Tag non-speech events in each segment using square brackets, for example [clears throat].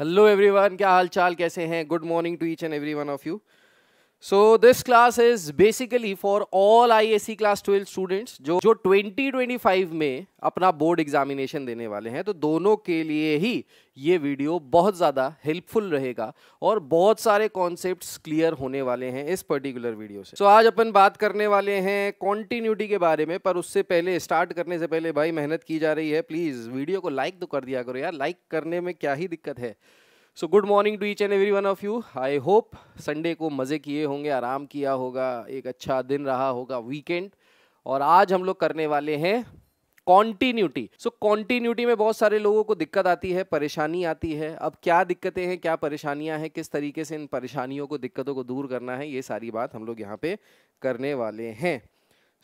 Hello everyone क्या हाल चाल कैसे हैं good morning to each and every one of you class is basically for all I S C class twelve students जो जो 2025 में अपना बोर्ड एग्जामिनेशन देने वाले हैं तो दोनों के लिए ही ये वीडियो बहुत ज़्यादा हेल्पफुल रहेगा और बहुत सारे कॉन्सेप्ट क्लियर होने वाले हैं इस पर्टिकुलर वीडियो से सो so, आज अपन बात करने वाले हैं कॉन्टीन्यूटी के बारे में पर उससे पहले स्टार्ट करने से पहले भाई मेहनत की जा रही है प्लीज़ वीडियो को लाइक तो कर दिया करो यार लाइक करने में क्या ही दिक्कत है so good morning to each and every one of you I hope Sunday को मज़े किए होंगे आराम किया होगा एक अच्छा दिन रहा होगा वीकेंड और आज हम लोग करने वाले हैं कॉन्टीन्यूटी सो कॉन्टीन्यूटी में बहुत सारे लोगों को दिक्कत आती है परेशानी आती है अब क्या दिक्कतें हैं क्या परेशानियां हैं किस तरीके से इन परेशानियों को दिक्कतों को दूर करना है ये सारी बात हम लोग यहाँ पे करने वाले हैं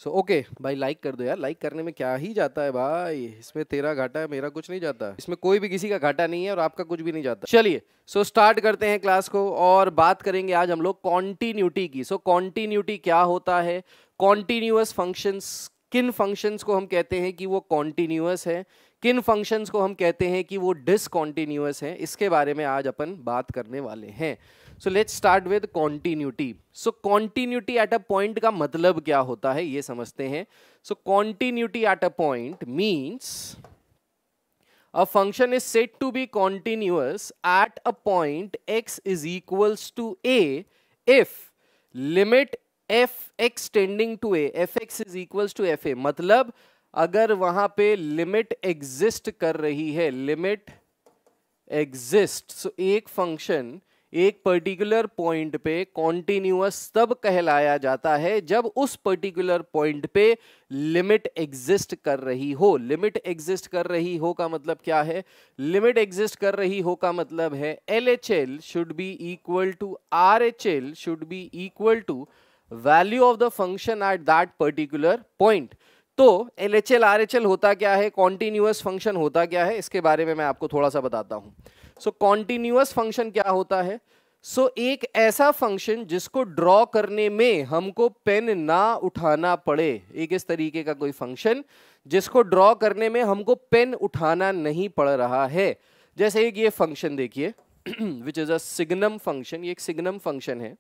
सो ओके भाई लाइक कर दो यार लाइक करने में क्या ही जाता है भाई इसमें तेरा घाटा है मेरा कुछ नहीं जाता इसमें कोई भी किसी का घाटा नहीं है और आपका कुछ भी नहीं जाता चलिए सो so, स्टार्ट करते हैं क्लास को और बात करेंगे आज हम लोग कॉन्टीन्यूटी की सो so, कॉन्टीन्यूटी क्या होता है कॉन्टीन्यूस फंक्शंस किन फंक्शंस को हम कहते हैं कि वो कॉन्टीन्यूस है किन फंक्शंस को हम कहते हैं कि वो डिसकॉन्टिन्यूस है इसके बारे में आज अपन बात करने वाले हैं so let's start with continuity so continuity at a point का मतलब क्या होता है ये समझते हैं so continuity at a point means a function is set to be continuous at a point x is equals to a if limit f x tending to a f x is equals to f मतलब अगर वहां पे limit exist कर रही है limit exist so एक function एक particular point पे कॉन्टिन्यूस तब कहलाया जाता है जब उस पर्टिकुलर पॉइंट पे लिमिट एग्जिस्ट कर रही हो लिमिट एग्जिस्ट कर रही हो का मतलब क्या है लिमिट एग्जिस्ट कर रही हो का मतलब है L H L should be equal to R H L should be equal to value of the function at that particular point तो L H L R H L होता क्या है कॉन्टिन्यूस फंक्शन होता क्या है इसके बारे में मैं आपको थोड़ा सा बताता हूँ सो कॉन्टिन्यूस फंक्शन क्या होता है सो so, एक ऐसा फंक्शन जिसको ड्रॉ करने में हमको पेन ना उठाना पड़े एक इस तरीके का कोई फंक्शन जिसको ड्रॉ करने में हमको पेन उठाना नहीं पड़ रहा है जैसे एक ये फंक्शन देखिए which is a signum function ये एक सिग्नम फंक्शन है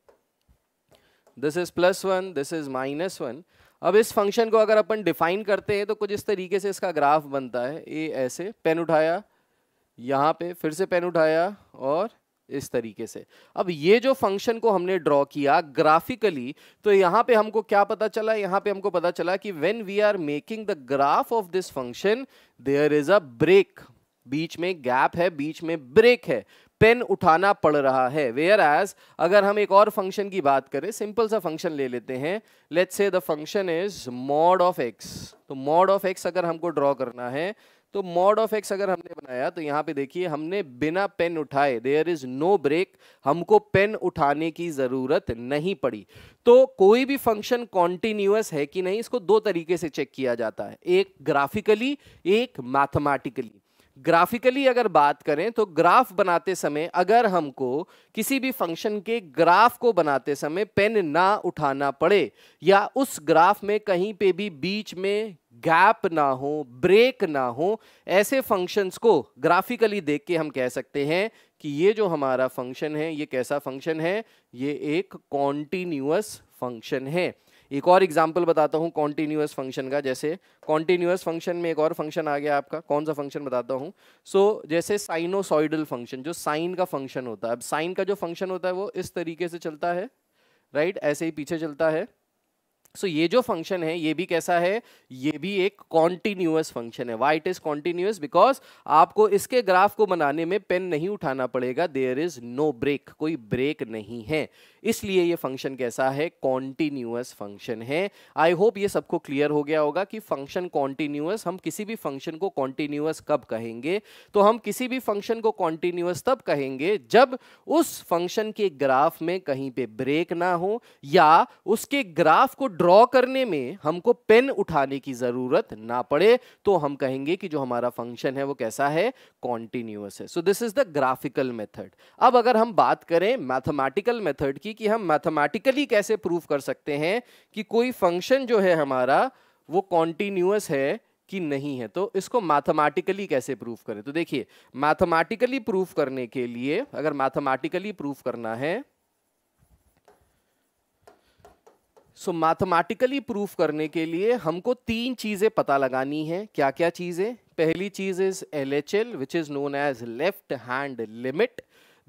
this is plus one this is minus one अब इस फंक्शन को अगर अपन डिफाइन करते हैं तो कुछ इस तरीके से इसका ग्राफ बनता है ए ऐसे पेन उठाया यहाँ पे फिर से पेन उठाया और इस तरीके से अब ये जो फंक्शन को हमने ड्रॉ किया ग्राफिकली तो यहाँ पे हमको क्या पता चला यहाँ पे हमको पता चला कि when we are making the graph of this function there is a break बीच में गैप है बीच में ब्रेक है पेन उठाना पड़ रहा है वेयर एज अगर हम एक और फंक्शन की बात करें सिंपल सा फंक्शन ले लेते हैं let's say the function is mod of x तो मॉड ऑफ एक्स अगर हमको ड्रॉ करना है तो मॉड ऑफ एक्स अगर हमने बनाया तो यहाँ पे देखिए हमने बिना पेन उठाए देयर इज नो ब्रेक हमको पेन उठाने की ज़रूरत नहीं पड़ी तो कोई भी फंक्शन कॉन्टिन्यूस है कि नहीं इसको दो तरीके से चेक किया जाता है एक ग्राफिकली एक मैथमेटिकली ग्राफिकली अगर बात करें तो ग्राफ बनाते समय अगर हमको किसी भी फंक्शन के ग्राफ को बनाते समय पेन ना उठाना पड़े या उस ग्राफ में कहीं पे भी बीच में गैप ना हो ब्रेक ना हो ऐसे फंक्शंस को ग्राफिकली देख के हम कह सकते हैं कि ये जो हमारा फंक्शन है ये कैसा फंक्शन है ये एक कॉन्टीन्यूस फंक्शन है एक और एग्जाम्पल बताता हूँ कॉन्टीन्यूस फंक्शन का जैसे कॉन्टीन्यूस फंक्शन में एक और फंक्शन आ गया आपका कौन सा फंक्शन बताता हूँ सो so, जैसे साइनोसॉइडल फंक्शन जो साइन का फंक्शन होता है अब साइन का जो फंक्शन होता है वो इस तरीके से चलता है राइट right? ऐसे ही पीछे चलता है सो so, ये जो फंक्शन है ये भी कैसा है ये भी एक कॉन्टिन्यूस फंक्शन है why it is continuous because आपको इसके ग्राफ को बनाने में पेन नहीं उठाना पड़ेगा देयर इज नो ब्रेक कोई ब्रेक नहीं है इसलिए ये फंक्शन कैसा है कॉन्टिन्यूस फंक्शन है आई होप ये सबको क्लियर हो गया होगा कि फंक्शन कॉन्टिन्यूस हम किसी भी फंक्शन को कॉन्टिन्यूस कब कहेंगे तो हम किसी भी फंक्शन को कॉन्टिन्यूस तब कहेंगे जब उस फंक्शन के ग्राफ में कहीं पे ब्रेक ना हो या उसके ग्राफ को ड्रॉ करने में हमको पेन उठाने की ज़रूरत ना पड़े तो हम कहेंगे कि जो हमारा फंक्शन है वो कैसा है कॉन्टिन्यूस है so this is the graphical method अब अगर हम बात करें मैथमेटिकल मेथड की कि हम मैथमेटिकली कैसे प्रूव कर सकते हैं कि कोई फंक्शन जो है हमारा वो कॉन्टिन्यूस है कि नहीं है तो इसको मैथमेटिकली कैसे प्रूफ करें तो देखिए मैथमेटिकली प्रूफ करने के लिए अगर मैथमेटिकली प्रूफ करना है सो मैथमेटिकली प्रूफ करने के लिए हमको तीन चीजें पता लगानी है क्या क्या चीजें पहली चीज is L H L which is known as left hand limit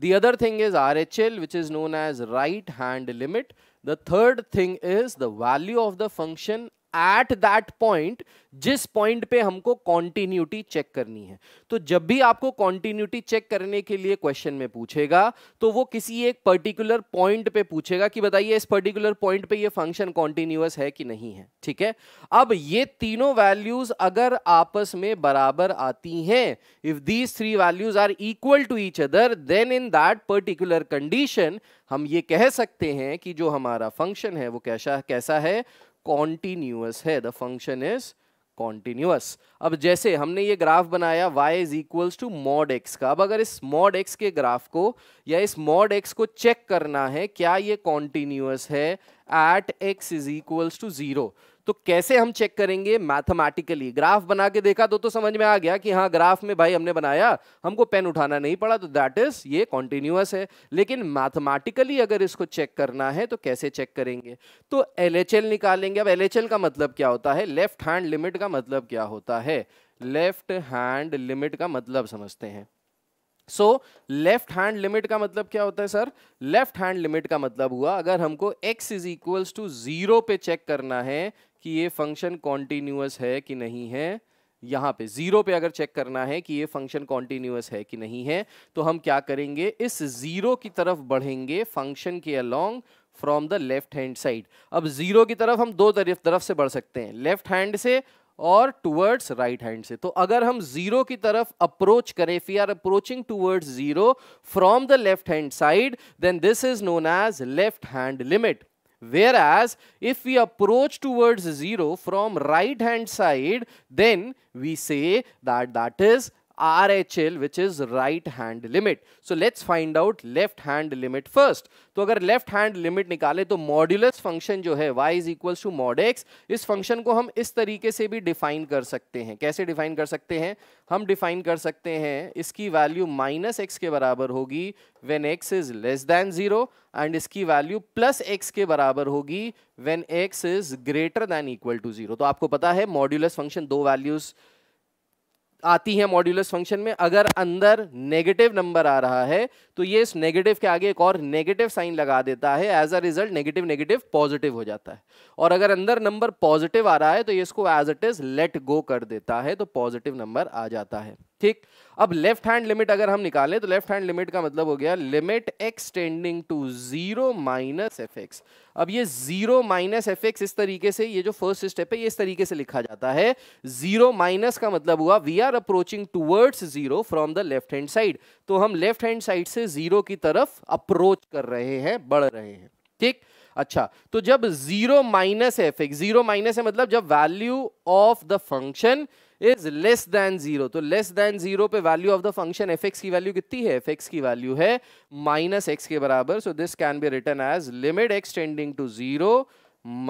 the other thing is R H L which is known as right hand limit the third thing is the value of the function at that point जिस पॉइंट पे हमको continuity check करनी है तो जब भी आपको कॉन्टिन्यूटी चेक करने के लिए क्वेश्चन में पूछेगा तो वो किसी एक पर्टिकुलर पॉइंट पे पूछेगा कि बताइए इस पर्टिकुलर पॉइंट पे ये फंक्शन कॉन्टिन्यूस है कि नहीं है ठीक है अब ये तीनों वैल्यूज अगर आपस में बराबर आती हैं if these three values are equal to each other then in that particular condition हम ये कह सकते हैं कि जो हमारा फंक्शन है वो कैसा कैसा है कॉन्टिन्यूअस है द फंक्शन इज कॉन्टिन्यूअस अब जैसे हमने ये ग्राफ बनाया y is equals to mod x का अब अगर इस मॉड एक्स के ग्राफ को या इस मॉड एक्स को चेक करना है क्या ये कॉन्टिन्यूअस है at x is equals to zero तो कैसे हम चेक करेंगे मैथमेटिकली ग्राफ बना के देखा तो तो समझ में आ गया कि हाँ ग्राफ में भाई हमने बनाया हमको पेन उठाना नहीं पड़ा तो दैट इज ये कॉन्टिन्यूस है लेकिन मैथमेटिकली अगर इसको चेक करना है तो कैसे चेक करेंगे तो एल निकालेंगे अब एल का मतलब क्या होता है लेफ्ट हैंड लिमिट का मतलब क्या होता है लेफ्ट हैंड लिमिट का मतलब समझते हैं सो लेफ्ट हैंड लिमिट का मतलब क्या होता है सर लेफ्ट हैंड लिमिट का मतलब हुआ अगर हमको x is equals to zero पे चेक करना है कि ये फंक्शन कॉन्टिन्यूस है कि नहीं है यहाँ पे जीरो पे अगर चेक करना है कि ये फंक्शन कॉन्टिन्यूस है कि नहीं है तो हम क्या करेंगे इस जीरो की तरफ बढ़ेंगे फंक्शन के along from the left hand side अब जीरो की तरफ हम दो तरफ तरफ से बढ़ सकते हैं लेफ्ट हैंड से और टूवर्ड्स राइट हैंड से तो अगर हम जीरो की तरफ अप्रोच करें if you are approaching towards zero from the left hand side then this is known as left hand limit Whereas, if we approach towards 0 from right hand side, then we say that that is RHL which is right hand limit. So let's find out left hand limit first. तो अगर left hand limit निकाले तो module function जो है y is equals to mod x इस function को हम इस तरीके से भी डिफाइन कर सकते हैं कैसे डिफाइन कर सकते हैं हम डिफाइन कर सकते हैं इसकी वैल्यू माइनस एक्स के बराबर होगी when x is less than zero and इसकी वैल्यू प्लस एक्स के बराबर होगी when x is greater than equal to zero तो आपको पता है मॉड्यूल फंक्शन दो वैल्यूज़ आती है मॉड्यूलस फंक्शन में अगर अंदर नेगेटिव नंबर आ रहा है तो ये इस नेगेटिव के आगे एक और नेगेटिव साइन लगा देता है as a result negative negative positive हो जाता है और अगर अंदर नंबर पॉजिटिव आ रहा है तो ये इसको as it is let go कर देता है तो पॉजिटिव नंबर आ जाता है ठीक अब लेफ्ट हैंड लिमिट अगर हम निकालें तो लेफ्ट हैंड लिमिट का मतलब हो गया limit extending to zero minus f x अब ये जीरो माइनस एफ एक्स इस तरीके से ये जो फर्स्ट स्टेप है ये इस तरीके से लिखा जाता है जीरो माइनस का मतलब हुआ we are approaching towards zero from the left hand side तो हम लेफ्ट हैंड साइड से जीरो की तरफ अप्रोच कर रहे हैं बढ़ रहे हैं ठीक अच्छा तो जब zero minus f x zero minus है मतलब जब value of the function is less than zero तो लेस देन जीरो पे value of the function f x की वैल्यू कितनी है एफ एक्स की वैल्यू है माइनस एक्स के बराबर so this can be written as limit x tending to zero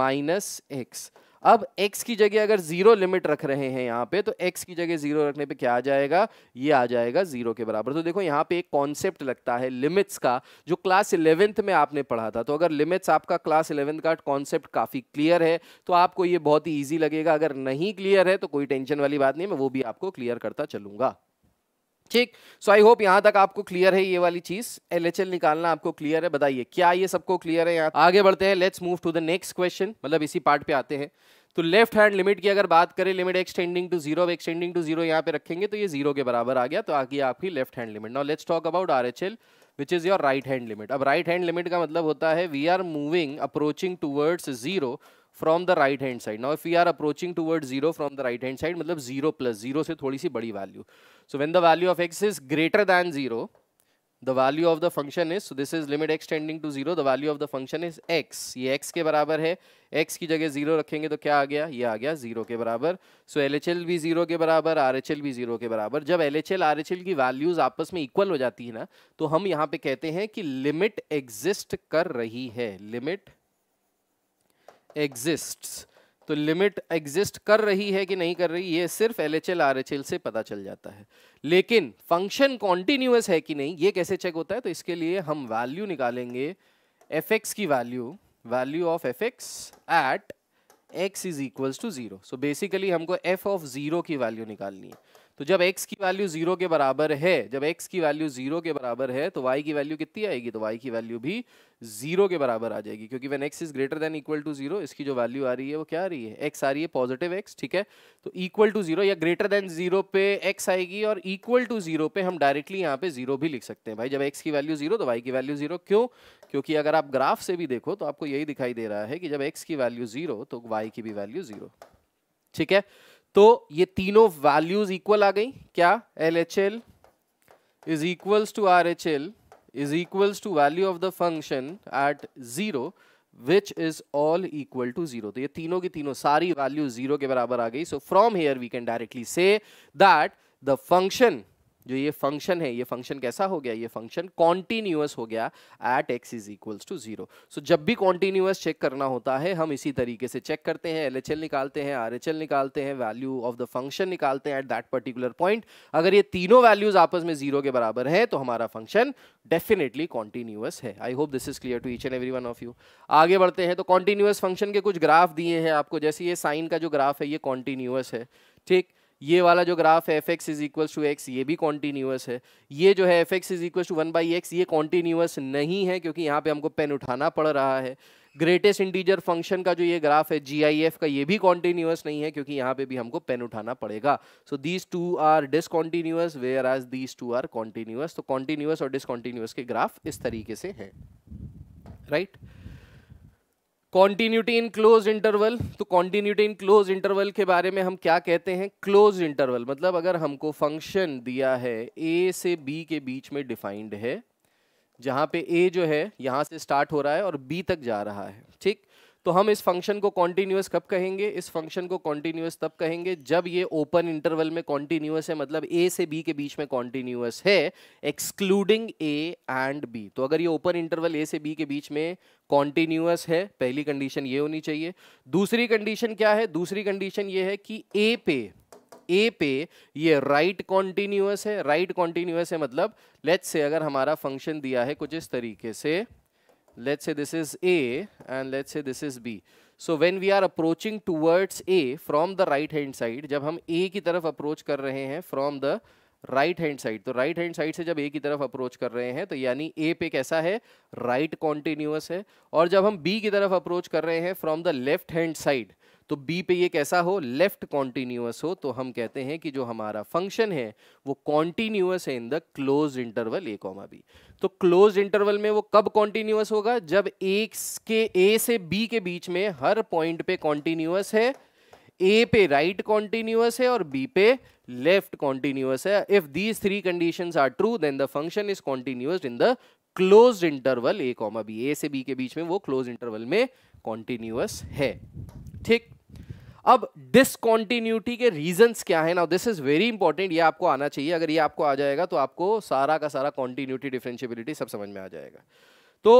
minus x अब x की जगह अगर जीरो लिमिट रख रहे हैं यहाँ पे तो x की जगह जीरो रखने पे क्या आ जाएगा ये आ जाएगा जीरो के बराबर तो देखो यहाँ पे एक कॉन्सेप्ट लगता है लिमिट्स का जो क्लास इलेवेंथ में आपने पढ़ा था तो अगर लिमिट्स आपका क्लास इलेवेंथ का कॉन्सेप्ट काफ़ी क्लियर है तो आपको ये बहुत ही ईजी लगेगा अगर नहीं क्लियर है तो कोई टेंशन वाली बात नहीं मैं वो भी आपको क्लियर करता चलूंगा ठीक सो आई होप यहां तक आपको क्लियर है ये वाली चीज एल निकालना आपको क्लियर है बताइए क्या ये सबको क्लियर है यहाँ आगे बढ़ते हैं let's move to the next question मतलब इसी पार्ट पे आते हैं तो लेफ्ट हैंड लिमिट की अगर बात करें limit extending to zero extending to zero यहाँ पे रखेंगे तो ये जीरो के बराबर आ गया तो आगे आपकी left hand limit now let's talk about R H L which is your right hand limit अब राइट हैंड लिमिट का मतलब होता है we are moving approaching towards zero from the right hand side now if we are approaching toward zero from the right hand side मतलब zero plus zero से थोड़ी सी बड़ी value so when the value of x is greater than zero the value of the function is so this is limit x tending to zero the value of the function is x ये x के बराबर है x की जगह zero रखेंगे तो क्या आ गया ये आ गया जीरो के बराबर सो एल एच एल भी जीरो के बराबर आर एच एल भी जीरो के बराबर जब L H L R H L की वैल्यूज आपस में इक्वल हो जाती है ना तो हम यहाँ पे कहते हैं कि लिमिट एग्जिस्ट कर रही है लिमिट एग्जिस्ट्स तो लिमिट एग्जिस्ट कर रही है कि नहीं कर रही ये सिर्फ L H L H L से पता चल जाता है लेकिन फंक्शन कॉन्टिन्यूस है कि नहीं ये कैसे चेक होता है तो इसके लिए हम वैल्यू निकालेंगे एफ एक्स की value value of f x at x is equals to zero so basically हमको एफ ऑफ जीरो की वैल्यू निकालनी है तो जब x की वैल्यू जीरो के बराबर है जब x की वैल्यू जीरो के बराबर है तो y की वैल्यू कितनी आएगी तो y की वैल्यू भी जीरो के बराबर आ जाएगी क्योंकि when x is greater than equal to zero इसकी जो वैल्यू आ रही है वो क्या आ रही है x आ रही है पॉजिटिव x ठीक है तो इक्वल टू जीरो या ग्रेटर देन जीरो पे x आएगी और इक्वल टू जीरो पे हम डायरेक्टली यहाँ पे जीरो भी लिख सकते हैं भाई जब एक्स की वैल्यू जीरो तो वाई की वैल्यू जीरो क्यों क्योंकि अगर आप ग्राफ से भी देखो तो आपको यही दिखाई दे रहा है कि जब एक्स की वैल्यू जीरो तो वाई की भी वैल्यू जीरो ठीक है तो ये तीनों वैल्यूज इक्वल आ गई क्या L H L is equal to R H L is equal to value of the function at zero which is all equal to zero तो ये तीनों की तीनों सारी वैल्यू जीरो के बराबर आ गई so from here we can directly say that the function जो ये फंक्शन है ये फंक्शन कैसा हो गया ये फंक्शन कॉन्टिन्यूस हो गया at x is equals to zero so जब भी कॉन्टिन्यूस चेक करना होता है हम इसी तरीके से चेक करते हैं एल निकालते हैं आर निकालते हैं वैल्यू ऑफ द फंक्शन निकालते हैं एट दैट पर्टिकुलर पॉइंट अगर ये तीनों वैल्यूज आपस में जीरो के बराबर है तो हमारा फंक्शन डेफिनेटली कॉन्टिन्यूस है I hope this is clear to each and every of you आगे बढ़ते हैं तो कॉन्टिन्यूस फंक्शन के कुछ ग्राफ दिए हैं आपको जैसे ये साइन का जो ग्राफ है ये कॉन्टिन्यूस है ठीक ये वाला जो ग्राफ है f x is equal to x ये भी कॉन्टीन्यूस है ये जो है f x is equal to one by x ये कॉन्टीन्यूस नहीं है क्योंकि यहाँ पे हमको पेन उठाना पड़ रहा है ग्रेटेस्ट इंटीजर फंक्शन का जो ये ग्राफ है जीआईएफ का ये भी कॉन्टीन्यूस नहीं है क्योंकि यहाँ पे भी हमको पेन उठाना पड़ेगा so these two are discontinuous whereas these two are continuous तो कॉन्टीन्यूस और डिसकॉन्टीन्यूस के ग्राफ इस तरीके से हैं right right? Continuity in close interval तो कॉन्टीन्यूटी इन क्लोज इंटरवल के बारे में हम क्या कहते हैं क्लोज इंटरवल मतलब अगर हमको फंक्शन दिया है ए से बी के बीच में डिफाइंड है जहाँ पे ए जो है यहाँ से स्टार्ट हो रहा है और बी तक जा रहा है ठीक तो हम इस फंक्शन को कॉन्टिन्यूस कब कहेंगे इस फंक्शन को कॉन्टिन्यूस तब कहेंगे जब ये ओपन इंटरवल में कॉन्टिन्यूस है मतलब ए से बी के बीच में कॉन्टिन्यूस है एक्सक्लूडिंग ए एंड बी तो अगर ये ओपन इंटरवल ए से बी के बीच में कॉन्टिन्यूस है पहली कंडीशन ये होनी चाहिए दूसरी कंडीशन क्या है दूसरी कंडीशन ये है कि ए पे ए पे ये राइट कॉन्टिन्यूस है राइट कॉन्टिन्यूस है मतलब लेट्स से अगर हमारा फंक्शन दिया है कुछ इस तरीके से let's say this is A and let's say this is B. So when we are approaching towards A from the right hand side, जब हम A की तरफ approach कर रहे हैं from the right hand side तो राइट हैंड साइड से जब ए की तरफ अप्रोच कर रहे हैं तो यानी ए पे कैसा है राइट right कॉन्टिन्यूस है और जब हम बी की तरफ अप्रोच कर रहे हैं from the left hand side तो बी पे ये कैसा हो लेफ्ट कॉन्टीन्यूस हो तो हम कहते हैं कि जो हमारा फंक्शन है वो कॉन्टिन्यूस है in the close interval a comma b तो क्लोज इंटरवल में वो कब कॉन्टीन्यूस होगा जब एक के ए से बी के बीच में हर पॉइंट पे कॉन्टिन्यूस है ए पे राइट कॉन्टिन्यूस है और बी पे लेफ्ट कॉन्टिन्यूस है if these three condition are true then the function is continuous in the close interval a comma b a से बी के बीच में वो क्लोज इंटरवल में कॉन्टिन्यूस है ठीक अब डिसकॉन्टिन्यूटी के रीजंस क्या है ना दिस इज वेरी इंपॉर्टेंट ये आपको आना चाहिए अगर ये आपको आ जाएगा तो आपको सारा का सारा कॉन्टिन्यूटी डिफ्रेंशियबिलिटी सब समझ में आ जाएगा तो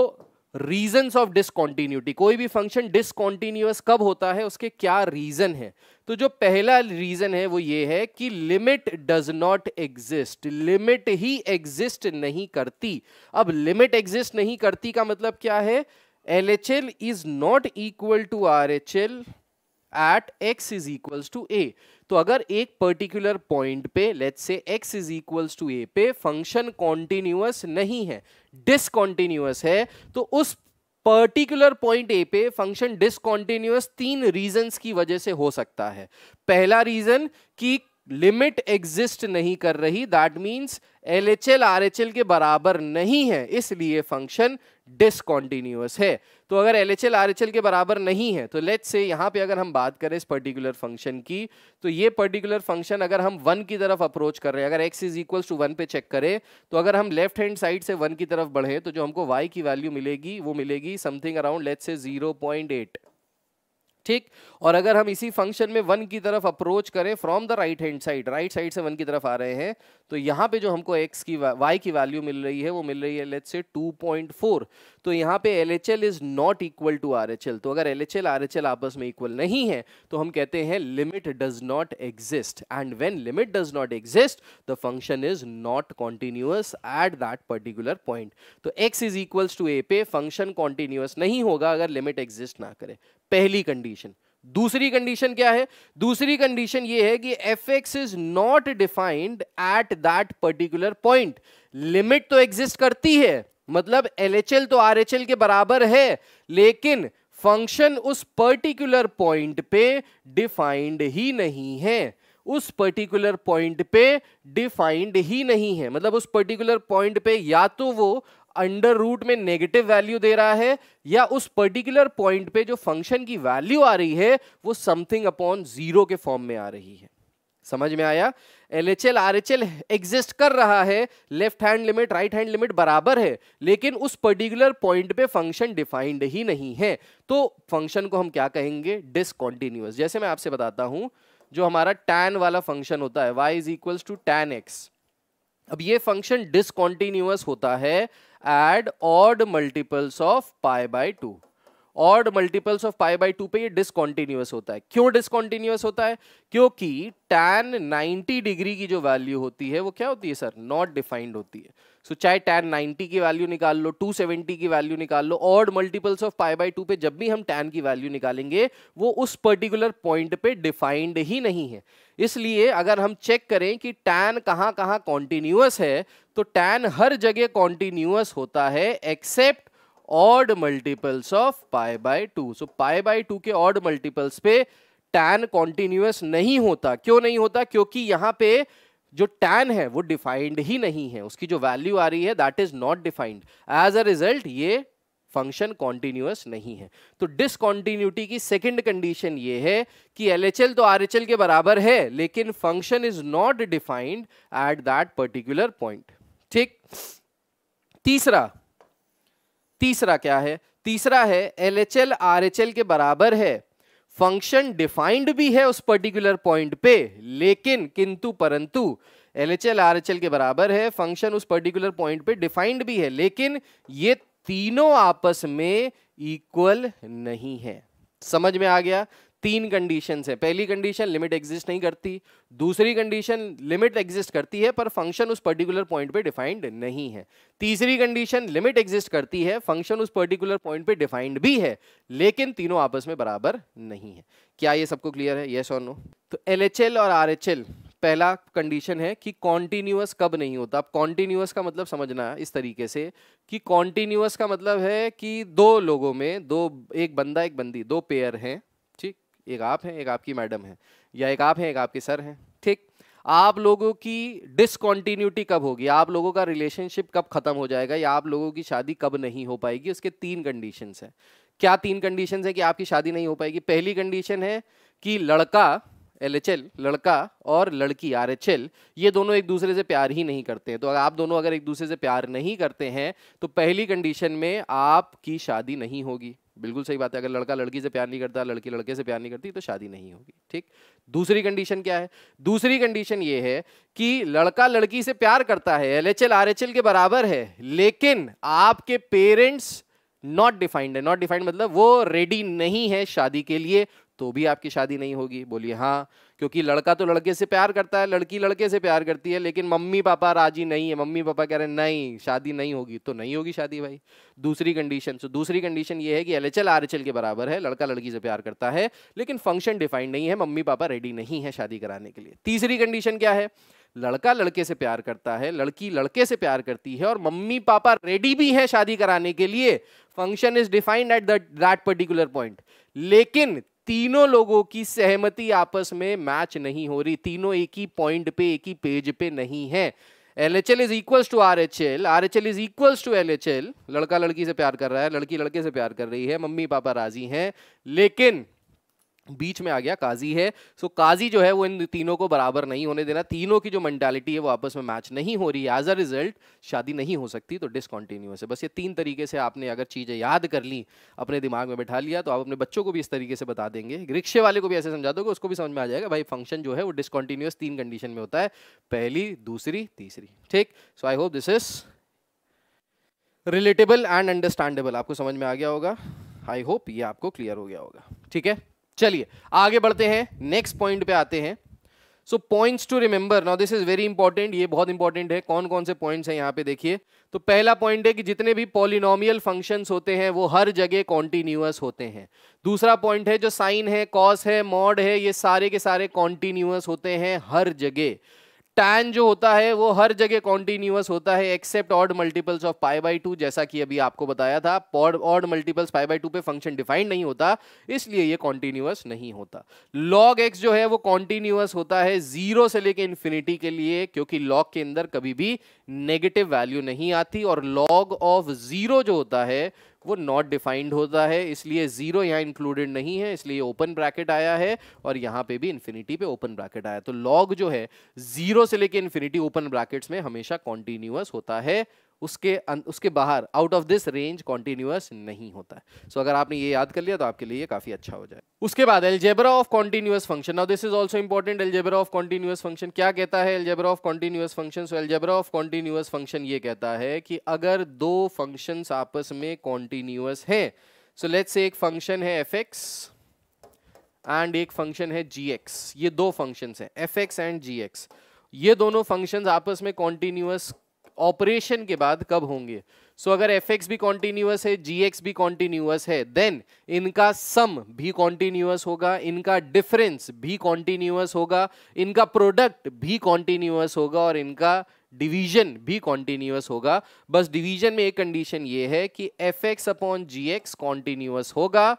रीजंस ऑफ डिसकॉन्टिन्यूटी कोई भी फंक्शन डिसकॉन्टिन्यूस कब होता है उसके क्या रीजन है तो जो पहला रीजन है वो ये है कि limit does not exist limit ही एग्जिस्ट नहीं करती अब लिमिट एग्जिस्ट नहीं करती का मतलब क्या है L H L is not equal to R H L at x is equals to a तो अगर एक पर्टिकुलर पॉइंट पे let's say x is equals to a पे फंक्शन कॉन्टिन्यूस नहीं है डिसकॉन्टिन्यूस है तो उस पर्टिकुलर पॉइंट ए पे फंक्शन डिसकॉन्टिन्यूस तीन रीजंस की वजह से हो सकता है पहला रीजन कि लिमिट एग्जिस्ट नहीं कर रही that means L H L R H L के बराबर नहीं है इसलिए फंक्शन डिसकॉन्टिन्यूस है तो अगर L H L R H L के बराबर नहीं है तो लेट्स से यहाँ पे अगर हम बात करें इस पर्टिकुलर फंक्शन की तो ये पर्टिकुलर फंक्शन अगर हम वन की तरफ अप्रोच कर रहे हैं अगर x is equals to one पे चेक करें तो अगर हम लेफ्ट हैंड साइड से वन की तरफ बढ़े तो जो हमको वाई की वैल्यू मिलेगी वो मिलेगी something around let's say zero point eight ठीक और अगर हम इसी फंक्शन में वन की तरफ अप्रोच करें from the right hand side right side से वन की तरफ आ रहे हैं तो यहाँ पे जो हमको एक्स की वाई की वैल्यू मिल रही है वो मिल रही है लेट्स से 2.4 तो यहाँ पे L H L is not equal to R H L तो अगर L H L R H L आपस में इक्वल नहीं है तो हम कहते हैं limit does not exist and when limit does not exist the function is not continuous at that particular point तो x is equals to a पे फंक्शन कॉन्टिन्यूअस नहीं होगा अगर लिमिट एग्जिस्ट ना करे पहली कंडीशन दूसरी कंडीशन क्या है दूसरी कंडीशन ये है कि f x is not defined at that particular point limit तो एग्जिस्ट करती है मतलब एल तो आर के बराबर है लेकिन फंक्शन उस पर्टिकुलर पॉइंट पे डिफाइंड ही नहीं है उस पर्टिकुलर पॉइंट पे डिफाइंड ही नहीं है मतलब उस पर्टिकुलर पॉइंट पे या तो वो अंडर रूट में नेगेटिव वैल्यू दे रहा है या उस पर्टिकुलर पॉइंट पे जो फंक्शन की वैल्यू आ रही है वो समथिंग अपॉन जीरो के फॉर्म में आ रही है समझ में आया L H L R H L exist कर रहा है left hand limit right hand limit बराबर है लेकिन उस पर्टिकुलर पॉइंट पे फंक्शन डिफाइंड ही नहीं है तो फंक्शन को हम क्या कहेंगे डिसकॉन्टिन्यूस जैसे मैं आपसे बताता हूं जो हमारा टैन वाला फंक्शन होता है y is equals to tan x अब ये फंक्शन डिसकॉन्टिन्यूस होता है add odd multiples of pi by 2 odd multiples of pi by two पे ये डिसकॉन्टिन्यूस होता है क्यों डिसकॉन्टिन्यूस होता है क्योंकि टैन 90 डिग्री की जो वैल्यू होती है वो क्या होती है सर नॉट डिफाइंड होती है सो so, चाहे टैन 90 की वैल्यू निकाल लो 270 की वैल्यू निकाल लो odd multiples of pi by two पे जब भी हम टैन की वैल्यू निकालेंगे वो उस पर्टिकुलर पॉइंट पे डिफाइंड ही नहीं है इसलिए अगर हम चेक करें कि टैन कहाँ कहाँ कॉन्टिन्यूस है तो टैन हर जगह कॉन्टिन्यूस होता है except odd multiples of pi by two so pi by two के ऑड मल्टीपल्स पे टैन कॉन्टिन्यूस नहीं होता क्यों नहीं होता क्योंकि यहां पे जो टैन है वो डिफाइंड ही नहीं है उसकी जो वैल्यू आ रही है that is not defined as a result ये फंक्शन कॉन्टिन्यूस नहीं है तो डिसकॉन्टिन्यूटी की सेकेंड कंडीशन ये है कि एल तो आर के बराबर है लेकिन function is not defined at that particular point ठीक तीसरा तीसरा क्या है तीसरा है L H L R H L के बराबर है फंक्शन डिफाइंड भी है उस पर्टिकुलर पॉइंट पे लेकिन किंतु परंतु L H L R H L के बराबर है फंक्शन उस पर्टिकुलर पॉइंट पे डिफाइंड भी है लेकिन ये तीनों आपस में इक्वल नहीं है समझ में आ गया तीन कंडीशन है पहली कंडीशन लिमिट एग्जिस्ट नहीं करती दूसरी कंडीशन लिमिट एग्जिस्ट करती है पर फंक्शन उस पर्टिकुलर पॉइंट पे डिफाइंड नहीं है तीसरी कंडीशन लिमिट एग्जिस्ट करती है फंक्शन उस पर्टिकुलर पॉइंट पे डिफाइंड भी है लेकिन तीनों आपस में बराबर नहीं है क्या ये सबको क्लियर है येस तो और नो तो एल और आर पहला कंडीशन है कि कॉन्टिन्यूस कब नहीं होता अब कॉन्टिन्यूस का मतलब समझना इस तरीके से कि कॉन्टिन्यूस का मतलब है कि दो लोगों में दो एक बंदा एक बंदी दो पेयर हैं एक आप हैं एक आपकी मैडम है या एक आप हैं एक आपके सर हैं ठीक आप लोगों की डिसकॉन्टीन्यूटी कब होगी आप लोगों का रिलेशनशिप कब खत्म हो जाएगा या आप लोगों की शादी कब नहीं हो पाएगी उसके तीन कंडीशंस हैं क्या तीन कंडीशंस हैं कि आपकी शादी नहीं हो पाएगी पहली कंडीशन है कि लड़का एल लड़का और लड़की आर ये दोनों एक दूसरे से प्यार ही नहीं करते हैं तो अगर आप दोनों अगर एक दूसरे से प्यार नहीं करते हैं तो पहली कंडीशन में आपकी शादी नहीं होगी बिल्कुल सही बात है अगर लड़का लड़की से प्यार नहीं करता लड़की लड़के से प्यार नहीं करती तो शादी नहीं होगी ठीक दूसरी कंडीशन क्या है दूसरी कंडीशन ये है कि लड़का लड़की से प्यार करता है एल एच के बराबर है लेकिन आपके पेरेंट्स नॉट डिफाइंड है नॉट डिफाइंड मतलब वो रेडी नहीं है शादी के लिए तो भी आपकी शादी नहीं होगी बोलिए हाँ क्योंकि लड़का तो लड़के से प्यार करता है लड़की लड़के से प्यार करती है लेकिन मम्मी पापा राजी नहीं है मम्मी पापा कह रहे हैं नहीं शादी नहीं होगी तो नहीं होगी शादी भाई दूसरी कंडीशन तो दूसरी कंडीशन ये है कि एल एच के बराबर है लड़का लड़की से प्यार करता है लेकिन फंक्शन डिफाइंड नहीं है मम्मी पापा रेडी नहीं है शादी कराने के लिए तीसरी कंडीशन क्या है लड़का लड़के से प्यार करता है लड़की लड़के से प्यार करती है और मम्मी पापा रेडी भी हैं शादी कराने के लिए function is defined at that particular point लेकिन तीनों लोगों की सहमति आपस में मैच नहीं हो रही तीनों एक ही पॉइंट पे एक ही पेज पे नहीं है L H L is equal to R H L R H L is equal to L H L लड़का लड़की से प्यार कर रहा है लड़की लड़के से प्यार कर रही है मम्मी पापा राजी हैं लेकिन बीच में आ गया काजी है सो so, काजी जो है वो इन तीनों को बराबर नहीं होने देना तीनों की जो मैंटालिटी है वो आपस में मैच नहीं हो रही है एज अ रिजल्ट शादी नहीं हो सकती तो डिसकॉन्टिन्यूस है बस ये तीन तरीके से आपने अगर चीज़ें याद कर ली अपने दिमाग में बैठा लिया तो आप अपने बच्चों को भी इस तरीके से बता देंगे रिक्शे वाले को भी ऐसे समझा दोगे उसको भी समझ में आ जाएगा भाई फंक्शन जो है वो डिसकॉन्टिन्यूस तीन कंडीशन में होता है पहली दूसरी तीसरी ठीक so I hope this is relatable and understandable आपको समझ में आ गया होगा आई होप ये आपको क्लियर हो गया होगा ठीक है चलिए आगे बढ़ते हैं नेक्स्ट पॉइंट पे आते हैं so points to remember now this is very important ये बहुत इंपॉर्टेंट है कौन कौन से पॉइंट्स हैं यहाँ पे देखिए तो पहला पॉइंट है कि जितने भी पॉलिनोमियल फंक्शंस होते हैं वो हर जगह कॉन्टिन्यूस होते हैं दूसरा पॉइंट है जो साइन है कॉस है मॉड है ये सारे के सारे कॉन्टिन्यूस होते हैं हर जगह टैन जो होता है वो हर जगह कॉन्टिन्यूस होता है except odd multiples of pi by two जैसा कि अभी आपको बताया था odd multiples pi by two पे फंक्शन डिफाइंड नहीं होता इसलिए ये कॉन्टिन्यूस नहीं होता लॉग एक्स जो है वो कॉन्टिन्यूस होता है जीरो से लेके इन्फिनिटी के लिए क्योंकि लॉग के अंदर कभी भी नेगेटिव वैल्यू नहीं आती और लॉग ऑफ जीरो जो होता है वो नॉट डिफाइंड होता है इसलिए ज़ीरो यहाँ इंक्लूडेड नहीं है इसलिए ओपन ब्रैकेट आया है और यहाँ पे भी इन्फिनिटी पे ओपन ब्रैकेट आया तो लॉग जो है ज़ीरो से लेके इन्फिनिटी ओपन ब्रैकेट्स में हमेशा कॉन्टीन्यूअस होता है उसके अं, उसके बाहर out of this range continuous नहीं होता है सो so, अगर आपने ये याद कर लिया तो आपके लिए काफी अच्छा हो जाए उसके बाद algebra of continuous function now this is also important algebra of continuous function क्या कहता है algebra of continuous function so algebra of continuous function ये कहता है कि अगर दो फंक्शन आपस में कॉन्टिन्यूस है सो लेट्स एक फंक्शन है एफ एंड एक फंक्शन है जी ये दो फंक्शन है एफ एंड जी ये दोनों फंक्शन आपस में कॉन्टिन्यूस ऑपरेशन के बाद कब होंगे सो so, अगर एफ एक्स भी कॉन्टिन्यूस है जी एक्स भी कॉन्टिन्यूस है देन इनका सम भी कॉन्टिन्यूस होगा इनका डिफरेंस भी कॉन्टिन्यूस होगा इनका प्रोडक्ट भी कॉन्टिन्यूस होगा और इनका डिवीजन भी कॉन्टिन्यूस होगा बस डिवीजन में एक कंडीशन ये है कि f x upon g x continuous होगा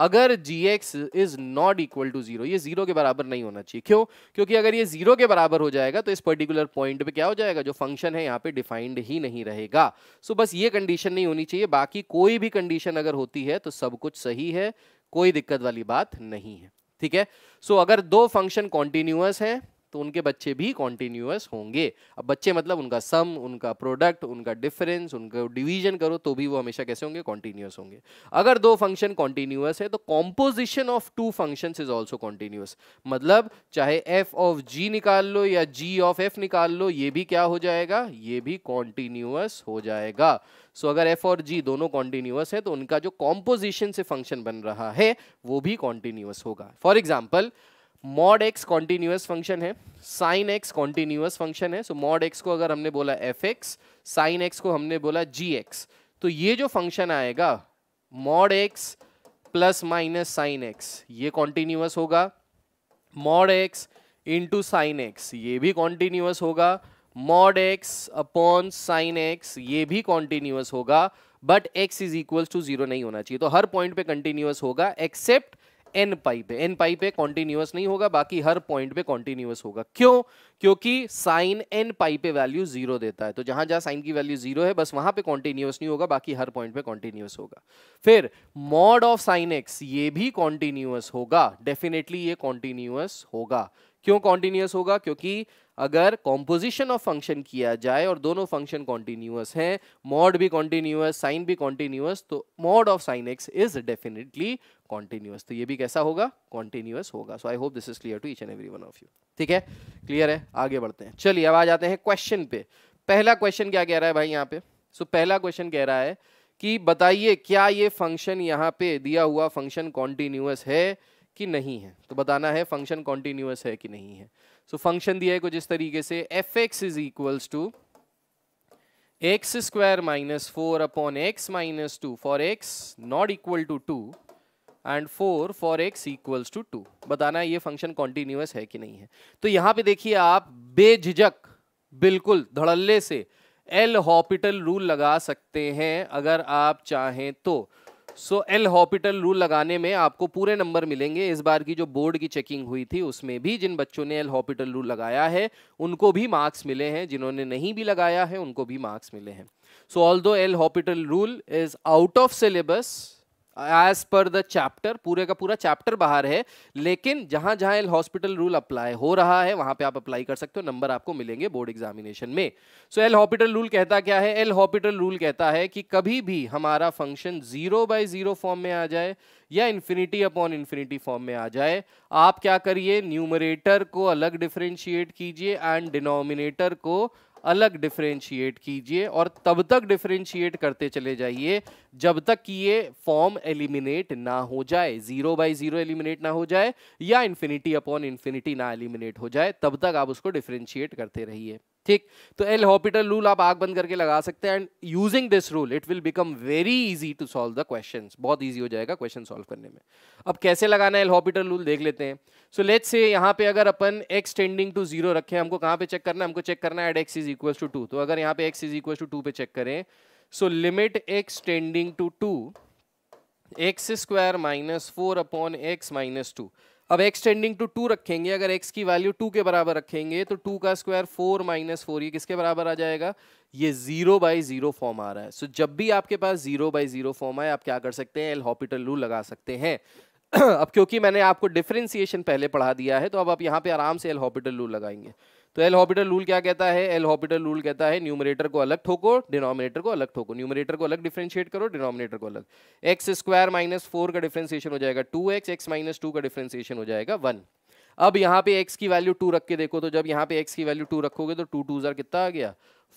अगर g x is not equal to zero ये जीरो के बराबर नहीं होना चाहिए क्यों क्योंकि अगर ये जीरो के बराबर हो जाएगा तो इस पर्टिकुलर पॉइंट पे क्या हो जाएगा जो फंक्शन है यहाँ पे डिफाइंड ही नहीं रहेगा सो बस ये कंडीशन नहीं होनी चाहिए बाकी कोई भी कंडीशन अगर होती है तो सब कुछ सही है कोई दिक्कत वाली बात नहीं है ठीक है सो अगर दो फंक्शन कॉन्टिन्यूस हैं तो उनके बच्चे भी कॉन्टिन्यूस होंगे अब बच्चे मतलब उनका सम उनका प्रोडक्ट उनका डिफरेंस उनका डिवीजन करो तो भी वो हमेशा कैसे होंगे कॉन्टिन्यूस होंगे अगर दो फंक्शन कॉन्टिन्यूस है तो composition of two function is also continuous मतलब चाहे एफ ऑफ जी निकाल लो या जी ऑफ एफ निकाल लो ये भी क्या हो जाएगा ये भी कॉन्टिन्यूस हो जाएगा सो so, अगर एफ और जी दोनों कॉन्टिन्यूस है तो उनका जो कॉम्पोजिशन से फंक्शन बन रहा है वो भी कॉन्टिन्यूस होगा for example mod x continuous function है साइन एक्स कॉन्टिन्यूस फंक्शन है सो मॉड एक्स को अगर हमने बोला एफ एक्स साइन एक्स को हमने बोला जी एक्स तो ये जो फंक्शन आएगा mod x plus minus sine x ये कॉन्टिन्यूस होगा mod x into sine x ये भी कॉन्टिन्यूस होगा mod x upon sine x ये भी कॉन्टिन्यूस होगा but x is equals to zero नहीं होना चाहिए तो हर पॉइंट पे कंटिन्यूस होगा एक्सेप्ट एन पाई पे एन पाई पे कॉन्टिन्यूस नहीं होगा बाकी हर पॉइंट पे कॉन्टिन्यूस होगा क्यों क्योंकि साइन एन पाई पे वैल्यू जीरो देता है तो जहां जहां साइन की वैल्यू जीरो है बस वहां पे कॉन्टिन्यूस नहीं होगा बाकी हर पॉइंट पे कॉन्टिन्यूस होगा फिर मॉड ऑफ साइन एक्स ये भी कॉन्टिन्यूस होगा डेफिनेटली ये कॉन्टिन्यूस होगा क्यों कॉन्टिन्यूस होगा क्योंकि अगर कॉम्पोजिशन ऑफ फंक्शन किया जाए और दोनों फंक्शन कॉन्टिन्यूस हैं मॉड भी कॉन्टिन्यूस साइन भी कॉन्टिन्यूस तो mod of sine x is definitely continuous तो ये भी कैसा होगा कॉन्टिन्यूस होगा so I hope this is clear to each and every one of you ठीक है क्लियर है आगे बढ़ते हैं चलिए अब आ जाते हैं क्वेश्चन पे पहला क्वेश्चन क्या कह रहा है भाई यहाँ पे सो so, पहला क्वेश्चन कह रहा है कि बताइए क्या ये फंक्शन यहाँ पे दिया हुआ फंक्शन कॉन्टिन्यूस है कि नहीं है तो बताना है फंक्शन कॉन्टिन्यूस है कि नहीं है सो so, फंक्शन दिया है कुछ इस तरीके से f x is equals to x square minus four upon x minus two for x not equal to two and four for x equals to two बताना ये फंक्शन कॉन्टिन्यूस है कि नहीं है तो यहाँ पे देखिए आप बेझिझक बिल्कुल धड़ल्ले से एल हॉपिटल रूल लगा सकते हैं अगर आप चाहें तो सो एल हॉपिटल रूल लगाने में आपको पूरे नंबर मिलेंगे इस बार की जो बोर्ड की चेकिंग हुई थी उसमें भी जिन बच्चों ने एल हॉपिटल रूल लगाया है उनको भी मार्क्स मिले हैं जिन्होंने नहीं भी लगाया है उनको भी मार्क्स मिले हैं so although L Hôpital rule is out of syllabus as per the chapter पूरे का पूरा चैप्टर बाहर है लेकिन जहां जहां हॉस्पिटल रूल अप्लाई हो रहा है वहां पे आप अप्लाई कर सकते हो नंबर आपको मिलेंगे बोर्ड एग्जामिनेशन में सो एल हॉस्पिटल रूल कहता क्या है एल हॉस्पिटल रूल कहता है कि कभी भी हमारा function zero by zero form में आ जाए या इन्फिनिटी अपॉन इन्फिनिटी फॉर्म में आ जाए आप क्या करिए न्यूमरेटर को अलग डिफ्रेंशिएट कीजिए एंड डिनोमिनेटर को अलग डिफ्रेंशिएट कीजिए और तब तक डिफ्रेंशिएट करते चले जाइए जब तक कि ये फॉर्म एलिमिनेट ना हो जाए जीरो बाई जीरो एलिमिनेट ना हो जाए या इन्फिनिटी अपॉन इन्फिनिटी ना एलिमिनेट हो जाए तब तक आप उसको डिफ्रेंशिएट करते रहिए ठीक तो एल हॉपिटल रूल आप आग बंद करके लगा सकते हैं and using this rule it will become very easy to solve the question बहुत ईजी हो जाएगा क्वेश्चन सॉल्व करने में अब कैसे लगाना है एल हॉपिटल रूल देख लेते हैं सो लेट से यहाँ पे अगर अपन एक्स टेंडिंग टू जीरो रखे हमको कहाँ पे चेक करना है हमको चेक करना है at x is equal to two तो अगर यहाँ पे x is equal to two पे चेक करें so limit x tending to two x square minus four upon x minus two अब एक्स टेंडिंग टू टू रखेंगे अगर एक्स की वैल्यू टू के बराबर रखेंगे तो टू का स्क्वायर फोर माइनस फोर ये किसके बराबर आ जाएगा ये जीरो बाई जीरो फॉर्म आ रहा है सो so, जब भी आपके पास जीरो बाई जीरो फॉर्म आए आप क्या कर सकते हैं एल हॉपिटल लू लगा सकते हैं [clears throat] अब क्योंकि मैंने आपको डिफ्रेंसिएशन पहले पढ़ा दिया है तो अब आप यहाँ पे आराम से एल हॉपिटल लू लगाएंगे तो एल हॉपिटल रूल क्या कहता है एल हॉपिटल रूल कहता है न्यूमरेटर को अलग ठोको डिनोमिनेटर को अलग ठोको न्यूमरेटर को अलग डिफ्रेंशिएट करो डिनोमिनेटर को अलग एक्स स्क्वायर माइनस फोर का डिफ्रेंसिएशन हो जाएगा two x x minus two का डिफ्रेंसिएशन हो जाएगा वन अब यहाँ पे x की वैल्यू टू रख के देखो तो जब यहाँ पे x की वैल्यू टू रखोगे तो टू टू कितना आ गया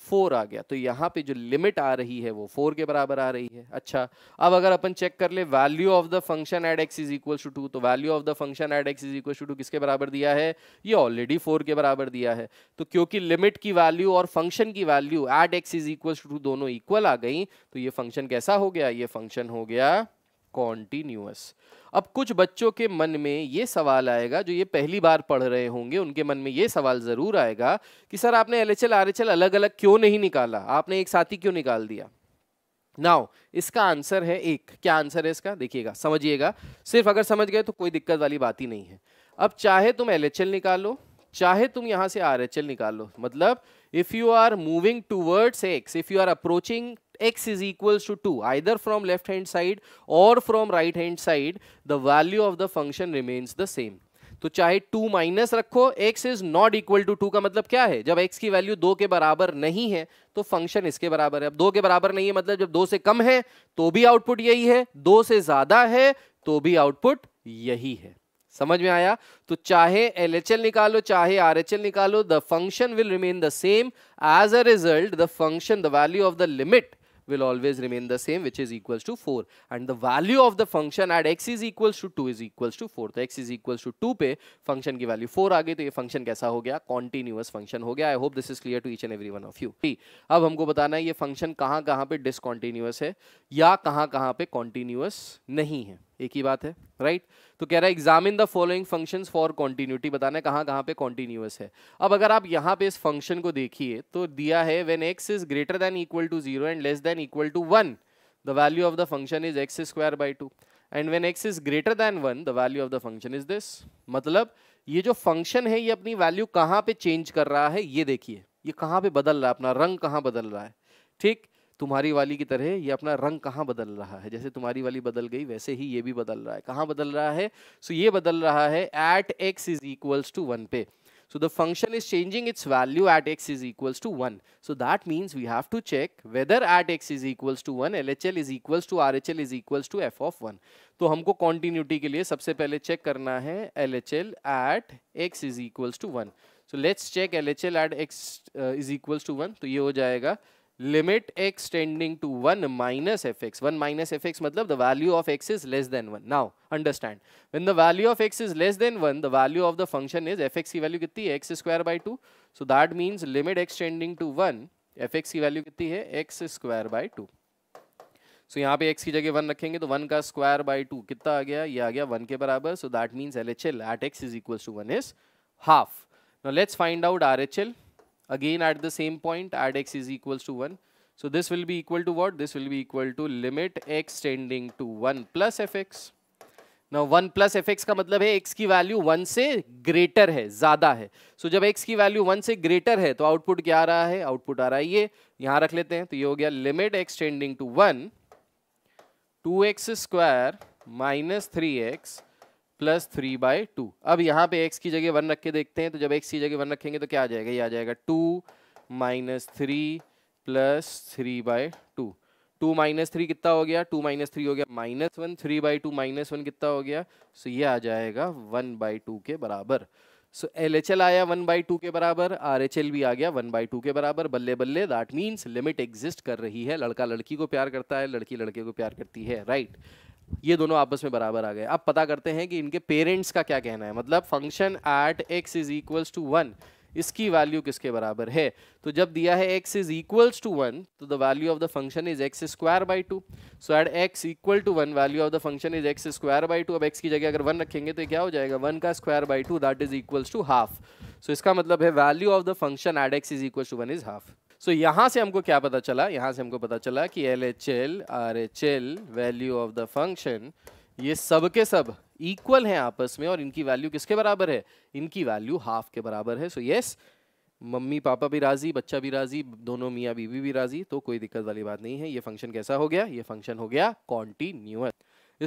फोर आ गया तो यहाँ पे जो लिमिट आ रही है वो फोर के बराबर आ रही है अच्छा अब अगर अपन चेक कर ले value of the function at x is equal to two तो value of the function at x is equal to two किसके बराबर दिया है ये ऑलरेडी फोर के बराबर दिया है तो क्योंकि लिमिट की वैल्यू और फंक्शन की value at x is equal to two दोनों इक्वल आ गई तो ये फंक्शन कैसा हो गया ये फंक्शन हो गया कॉन्टिन्यूस अब कुछ बच्चों के मन में ये सवाल आएगा जो ये पहली बार पढ़ रहे होंगे उनके मन में ये सवाल ज़रूर आएगा कि सर आपने एल एच अलग अलग क्यों नहीं निकाला आपने एक साथी क्यों निकाल दिया नाउ इसका आंसर है एक क्या आंसर है इसका देखिएगा समझिएगा सिर्फ अगर समझ गए तो कोई दिक्कत वाली बात ही नहीं है अब चाहे तुम एल निकालो चाहे तुम यहाँ से आर निकालो मतलब if you are moving towards x if you are approaching x is equals to 2 either from left hand side or from right hand side the value of the function remains the same तो चाहे 2 minus रखो x is not equal to 2 का मतलब क्या है जब x की value 2 के बराबर नहीं है तो फंक्शन इसके बराबर है अब 2 के बराबर नहीं है मतलब जब 2 से कम है तो भी आउटपुट यही है 2 से ज्यादा है तो भी आउटपुट यही है समझ में आया तो चाहे एल निकालो चाहे आर निकालो the function will remain the same as a result the function the value of the limit will always remain the same which is equals to 4 and the value of the function at x is equals to 2 is equals to 4 तो x is equals to 2 pe function ki value 4 आ गई तो ये function kaisa ho gaya continuous function ho gaya I hope this is clear to each and every one of you ab humko batana hai ye function kahan kahan pe discontinuous hai ya kahan kahan pe continuous nahi hai एक ही बात है right तो कह रहा है examine the following functions for continuity बताना है कहाँ कहाँ पे कॉन्टीन्यूस है अब अगर आप यहाँ पे इस फंक्शन को देखिए तो दिया है when x is greater than equal to zero and less than equal to one the value of the function is x square by two and when x is greater than one the value of the function is this मतलब ये जो function है ये अपनी value कहाँ पे change कर रहा है ये देखिए ये कहाँ पे बदल रहा है अपना रंग कहाँ बदल रहा है ठीक तुम्हारी वाली की तरह ये अपना रंग कहाँ बदल रहा है जैसे तुम्हारी वाली बदल गई वैसे ही ये भी बदल रहा है कहाँ बदल रहा है सो so, ये बदल रहा है at x is equals to one पे so the function is changing its value at x is equals to one so that means we have to check whether at x is equals to one L H L is equals to R H L is equals to f of one तो हमको continuity के लिए सबसे पहले check करना है L H L at x is equals to one so let's check L H L at x is equals to one तो ये हो जाएगा limit x tending to 1 minus fx. 1 minus fx matlab the value of x is less than 1. Now, understand. When the value of x is less than 1, the value of the function is fx ki value kitti x square by 2. So, that means limit x tending to 1, fx ki value kitti hai x square by 2. So so, यहाँ पे x की जगह one रखेंगे तो one का square by to कितना आ गया ये आ गया वन के बराबर so that means L H L at x is equals to one is half let's find out R H L again at the same point add x is equals to 1 so this will be equal to what this will be equal to limit x tending to 1 plus fx now 1 plus fx ka matlab hai x ki value 1 se greater hai zyada hai so, jab x ki value 1 se greater hai to output kya aa raha hai output aa raha hai ye yahan rakh lete hain to ye ho gaya limit x tending to 1 2x square minus 3x plus three by two अब यहाँ पे x की जगह one रख के देखते हैं तो जब एक्स की जगह वन रखेंगे तो क्या आ जाएगा ये आ जाएगा two minus three plus three by two two minus three कितना हो गया टू माइनस थ्री हो गया minus one three by two minus one कितना हो गया सो ये आ जाएगा वन बाई टू के बराबर सो एल एच एल आया वन बाई टू के बराबर आर एच एल भी आ गया वन बाई टू के बराबर बल्ले बल्ले दैट मीन्स लिमिट एग्जिस्ट कर रही है लड़का लड़की को प्यार करता है लड़की लड़के को प्यार करती है राइट right? ये दोनों आपस में बराबर आ गए अब पता करते हैं कि इनके पेरेंट्स का क्या कहना है मतलब function at x is equals to one इसकी वैल्यू किसके बराबर है तो जब दिया है x is equals to one तो the value of the function is x square by two so at x equal to one value of the function is x square by two अब x की जगह अगर one रखेंगे तो क्या हो जाएगा वन का square by two that is equals to half so इसका मतलब है value of the function at x is equal to one is half so so, यहाँ से हमको क्या पता चला यहाँ से हमको पता चला कि L H L R H L value of the function ये सब के सब इक्वल हैं आपस में और इनकी वैल्यू किसके बराबर है इनकी वैल्यू हाफ के बराबर है so so, yes yes, mummy papa भी राजी बच्चा भी राजी दोनों मियाँ बीवी भी राजी तो कोई दिक्कत वाली बात नहीं है ये फंक्शन कैसा हो गया ये फंक्शन हो गया कॉन्टीन्यूअस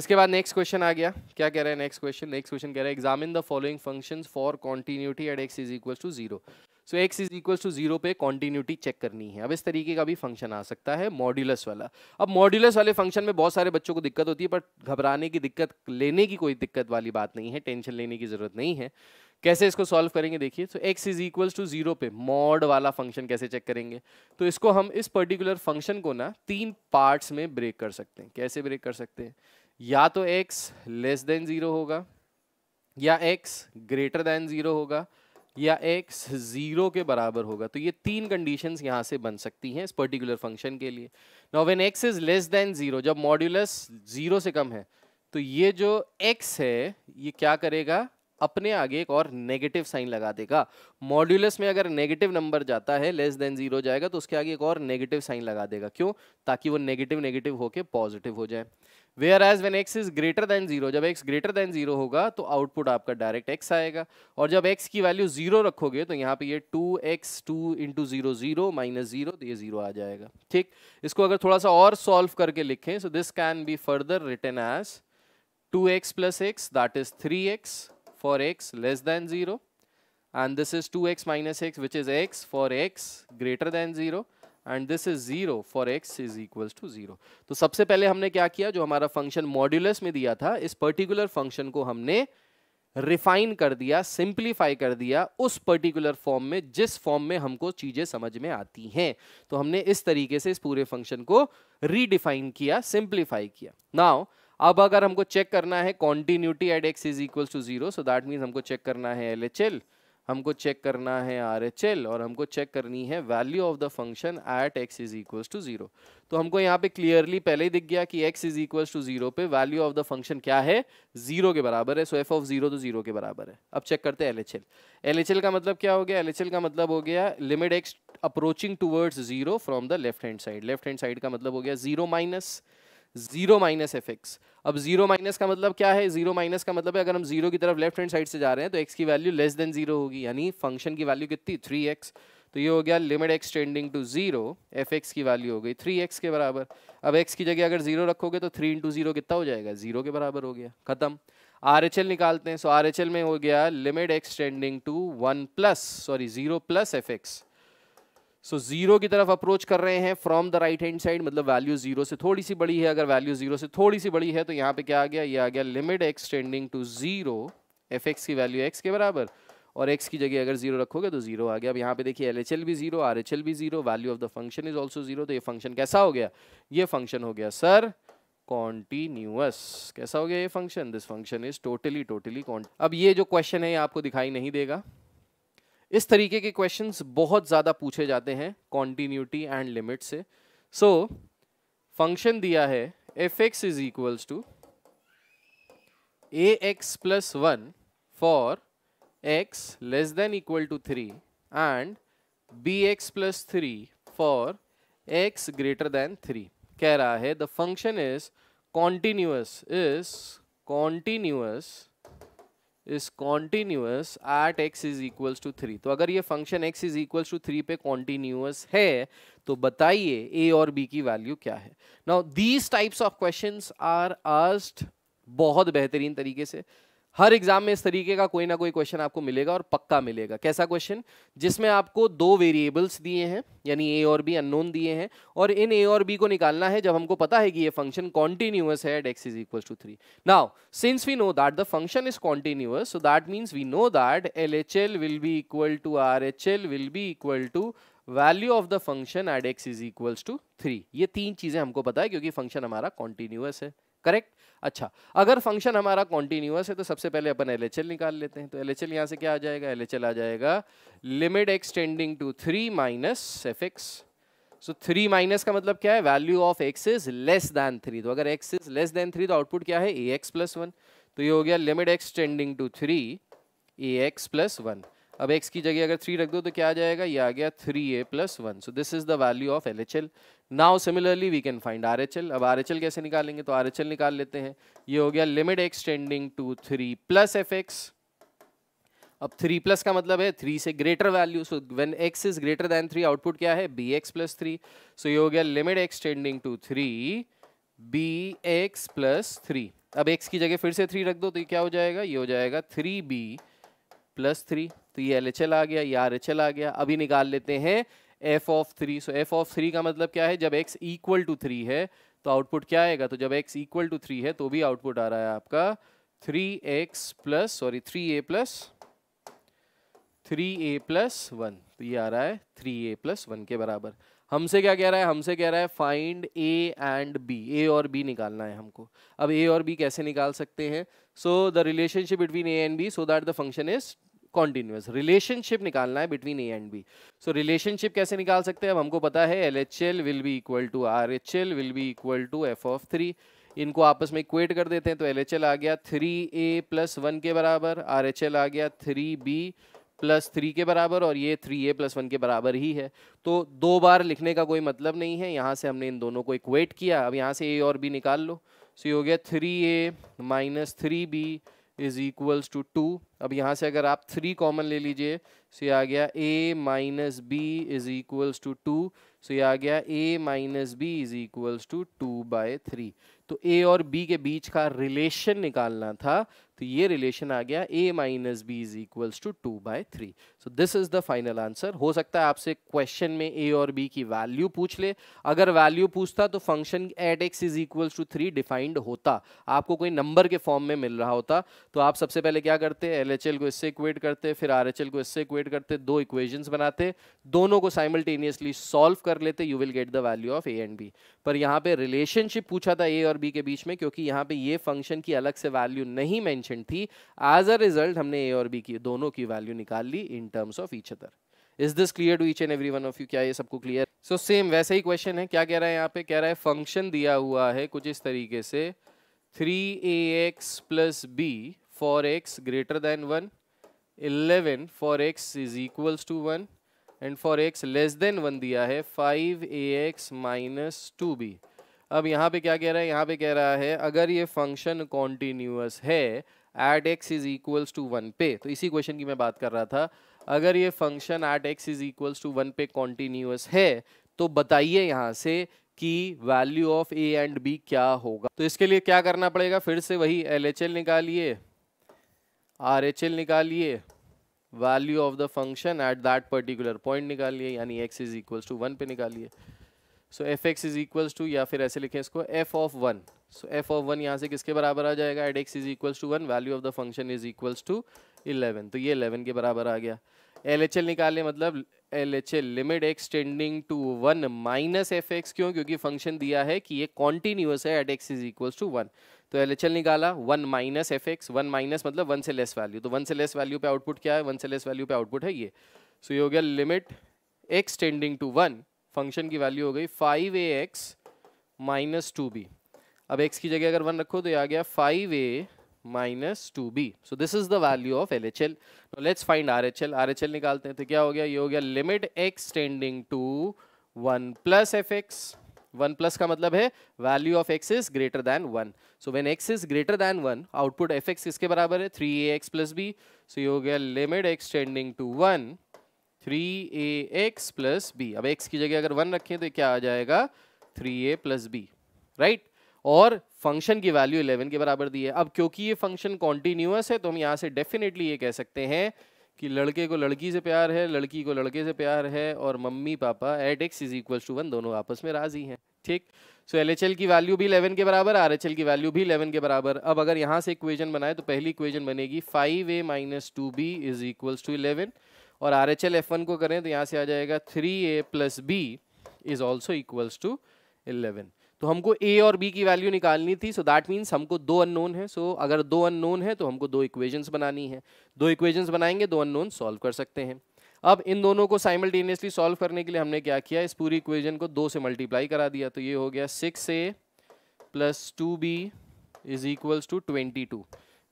इसके बाद नेक्स्ट क्वेश्चन आ गया क्या कह रहे हैं नेक्स्ट क्वेश्चन नेक्स्ट क्वेश्चन कह रहे हैं examine the following functions for continuity at x is equal to zero so x is equal to zero पे कॉन्टीन्यूटी चेक करनी है अब इस तरीके का भी फंक्शन आ सकता है मॉड्यूलस वाला अब मॉड्यूलस वाले फंक्शन में बहुत सारे बच्चों को दिक्कत होती है बट घबराने की दिक्कत लेने की कोई दिक्कत वाली बात नहीं है टेंशन लेने की जरूरत नहीं है कैसे इसको सॉल्व करेंगे देखिए तो x is equal to zero पे मॉड वाला फंक्शन कैसे चेक करेंगे तो इसको हम इस पर्टिकुलर फंक्शन को ना तीन पार्ट्स में ब्रेक कर सकते हैं कैसे ब्रेक कर सकते हैं या तो एक्स लेस देन जीरो होगा या एक्स ग्रेटर देन जीरो होगा या x ज़ीरो के बराबर होगा तो ये तीन कंडीशंस यहाँ से बन सकती हैं इस पर्टिकुलर फंक्शन के लिए now when x is less than zero जब मॉड्यूलस ज़ीरो से कम है तो ये जो x है ये क्या करेगा अपने आगे एक और नेगेटिव साइन लगा देगा मॉड्यूलस में अगर नेगेटिव नंबर जाता है लेस देन जीरो जाएगा तो उसके आगे एक और नेगेटिव साइन लगा देगा क्यों ताकि वो नेगेटिव नेगेटिव होके पॉजिटिव हो जाए whereas when x is greater than zero जब एक्स ग्रेटर देन जीरो होगा तो आउटपुट आपका डायरेक्ट एक्स आएगा और जब एक्स की वैल्यू जीरो रखोगे तो यहाँ पे ये two x two into zero zero minus zero तो ये जीरो आ जाएगा ठीक इसको अगर थोड़ा सा और सॉल्व करके लिखें so this can be further written as two x plus x that is three x for x less than zero and this is two x minus x which is x for x greater than zero and this is zero for x is equal to zero तो सबसे पहले हमने क्या किया जो हमारा function modulus में दिया था इस पर्टिकुलर फंक्शन को हमने रिफाइन कर दिया सिंप्लीफाई कर दिया उस पर्टिकुलर फॉर्म में जिस फॉर्म में हमको चीज़ें समझ में आती हैं तो हमने इस तरीके से इस पूरे फंक्शन को रीडिफाइन किया सिंप्लीफाई किया नाउ अब अगर हमको चेक करना है continuity at x is equal to zero so that mean हमको चेक करना है एल एच एल हमको चेक करना है आर एच एल और हमको चेक करनी है value of the function at x is equals to zero तो हमको यहाँ पे क्लियरली पहले ही दिख गया कि x is equals to zero पे वैल्यू ऑफ द फंक्शन क्या है जीरो के बराबर है सो एफ ऑफ जीरो तो जीरो के बराबर है अब चेक करते हैं L H L L H L का मतलब क्या हो गया एल एच एल का मतलब हो गया limit x approaching towards zero from the left hand side left hand side का मतलब हो गया zero minus zero minus f x अब जीरो माइनस का मतलब क्या है जीरो माइनस का मतलब है अगर हम जीरो की तरफ लेफ्ट हैंड साइड से जा रहे हैं तो एक्स की वैल्यू लेस देन जीरो होगी यानी फंक्शन की वैल्यू कितनी थ्री एक्स तो ये हो गया limit x tending to zero f x की वैल्यू हो गई थ्री एक्स के बराबर अब एक्स की जगह अगर जीरो रखोगे तो थ्री इंटू जीरो कितना हो जाएगा जीरो के बराबर हो गया खत्म आर एच एल निकालते हैं सो आर एच एल में हो गया limit x tending to one plus sorry zero plus f x so zero की तरफ अप्रोच कर रहे हैं from the right hand side मतलब वैल्यू जीरो से थोड़ी सी बड़ी है अगर वैल्यू जीरो से थोड़ी सी बड़ी है तो यहाँ पे क्या आ गया ये आ गया limit extending to zero f x की वैल्यू एक्स के बराबर और एक्स की जगह अगर जीरो रखोगे तो जीरो आ गया अब यहाँ पे देखिए एल एच एल भी जीरो आर एच एल भी zero value of the function is also zero तो ये फंक्शन कैसा हो गया ये फंक्शन हो गया सर कॉन्टीन्यूअस कैसा हो गया ये function this function is totally totally अब ये जो क्वेश्चन है ये आपको दिखाई नहीं देगा इस तरीके के क्वेश्चंस बहुत ज़्यादा पूछे जाते हैं कॉन्टीन्यूटी एंड लिमिट से सो फंक्शन दिया है f x is equals to a x plus one for x less than equal to three and b x plus three for x greater than three कह रहा है the function is continuous is continuous is continuous at x is equals to three तो अगर ये function x is equals to three पे continuous है तो बताइए ए और बी की वैल्यू क्या है now these types of question are asked बहुत बेहतरीन तरीके से हर एग्जाम में इस तरीके का कोई ना कोई क्वेश्चन आपको मिलेगा और पक्का मिलेगा कैसा क्वेश्चन जिसमें आपको दो वेरिएबल्स दिए हैं यानी ए और बी अननोन दिए हैं और इन ए और बी को निकालना है जब हमको पता है कि ये फंक्शन कॉन्टिन्यूस है at x is equal to three now since we know that the function is continuous so that means we know that L H L will be equal to R H L will be equal to value of the function at x is equals to three ये तीन चीजें हमको पता है क्योंकि function हमारा continuous है correct अच्छा अगर फंक्शन हमारा कॉन्टिन्यूस है तो सबसे पहले अपन एल निकाल लेते हैं तो एल एच यहाँ से क्या आ जाएगा एल आ जाएगा limit extending to three minus f x so three minus का मतलब क्या है value of x is less than three तो अगर x is less than three तो आउटपुट क्या है ए एक्स प्लस वन तो ये हो गया limit extending to three a x plus one अब x की जगह अगर थ्री रख दो तो क्या आ जाएगा ये आ गया three a plus one so this is the value of L H L now similarly we can find R H L अब आर एच एल कैसे निकालेंगे तो आर एच एल निकाल लेते हैं ये हो गया limit extending to three plus f x अब थ्री प्लस का मतलब है थ्री से greater value so when x is greater than three output क्या है b x plus three so ये हो गया limit extending to three b x plus three अब एक्स की जगह फिर से थ्री रख दो तो ये क्या हो जाएगा ये हो जाएगा थ्री बी प्लस थ्री तो ये एल आ गया ये आर एच एल आ गया अभी निकाल लेते हैं f of three so f of three का मतलब क्या है जब एक्स इक्वल टू थ्री है तो आउटपुट क्या आएगा तो जब एक्स इक्वल टू थ्री है तो भी आउटपुट आ रहा है आपका three x plus sorry three a plus three a plus one तो ये आ रहा है थ्री ए प्लस वन के बराबर हमसे क्या कह रहा है हमसे कह रहा है find a and b a और बी निकालना है हमको अब ए और बी कैसे निकाल सकते हैं so the relationship between a and b so that the function is continuous relationship निकालना है between a and b so relationship कैसे निकाल सकते हैं अब हमको पता है L H L will be equal to R H L will be equal to f of three इनको आपस में इक्वेट कर देते हैं तो एल एच एल आ गया थ्री ए प्लस वन के बराबर आर एच एल आ गया थ्री बी प्लस थ्री के बराबर और ये थ्री ए प्लस वन के बराबर ही है तो दो बार लिखने का कोई मतलब नहीं है यहाँ से हमने इन दोनों को इक्वेट किया अब यहाँ से ए और बी निकाल लो सो ये हो गया three a minus three b is equals to two अब यहाँ से अगर आप थ्री कॉमन ले लीजिए सो ये आ गया a minus b is equals to two so ये आ गया a minus b is equals to two by three तो ए और बी के बीच का रिलेशन निकालना था तो ये रिलेशन आ गया a minus b is equals to two by three so this is the final answer हो सकता है आपसे क्वेश्चन में ए और बी की वैल्यू पूछ ले अगर वैल्यू पूछता तो function at x is equals to three defined होता आपको कोई नंबर के फॉर्म में मिल रहा होता तो आप सबसे पहले क्या करते एल को इससे इक्वेट करते फिर आर को इससे इक्वेट करते दो इक्वेजन्स बनाते दोनों को साइमल्टेनियसली सॉल्व कर लेते you will get the value of a and b पर यहाँ पे रिलेशनशिप पूछा था ए और बी के बीच में क्योंकि यहाँ पे ये फंक्शन की अलग से वैल्यू नहीं मैं मैंशन थी एज अ रिजल्ट हमने ए और बी की दोनों की वैल्यू निकाल ली in terms of each other is this clear to each and every one of you क्या ये सबको क्लियर सो सेम वैसे ही क्वेश्चन है क्या कह रहा है यहाँ पे कह रहा है फंक्शन दिया हुआ है कुछ इस तरीके से three a x plus b for x greater than one eleven for x is equals to one and for x less than one दिया है five a x minus two b अब यहाँ पे क्या कह रहा है यहाँ पे कह रहा है अगर ये फंक्शन कॉन्टीन्यूस है at x is equals to one पे तो इसी क्वेश्चन की मैं बात कर रहा था अगर ये function at x is equals to one पे कॉन्टीन्यूस है तो बताइए यहाँ से कि value of a and b क्या होगा तो इसके लिए क्या करना पड़ेगा फिर से वही एल एच एल निकालिए आर एच एल निकालिए value of the function at that particular point निकालिए यानी x is equals to one पे निकालिए so f x is equals to या फिर ऐसे लिखें इसको f of one so f of one यहाँ से किसके बराबर आ जाएगा at x is equals to one value of the function is equals to eleven तो ये इलेवन के बराबर आ गया एल एच एल निकाले मतलब L H L limit extending to one minus f x क्यों क्योंकि फंक्शन दिया है कि ये कॉन्टिन्यूस है at x is equals to one तो एल एच एल निकाला one minus f x one minus मतलब वन से लेस वैल्यू तो वन से लेस वैल्यू पे आउटपुट क्या है वन से लेस वैल्यू पे आउटपुट है ये सो so, ये हो गया limit extending to one function की वैल्यू हो गई five a x minus two b अब एक्स की जगह अगर वन रखो तो ये आ गया five a minus two b so this is the value of L H L let's find R H L R H L निकालते हैं तो क्या हो गया ये हो गया limit x tending to one plus f x one plus का मतलब है value of x is greater than one so when x is greater than one output f x किसके बराबर है three a x plus b so ये हो गया limit x tending to one three a x plus b अब x की जगह अगर वन रखें तो क्या आ जाएगा three a plus b right और फंक्शन की वैल्यू इलेवन के बराबर दी है अब क्योंकि ये फंक्शन कॉन्टिन्यूस है तो हम यहाँ से डेफिनेटली ये कह सकते हैं कि लड़के को लड़की से प्यार है लड़की को लड़के से प्यार है और mummy papa at x is equal to one दोनों आपस में राजी हैं ठीक सो एल एच एल की वैल्यू भी 11 के बराबर आर एच एल की वैल्यू भी 11 के बराबर अब अगर यहाँ से इक्वेजन बनाए तो पहली इक्वेजन बनेगी five a minus two b is equals to eleven और R H L f one को करें तो यहाँ से आ जाएगा three a plus b is also equals to eleven तो हमको ए और बी की वैल्यू निकालनी थी सो दैट मीन्स हमको दो अननोन है सो so, अगर दो अननोन है तो हमको दो इक्वेजन्स बनानी है दो इक्वेजन्स बनाएंगे दो अननोन सॉल्व कर सकते हैं अब इन दोनों को साइमल्टेनियसली सॉल्व करने के लिए हमने क्या किया इस पूरी इक्वेजन को दो से मल्टीप्लाई करा दिया तो ये हो गया six a plus two b is equals to twenty two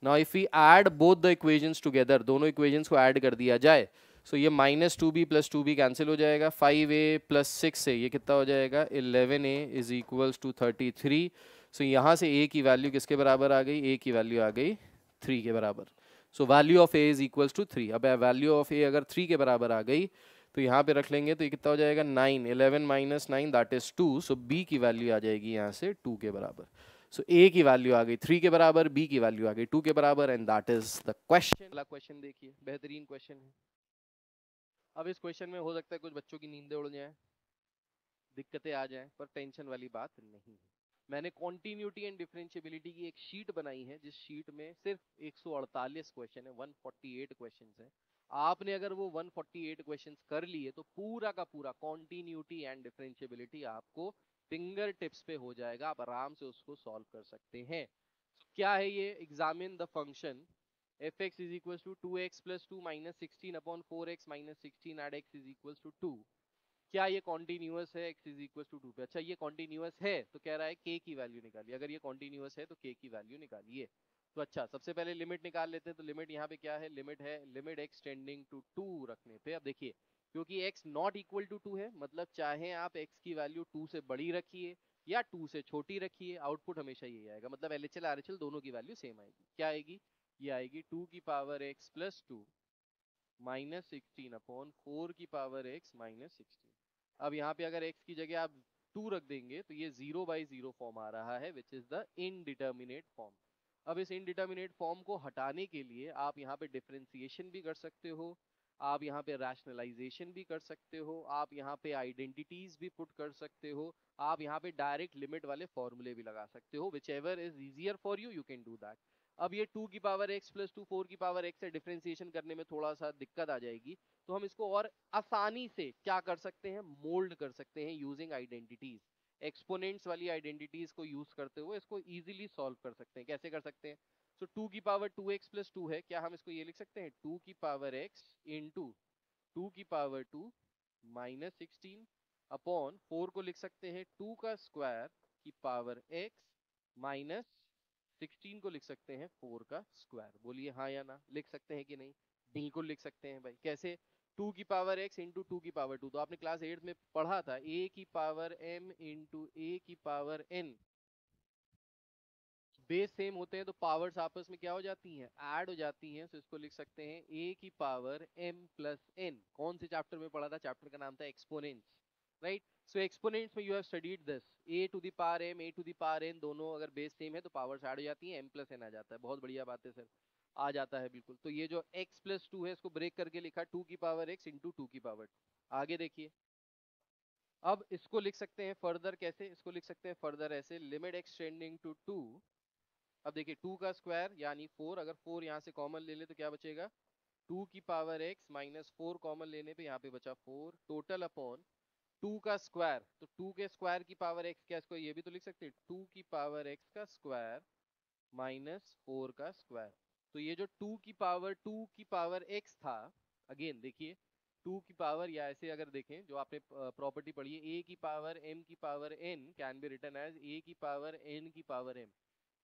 now if we add both the equations together दोनों इक्वेजन्स को ऐड कर दिया जाए सो so ये minus two b plus two b cancel हो जाएगा five a plus six a ये कितना हो जाएगा eleven a is equals to thirty three so यहाँ से ए की वैल्यू किसके बराबर आ गई ए की वैल्यू आ गई थ्री के बराबर so value of a is equals to three अब वैल्यू ऑफ ए अगर थ्री के बराबर आ गई तो यहाँ पे रख लेंगे तो ये कितना हो जाएगा nine eleven minus nine that is two so b की वैल्यू आ जाएगी यहाँ से टू के बराबर सो ए की वैल्यू आ गई थ्री के बराबर बी की वैल्यू आ गई टू के बराबर and that is the question अगला क्वेश्चन देखिए बेहतरीन क्वेश्चन है अब इस क्वेश्चन में हो सकता है कुछ बच्चों की नींदें उड़ जाए दिक्कतें आ जाए पर टेंशन वाली बात नहीं है मैंने कॉन्टिन्यूटी एंड डिफरेंशियबिलिटी की एक शीट बनाई है जिस शीट में सिर्फ 148 क्वेश्चन है 148 क्वेश्चन है आपने अगर वो 148 क्वेश्चन कर लिए तो पूरा का पूरा कॉन्टिन्यूटी एंड डिफरेंशियबिलिटी आपको फिंगर टिप्स पे हो जाएगा आप आराम से उसको सॉल्व कर सकते हैं so, तो क्या है ये examine the function f x is equal to two x plus two minus sixteen upon four x minus sixteen at x is equal to two क्या ये कॉन्टिन्यूस है x is equal to two पे अच्छा ये continuous है तो कह रहा है के की वैल्यू निकालिए अगर ये कॉन्टिन्यूस है तो के की वैल्यू निकालिए तो अच्छा सबसे पहले लिमिट निकाल लेते हैं तो लिमिट यहाँ पे क्या है लिमिट है limit x tending to two रखने पे अब देखिए क्योंकि x not equal to two है मतलब चाहे आप एक्स की वैल्यू टू से बड़ी रखिए या टू से छोटी रखिए आउटपुट हमेशा यही आएगा मतलब एल एच दोनों की वैल्यू सेम आएगी क्या आएगी ये आएगी टू की power x plus two minus sixteen upon four की पावर एक्स माइनस सिक्सटीन अब यहाँ पे अगर एक्स की जगह आप टू रख देंगे तो ये जीरो बाई जीरो फॉर्म आ रहा है which is the indeterminate form अब इस इनडिटर्मिनेट फॉर्म को हटाने के लिए आप यहाँ पे डिफ्रेंसिएशन भी कर सकते हो आप यहाँ पे रैशनलाइजेशन भी कर सकते हो आप यहाँ पे आइडेंटिटीज भी पुट कर सकते हो आप यहाँ पे डायरेक्ट लिमिट वाले फॉर्मूले भी लगा सकते हो whichever is easier for you you can do that अब ये टू की power x plus two four की पावर एक्स से डिफ्रेंसिएशन करने में थोड़ा सा दिक्कत आ जाएगी तो हम इसको और आसानी से क्या कर सकते हैं मोल्ड कर सकते हैं यूजिंग आइडेंटिटीज एक्सपोनेंट्स वाली आइडेंटिटीज को यूज करते हुए इसको ईजिली सॉल्व कर सकते हैं कैसे कर सकते हैं सो टू की power two x plus two है क्या हम इसको ये लिख सकते हैं टू की power x into two की power two minus sixteen upon four को लिख सकते हैं टू का स्क्वायर की पावर एक्स माइनस सिक्सटीन को लिख सकते हैं फोर का स्क्वायर बोलिए हाँ या ना लिख सकते हैं कि नहीं बिल्कुल लिख सकते हैं भाई कैसे टू की पावर एक्स इंटू टू की पावर टू तो आपने क्लास एट में पढ़ा था ए की पावर एम इंटू ए की पावर एन बेस सेम होते हैं तो पावर्स आपस में क्या हो जाती हैं ऐड हो जाती हैं तो इसको लिख सकते हैं ए की पावर एम प्लस एन कौन से चैप्टर में पढ़ा था चैप्टर का नाम था exponents right so so, exponents में you have studied this a to the power m a to the power n दोनों अगर बेस सेम है तो पावर्स ऐड हो जाती है एम प्लस एन आ जाता है बहुत बढ़िया बात है सर आ जाता है बिल्कुल तो ये जो एक्स प्लस टू है इसको ब्रेक करके लिखा टू की पावर एक्स इंटू टू की पावर आगे देखिए अब इसको लिख सकते हैं फर्दर कैसे इसको लिख सकते हैं फर्दर ऐसे limit x tending to two अब देखिए टू का स्क्वायर यानी फोर अगर फोर यहाँ से कॉमन ले ले तो क्या बचेगा टू की power x minus four common लेने पे यहाँ पे बचा फोर टोटल अपॉन टू का स्क्वायर तो टू के स्क्वायर की पावर एक्स क्या इसको ये भी तो लिख सकते हैं टू की पावर एक्स का स्क्वायर माइनस फोर का स्क्वायर तो ये जो टू की पावर टू की पावर एक्स था अगेन देखिए टू की पावर या ऐसे अगर देखें जो आपने प्रॉपर्टी पढ़ी है ए की पावर एम की power n can be written as a की पावर एन की पावर एम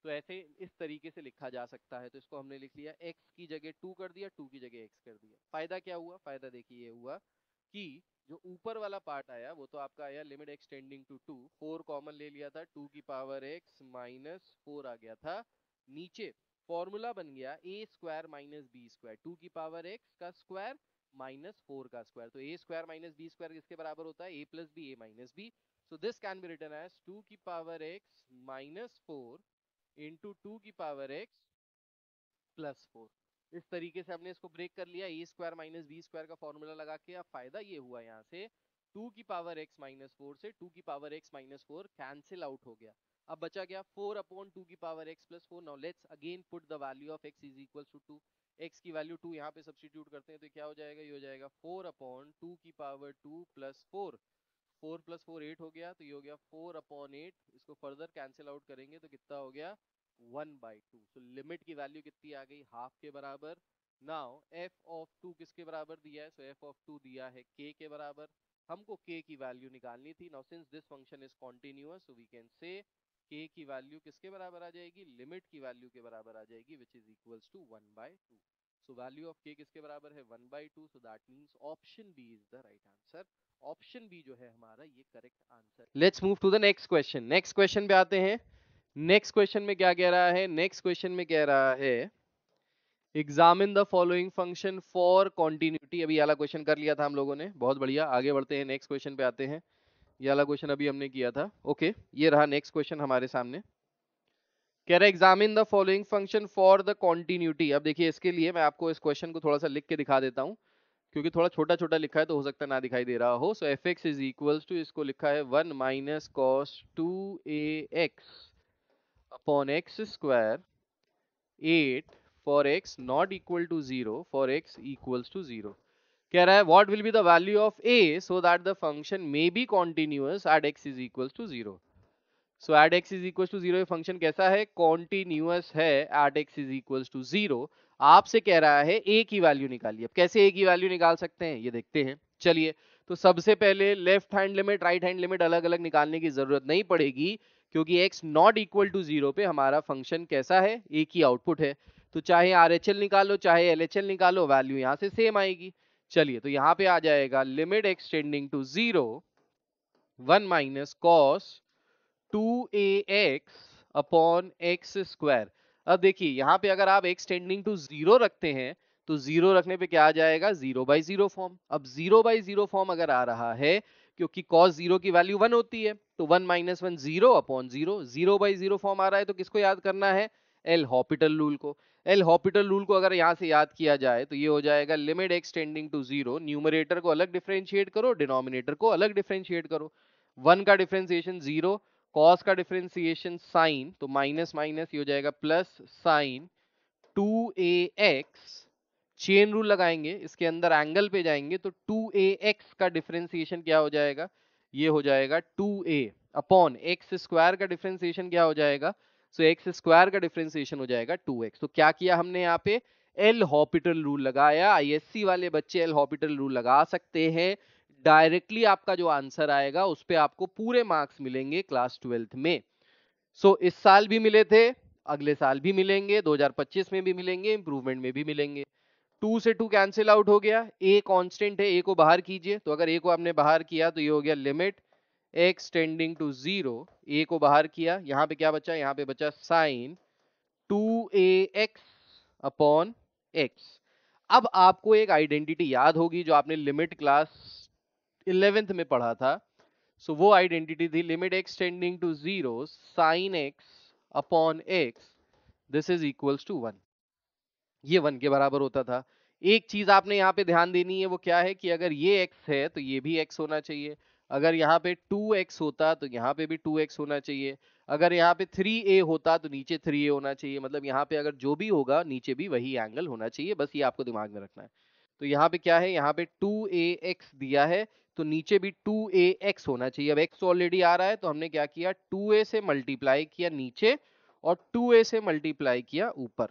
तो ऐसे इस तरीके से लिखा जा सकता है तो इसको हमने लिख लिया एक्स की जगह टू कर दिया टू की जगह एक्स कर दिया फायदा क्या हुआ फायदा देखिए ये हुआ कि जो ऊपर वाला पार्ट आया वो तो आपका आया limit extending to two four common ले लिया था टू की पावर एक्स माइनस फोर आ गया था नीचे फॉर्मूला बन गया a square minus b square two की पावर एक्स का स्क्वायर माइनस फोर का स्क्वायर तो a square minus b square किसके बराबर होता है a plus b a minus b so this can be written as two की power x minus four into two की पावर एक्स प्लस फोर इस तरीके से हमने इसको ब्रेक कर लिया a square minus b square का फॉर्मूला लगा के अब फायदा ये हुआ यहाँ से टू की पावर एक्स माइनस फोर से टू की power x minus four cancel out हो गया अब बचा गया फोर अपॉन टू की power x plus four now let's again put the value of x is equal to two x की value two यहाँ पे सब्सटीट्यूट करते हैं तो क्या हो जाएगा ये हो जाएगा फोर अपॉन टू की power two plus four four plus four eight हो गया तो ये हो गया फोर अपॉन एट इसको फर्दर कैंसिल आउट करेंगे तो कितना हो गया one by two so limit की वैल्यू कितनी आ गई हाफ के बराबर नाउ एफ ऑफ टू किसके बराबर दिया है सो एफ ऑफ टू दिया है के के बराबर हमको के की वैल्यू निकालनी थी now since this function is continuous so we can say k की वैल्यू किसके बराबर आ जाएगी लिमिट की वैल्यू के बराबर आ जाएगी which is equals to one by two so value of k किसके बराबर है one by two so that means option B is the right answer option B जो है हमारा ये correct answer let's move to the next question next question पे आते हैं नेक्स्ट क्वेश्चन में क्या कह रहा है नेक्स्ट क्वेश्चन में कह रहा है examine the following function for continuity अभी अला क्वेश्चन कर लिया था हम लोगों ने बहुत बढ़िया आगे बढ़ते हैं नेक्स्ट क्वेश्चन पे आते हैं ये अला क्वेश्चन अभी हमने किया था ओके ये रहा नेक्स्ट क्वेश्चन हमारे सामने कह रहा है examine the following function for the continuity अब देखिए इसके लिए मैं आपको इस क्वेश्चन को थोड़ा सा लिख के दिखा देता हूँ क्योंकि थोड़ा छोटा छोटा लिखा है तो हो सकता है ना दिखाई दे रहा हो so f x is equals to इसको लिखा है one minus cos two a x upon x square 8 for x not equal to 0 for x equals to 0 कह रहा है what will be the value of a so that the function may be continuous at x is equal to zero so at x is equal to zero function कैसा है continuous है at x is equal to zero आपसे कह रहा है a की value निकालिए अब कैसे ए की वैल्यू निकाल सकते हैं ये देखते हैं चलिए तो सबसे पहले left hand limit right hand limit अलग अलग निकालने की जरूरत नहीं पड़ेगी क्योंकि x not equal to zero पे हमारा फंक्शन कैसा है एक ही आउटपुट है तो चाहे आर निकालो चाहे एल निकालो वैल्यू यहाँ से सेम आएगी चलिए तो यहाँ पे आ जाएगा limit extending to zero one minus cos two a x upon x square अब देखिए यहाँ पे अगर आप एक्सटेंडिंग टू जीरो रखते हैं तो जीरो रखने पे क्या आ जाएगा जीरो बाई जीरो फॉर्म अब जीरो बाई जीरो फॉर्म अगर आ रहा है क्योंकि कॉस जीरो की वैल्यू वन होती है तो one minus one zero upon zero zero by zero form आ रहा है तो किसको याद करना है एल हॉपिटल रूल को एल हॉपिटल रूल को अगर यहाँ से याद किया जाए तो ये हो जाएगा limit extending to zero numerator को अलग डिफ्रेंशिएट करो डिनोमिनेटर को अलग डिफ्रेंशिएट करो वन का डिफ्रेंसिएशन जीरो कॉस का डिफ्रेंसिएशन साइन तो माइनस माइनस ये हो जाएगा plus sine two a x chain rule लगाएंगे इसके अंदर एंगल पे जाएंगे तो टू ए एक्स का डिफ्रेंसिएशन क्या हो जाएगा ये हो जाएगा two a upon x square का डिफ्रेंसिएशन क्या हो जाएगा सो एक्स स्क्वायर का डिफ्रेंसिएशन हो जाएगा टू एक्स तो क्या किया हमने यहाँ पे एल हॉपिटल रूल लगाया आईएससी वाले बच्चे एल हॉपिटल रूल लगा सकते हैं डायरेक्टली आपका जो आंसर आएगा उस पर आपको पूरे मार्क्स मिलेंगे क्लास ट्वेल्थ में सो so, इस साल भी मिले थे अगले साल भी मिलेंगे 2025 में भी मिलेंगे इंप्रूवमेंट में भी मिलेंगे टू से टू कैंसिल आउट हो गया ए कांस्टेंट है ए को बाहर कीजिए तो अगर ए को आपने बाहर किया तो ये हो गया limit x tending to zero a को बाहर किया यहाँ पे क्या बचा यहाँ पे बचा sine two a x upon x अब आपको एक आइडेंटिटी याद होगी जो आपने लिमिट क्लास इलेवेंथ में पढ़ा था सो so, वो आइडेंटिटी थी limit x tending to zero sine x upon x this is equals to one ये वन के बराबर होता था एक चीज आपने यहाँ पे ध्यान देनी है वो क्या है कि अगर ये एक्स है तो ये भी एक्स होना चाहिए अगर यहाँ पे टू एक्स होता तो यहाँ पे भी टू एक्स होना चाहिए अगर यहाँ पे थ्री ए होता तो नीचे थ्री ए होना चाहिए मतलब यहाँ पे अगर जो भी होगा नीचे भी वही एंगल होना चाहिए बस ये आपको दिमाग में रखना है तो यहाँ पे क्या है यहाँ पे टू ए एक्स दिया है तो नीचे भी टू ए एक्स होना चाहिए अब एक्स ऑलरेडी आ रहा है तो हमने क्या किया टू ए से मल्टीप्लाई किया नीचे और टू ए से मल्टीप्लाई किया ऊपर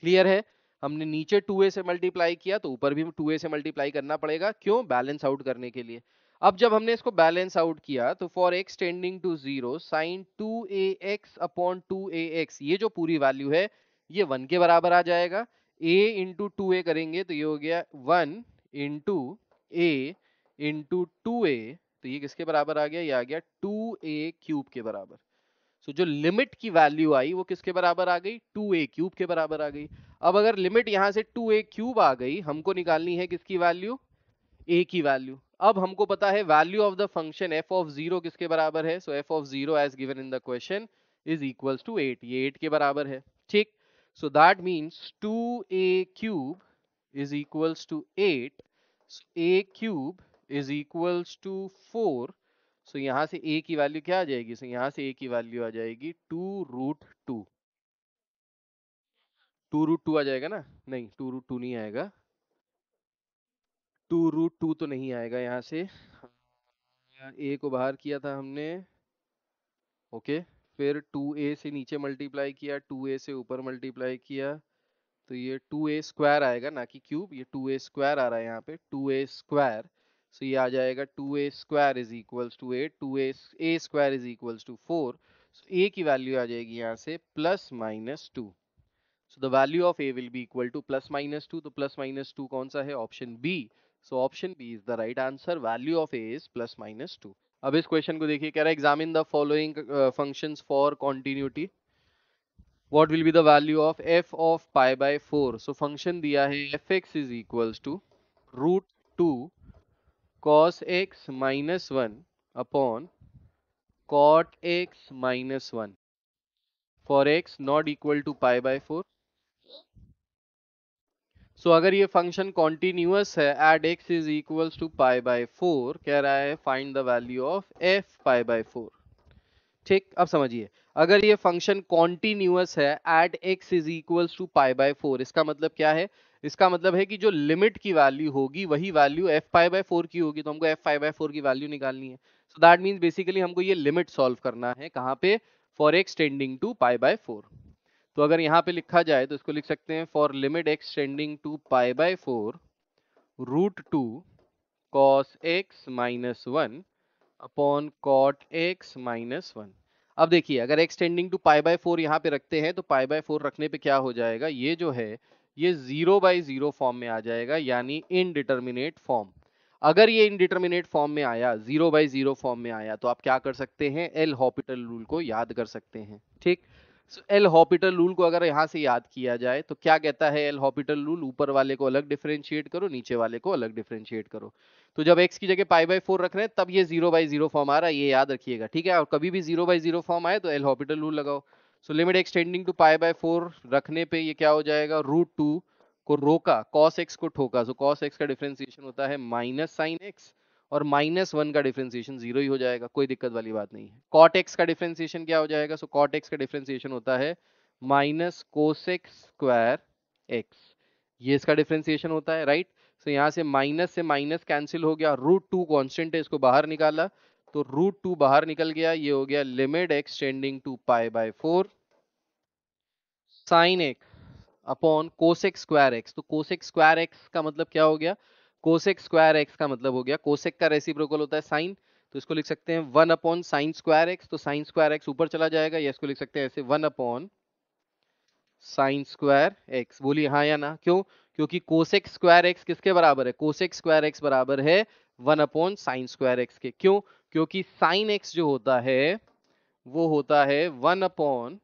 क्लियर है हमने नीचे टू ए से मल्टीप्लाई किया तो ऊपर भी टू ए से मल्टीप्लाई करना पड़ेगा क्यों बैलेंस आउट करने के लिए अब जब हमने इसको बैलेंस आउट किया तो for x tending to zero sine two a x upon two a x ये जो पूरी वैल्यू है ये वन के बराबर आ जाएगा ए इंटू टू ए करेंगे तो ये हो गया one into a into two a तो ये किसके बराबर आ गया ये आ गया टू ए क्यूब के बराबर सो जो लिमिट की वैल्यू आई वो किसके बराबर आ गई टू ए क्यूब के बराबर आ गई अब अगर लिमिट यहां से टू ए क्यूब आ गई हमको निकालनी है किसकी वैल्यू ए की वैल्यू अब हमको पता है value of the function f of zero किसके बराबर है so f of zero as given in the question is equal to eight ये एट के बराबर है ठीक so that means two a cube is equals to eight a cube is equals to four so so, यहाँ से ए की value क्या आ जाएगी सो so, यहाँ से ए की वैल्यू आ जाएगी two root two two root two आ जाएगा ना नहीं टू रूट टू नहीं आएगा टू रूट टू तो नहीं आएगा यहाँ से हाँ, ए को बाहर किया था हमने ओके फिर टू ए से नीचे मल्टीप्लाई किया टू ए से ऊपर मल्टीप्लाई किया तो ये टू ए स्क्वायर आएगा ना कि क्यूब ये टू ए स्क्वायर आ रहा है यहाँ पे टू ए स्क्वायर सो ये आ जाएगा two a square is equals to a two a a square is equals to four so a की वैल्यू आ जाएगी यहाँ से plus minus two so the value of a will be equal to plus minus two तो plus minus two कौन सा है option B so option B is the right answer value of a is plus minus two अब इस question को देखिए कह रहा है examine the following functions for continuity will be the value of f of pi by four so function दिया है f x is equal to root two cos x minus one upon cot x minus one for x not equal to pi by four so अगर ये function continuous है at x is equal to pi by four कह रहा है find the value of f pi by four ठीक अब समझिए अगर ये फंक्शन कॉन्टिन्यूस है at x is equal to pi by four इसका मतलब क्या है इसका मतलब है कि जो लिमिट की वैल्यू होगी वही value f five by four की होगी तो हमको एफ फाइव बाई फोर की वैल्यू निकालनी है सो दैट मीन्स बेसिकली हमको ये लिमिट सॉल्व करना है कहाँ पे for x tending to pi by four तो अगर यहाँ पे लिखा जाए तो इसको लिख सकते हैं for limit x tending to pi by four root two cos x minus one upon cot x minus one अब देखिए अगर x tending to pi by four यहाँ पे रखते हैं तो पाई बाय फोर रखने पे क्या हो जाएगा ये जो है ये जीरो बाई जीरो फॉर्म में आ जाएगा यानी इनडिटर्मिनेट फॉर्म अगर ये इनडिटर्मिनेट फॉर्म में आया जीरो बाई जीरो फॉर्म में आया तो आप क्या कर सकते हैं एल हॉपिटल रूल को याद कर सकते हैं ठीक एल हॉपिटल रूल को अगर यहां से याद किया जाए तो क्या कहता है एल हॉपिटल रूल ऊपर वाले को अलग डिफरेंशिएट करो नीचे वाले को अलग डिफरेंशिएट करो तो जब एक्स की जगह पाई बाई फोर रख रहे हैं तब ये जीरो बाई जीरो फॉर्म आ रहा है ये याद रखिएगा ठीक है और कभी भी जीरो बाई जीरो फॉर्म आए तो एल हॉपिटल रूल लगाओ so limit extending to pi by four रखने पे ये क्या हो जाएगा रूट टू को रोका कॉस एक्स को ठोका सो कॉस एक्स का डिफ्रेंसिएशन होता है माइनस साइन एक्स और माइनस वन का डिफ्रेंसिएशन जीरो ही हो जाएगा कोई दिक्कत वाली बात नहीं है कॉट एक्स का डिफ्रेंसिएशन क्या हो जाएगा सो कॉट एक्स का डिफ्रेंसिएशन होता है माइनस एक्स स्क्वायर एक्स ये इसका डिफ्रेंसिएशन होता है राइट सो यहाँ से माइनस से माइनस कैंसिल हो गया रूट टू कॉन्स्टेंट है इसको बाहर निकाला तो रूट टू बाहर निकल गया ये हो गया limit x tending to pi by four sine x upon cosec square x तो कोसेक स्क्वायर एक्स का मतलब क्या हो गया कोसेक स्क्वायर एक्स का मतलब हो गया कोसेक का रेसिप्रोकल होता है साइन तो इसको लिख सकते हैं one upon sine square x तो साइन स्क्वायर एक्स ऊपर चला जाएगा या इसको लिख सकते हैं ऐसे one upon sine square x बोली हाँ या ना क्यों क्योंकि कोसेक स्क्वायर एक्स किसके बराबर है कोसेक स्क्वायर एक्स बराबर है one upon sine square x के क्यों क्योंकि साइन एक्स जो होता है वो होता है वन अपॉन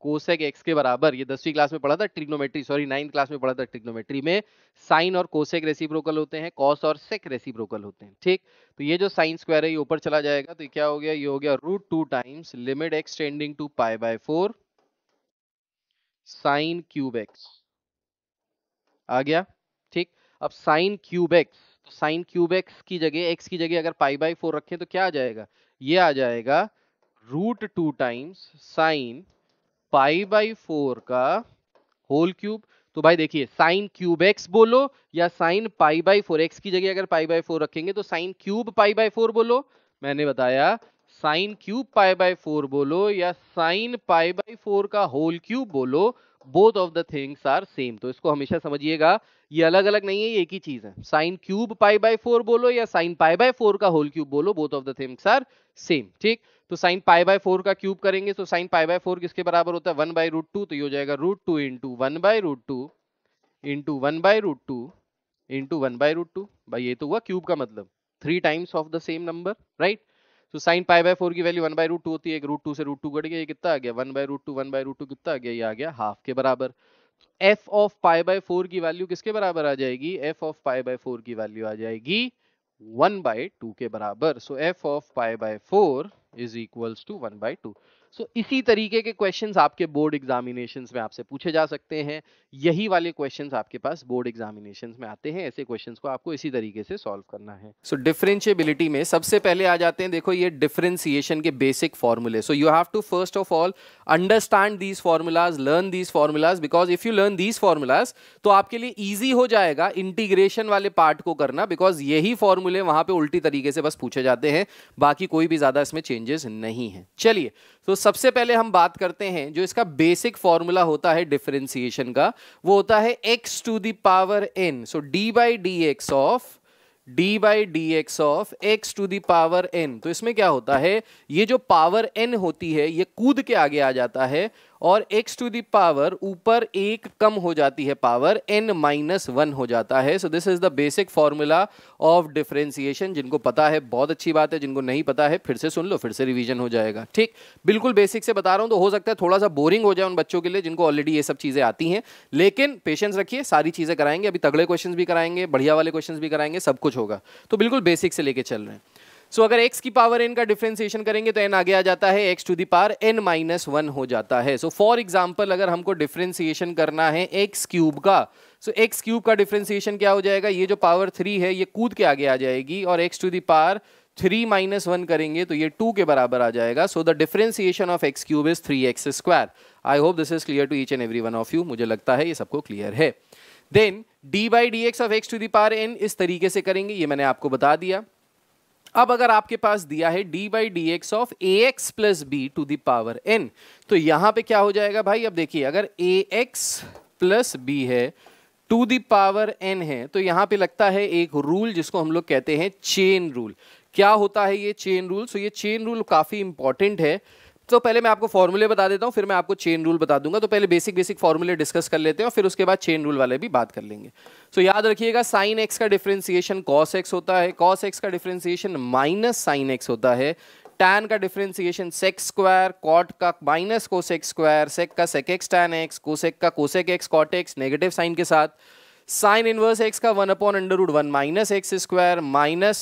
कोसेक एक्स के बराबर ये दसवीं क्लास में पढ़ा था ट्रिग्नोमेट्री सॉरी नाइन्थ क्लास में पढ़ा था ट्रिग्नोमेट्री में साइन और कोसेक रेसिप्रोकल होते हैं कॉस और सेक रेसिप्रोकल होते हैं ठीक तो ये जो साइन स्क्वायर है ये ऊपर चला जाएगा तो क्या हो गया ये हो गया root two times limit x tending to pi by four sine cube x आ गया ठीक अब साइन क्यूब एक्स तो साइन क्यूब एक्स की जगह एक्स की जगह अगर पाई बाई फोर रखें तो क्या आ जाएगा ये आ जाएगा root two times sine pi by four का होल क्यूब तो भाई देखिए साइन क्यूब एक्स बोलो या sine pi by four x की जगह अगर पाई बाई फोर रखेंगे तो sine cube pi by four बोलो मैंने बताया sine cube pi by four बोलो या साइन पाई बाई फोर का होल क्यूब बोलो both of the things are same तो इसको हमेशा समझिएगा ये अलग अलग नहीं है ये एक ही चीज है sine cube pi by four बोलो या साइन पाई बाय फोर का होल क्यूब बोलो both of the things are same ठीक तो साइन पाई बाय फोर का क्यूब करेंगे तो साइन पाई बाय फोर किसके बराबर होता है वन बाई रूट टू तो ये हो जाएगा root two into one by root two into one by root two into one by root two भाई ये तो हुआ क्यूब का मतलब three times of the same number right तो साइन पाई बाय फोर की value one by root two होती है रूट टू से रूट टू कट गया ये कितना आ गया one by root two one by root two कितना आ गया ये आ गया हाफ के बराबर f of pi by four की वैल्यू किसके बराबर आ जाएगी f of pi by four की वैल्यू आ जाएगी वन बाय टू के बराबर so f of pi by four is equals to one by two so इसी तरीके के क्वेश्चंस आपके बोर्ड एग्जामिनेशंस में आपसे पूछे जा सकते हैं यही वाले क्वेश्चन आपके पास बोर्ड एग्जामिनेशन में आते हैं ऐसे क्वेश्चन को आपको इसी तरीके से सॉल्व करना है सो so, डिफरेंशियबिलिटी में सबसे पहले आ जाते हैं देखो ये डिफरेंशिएशन के बेसिक फॉर्मूले so you have to first of all understand these formulas learn these formulas because if you learn these formulas तो आपके लिए ईजी हो जाएगा इंटीग्रेशन वाले पार्ट को करना बिकॉज यही फॉर्मूले वहां पर उल्टी तरीके से बस पूछे जाते हैं बाकी कोई भी ज्यादा इसमें चेंजेस नहीं है चलिए तो सबसे पहले हम बात करते हैं जो इसका बेसिक फॉर्मूला होता है डिफरेंसिएशन का वो होता है x to the power n so d by d x of d by d x of x to power n तो इसमें क्या होता है ये जो पावर एन होती है ये कूद के आगे आ जाता है और x टू द पावर ऊपर एक कम हो जाती है पावर n माइनस वन हो जाता है so this is the basic formula of differentiation जिनको पता है बहुत अच्छी बात है जिनको नहीं पता है फिर से सुन लो फिर से रिविजन हो जाएगा ठीक बिल्कुल बेसिक से बता रहा हूँ तो हो सकता है थोड़ा सा बोरिंग हो जाए उन बच्चों के लिए जिनको ऑलरेडी ये सब चीज़ें आती हैं लेकिन पेशेंस रखिए सारी चीज़ें कराएंगे अभी तगड़े क्वेश्चन भी कराएंगे बढ़िया वाले क्वेश्चन भी कराएंगे सब कुछ होगा तो बिल्कुल बेसिक से लेके चल रहे हैं सो so, अगर एक्स की पावर एन का डिफ्रेंसिएशन करेंगे तो एन आगे आ जाता है x to power n minus one हो जाता है सो फॉर एग्जाम्पल अगर हमको डिफ्रेंसिएशन करना है एक्स क्यूब का सो एक्स क्यूब का डिफ्रेंसिएशन क्या हो जाएगा ये जो पावर थ्री है ये कूद के आगे आ जाएगी और x to power three minus one करेंगे तो ये टू के बराबर आ जाएगा so the differentiation of x cube is three x square I hope this is clear to each and every one of you मुझे लगता है ये सबको क्लियर है then d by d x of x to the power n इस तरीके से करेंगे ये मैंने आपको बता दिया अब अगर आपके पास दिया है d by d x of a x plus b to the power n तो यहां पे क्या हो जाएगा भाई अब देखिए अगर ए एक्स प्लस बी है टू दावर एन है तो यहां पे लगता है एक रूल जिसको हम लोग कहते हैं चेन रूल क्या होता है ये चेन रूल सो ये चेन रूल काफी इंपॉर्टेंट है तो पहले मैं आपको फॉर्मूले बता देता हूँ फिर मैं आपको चेन रूल बता दूंगा तो पहले बेसिक बेसिक फॉर्मूले डिस्कस कर लेते हैं और फिर उसके बाद चेन रूल वाले भी बात कर लेंगे सो तो so, याद रखिएगा साइन एक्स का डिफ्रेंसिएशन कॉस एक्स होता है कॉस एक्स का डिफ्रेंसिएशन माइनस साइन एक्स होता है टैन का डिफ्रेंसिएशन सेक्स स्क्वायर कॉट का माइनस कोसेक स्क्वायर सेक का sec x tan x cosec का cosec x cot x negative sign के साथ साइन इनवर्स एक्स का one upon under root one minus x square minus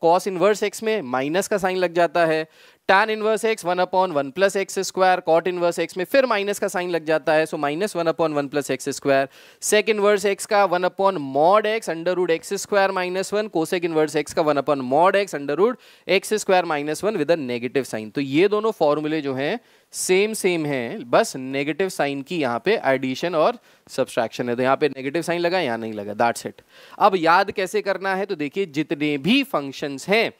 cos inverse x में minus का sign लग जाता है tan inverse x one upon one plus x square cot inverse x में फिर माइनस का साइन लग जाता है so minus one upon one plus x square sec inverse x का one upon mod x under root x square minus one cosec inverse x का one upon mod x under root x square minus one with negative sign तो ये दोनों फॉर्मूले जो हैं same same है बस नेगेटिव साइन की यहाँ पे एडिशन और सब्सट्रैक्शन है तो यहाँ पे नेगेटिव साइन लगा यहाँ नहीं लगा दैट्स इट अब याद कैसे करना है तो देखिए जितने भी फंक्शंस हैं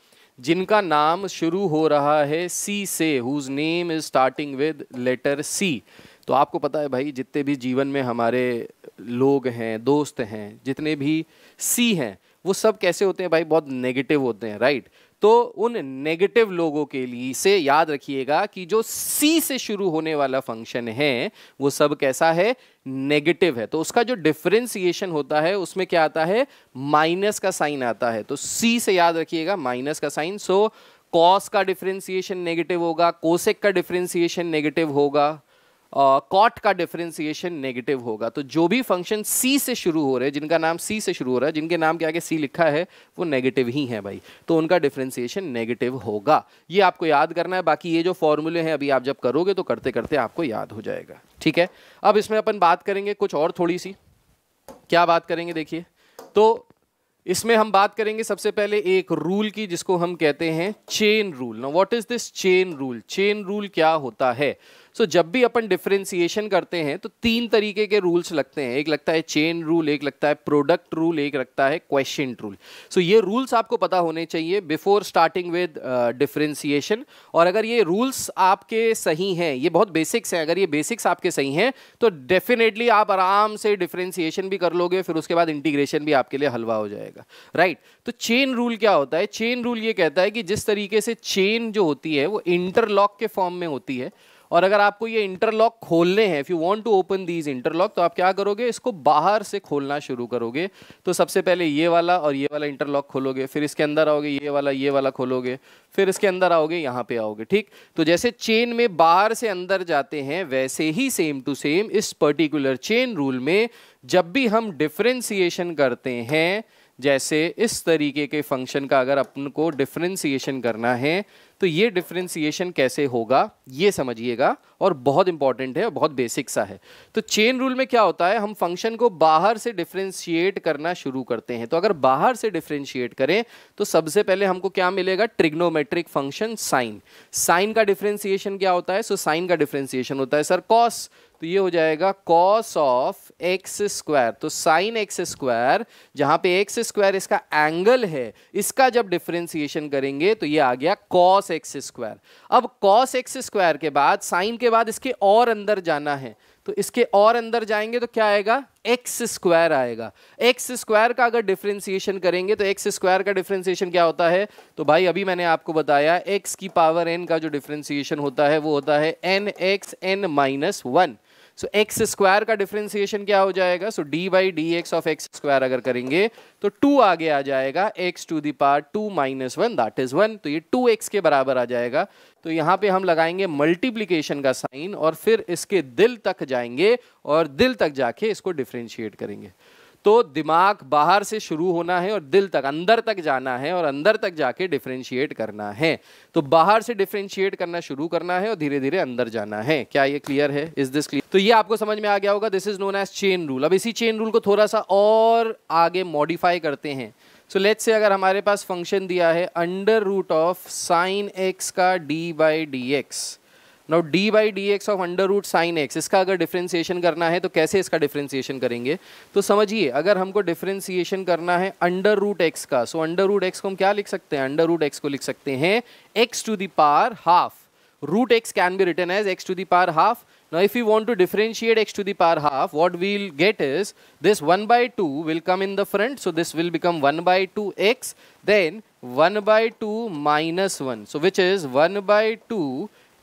जिनका नाम शुरू हो रहा है सी से whose name is starting with letter C तो आपको पता है भाई जितने भी जीवन में हमारे लोग हैं दोस्त हैं जितने भी सी हैं वो सब कैसे होते हैं भाई बहुत नेगेटिव होते हैं राइट right? तो उन नेगेटिव लोगों के लिए से याद रखिएगा कि जो सी से शुरू होने वाला फंक्शन है वो सब कैसा है नेगेटिव है तो उसका जो डिफ्रेंसिएशन होता है उसमें क्या आता है माइनस का साइन आता है तो सी से याद रखिएगा माइनस का साइन सो कॉस का डिफ्रेंसिएशन नेगेटिव होगा कोसेक का डिफ्रेंसिएशन नेगेटिव होगा कॉट का डिफरेंसिएशन नेगेटिव होगा तो जो भी फंक्शन सी से शुरू हो रहे हैं जिनका नाम सी से शुरू हो रहा है जिनके नाम के आगे सी लिखा है वो नेगेटिव ही है भाई तो उनका डिफ्रेंसिएशन नेगेटिव होगा ये आपको याद करना है बाकी ये जो फॉर्मूले हैं अभी आप जब करोगे तो करते करते आपको याद हो जाएगा ठीक है अब इसमें अपन बात करेंगे कुछ और थोड़ी सी क्या बात करेंगे देखिए तो इसमें हम बात करेंगे सबसे पहले एक रूल की जिसको हम कहते हैं चेन रूल ना what is this chain rule chain rule क्या होता है सो so, जब भी अपन डिफ्रेंसिएशन करते हैं तो तीन तरीके के रूल्स लगते हैं एक लगता है चेन रूल एक लगता है प्रोडक्ट रूल एक लगता है क्वेश्चन रूल सो ये रूल्स आपको पता होने चाहिए बिफोर स्टार्टिंग विद डिफ्रेंसिएशन और अगर ये रूल्स आपके सही हैं ये बहुत बेसिक्स हैं अगर ये बेसिक्स आपके सही हैं तो डेफिनेटली आप आराम से डिफ्रेंसिएशन भी कर लोगे फिर उसके बाद इंटीग्रेशन भी आपके लिए हलवा हो जाएगा राइट right. तो चेन रूल क्या होता है चेन रूल ये कहता है कि जिस तरीके से चेन जो होती है वो इंटरलॉक के फॉर्म में होती है और अगर आपको ये इंटरलॉक खोलने हैं if you want to open these interlock तो आप क्या करोगे इसको बाहर से खोलना शुरू करोगे तो सबसे पहले ये वाला और ये वाला इंटरलॉक खोलोगे फिर इसके अंदर आओगे ये वाला ये वाला खोलोगे फिर इसके अंदर आओगे यहाँ पे आओगे ठीक तो जैसे चेन में बाहर से अंदर जाते हैं वैसे ही सेम टू सेम इस पर्टिकुलर चेन रूल में जब भी हम डिफ्रेंसीशन करते हैं जैसे इस तरीके के फंक्शन का अगर अपन को डिफ्रेंसीशन करना है तो ये डिफ्रेंसीशन कैसे होगा ये समझिएगा और बहुत इंपॉर्टेंट है और बहुत बेसिक सा है तो चेन रूल में क्या होता है हम फंक्शन को बाहर से डिफ्रेंशिएट करना शुरू करते हैं तो अगर बाहर से डिफ्रेंशिएट करें तो सबसे पहले हमको क्या मिलेगा ट्रिग्नोमेट्रिक फंक्शन साइन साइन का डिफ्रेंसिएशन क्या होता है सो so, साइन का डिफ्रेंसिएशन होता है सर कॉस तो ये हो जाएगा कॉस ऑफ एक्स स्क्वायर तो साइन एक्स स्क्वायर जहां पे एक्स स्क्वायर इसका एंगल है इसका जब डिफ्रेंसिएशन करेंगे तो ये आ गया कॉस एक्स स्क्वायर अब कॉस एक्स स्क्वायर के बाद साइन के बाद इसके और अंदर जाना है तो इसके और अंदर जाएंगे तो क्या आएगा एक्स स्क्वायर आएगा एक्स स्क्वायर का अगर डिफ्रेंसिएशन करेंगे तो एक्स स्क्वायर का डिफ्रेंसिएशन क्या होता है तो भाई अभी मैंने आपको बताया एक्स की पावर एन का जो डिफ्रेंसिएशन होता है वो होता है N x n minus one so x square का डिफ्रेंसिएशन क्या हो जाएगा so d by d x of x square अगर करेंगे तो टू आगे आ जाएगा x to the power two minus one that is one तो ये टू एक्स के बराबर आ जाएगा तो यहाँ पे हम लगाएंगे मल्टीप्लीकेशन का साइन और फिर इसके दिल तक जाएंगे और दिल तक जाके इसको डिफ्रेंशिएट करेंगे तो दिमाग बाहर से शुरू होना है और दिल तक अंदर तक जाना है और अंदर तक जाके डिफ्रेंशिएट करना है तो बाहर से डिफ्रेंशिएट करना शुरू करना है और धीरे धीरे अंदर जाना है क्या ये क्लियर है इज दिस क्लियर तो ये आपको समझ में आ गया होगा this is known as chain rule अब इसी चेन रूल को थोड़ा सा और आगे मॉडिफाई करते हैं सो लेट्स से अगर हमारे पास फंक्शन दिया है under root of sine x का d by d x now d by d x of under root sine x इसका अगर डिफ्रेंसीशन करना है तो कैसे इसका डिफ्रेंसीशन करेंगे तो समझिए अगर हमको डिफ्रेंसीशन करना है अंडर रूट एक्स का सो अंडर रूट एक्स को हम क्या लिख सकते हैं अंडर रूट एक्स को लिख सकते हैं x to the power half root x can be written as x to the power half now if you want to differentiate x to the power half what we'll get is this one by two will come in the front so this will become one by two x then one by two minus one so which is one by two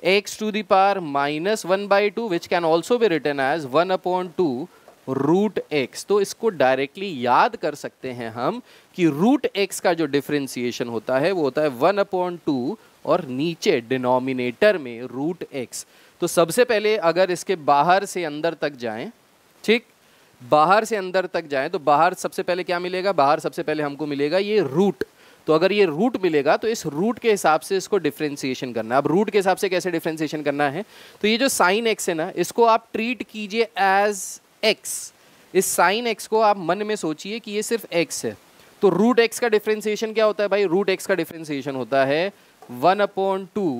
x to the power minus 1 by 2 which can also be written as 1 upon 2 root x तो इसको directly याद कर सकते हैं हम कि root x का जो differentiation होता है वो होता है वन upon टू और नीचे डिनोमिनेटर में रूट एक्स तो सबसे पहले अगर इसके बाहर से अंदर तक जाएं ठीक बाहर से अंदर तक जाएं तो बाहर सबसे पहले क्या मिलेगा बाहर सबसे पहले हमको मिलेगा ये रूट तो अगर ये रूट मिलेगा तो इस रूट के हिसाब से इसको डिफ्रेंसीशन करना है अब रूट के हिसाब से कैसे डिफ्रेंसीशन करना है तो ये जो साइन एक्स है ना इसको आप ट्रीट कीजिए एज एक्स इस साइन एक्स को आप मन में सोचिए कि ये सिर्फ एक्स है तो रूट एक्स का डिफ्रेंसीशन क्या होता है भाई रूट एक्स का डिफ्रेंसीशन होता है one upon two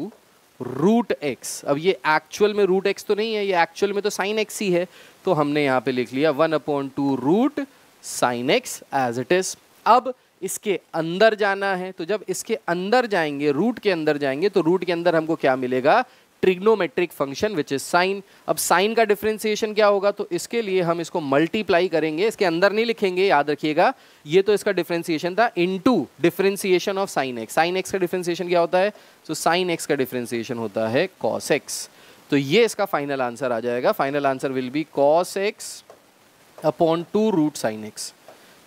root x अब ये एक्चुअल में रूट एक्स तो नहीं है ये एक्चुअल में तो साइन एक्स ही है तो हमने यहाँ पे लिख लिया one upon two root sine x as it is अब इसके अंदर जाना है तो जब इसके अंदर जाएंगे रूट के अंदर जाएंगे तो रूट के अंदर हमको क्या मिलेगा trigonometric function which is sine अब साइन का डिफ्रेंसिएशन क्या होगा तो इसके लिए हम इसको मल्टीप्लाई करेंगे इसके अंदर नहीं लिखेंगे याद रखिएगा ये तो इसका डिफ्रेंसिएशन था into differentiation of sine x sine x का डिफ्रेंसिएशन क्या होता है सो साइन एक्स का डिफ्रेंसिएशन होता है कॉस एक्स तो ये इसका फाइनल आंसर आ जाएगा final answer will be cos x upon two root sine x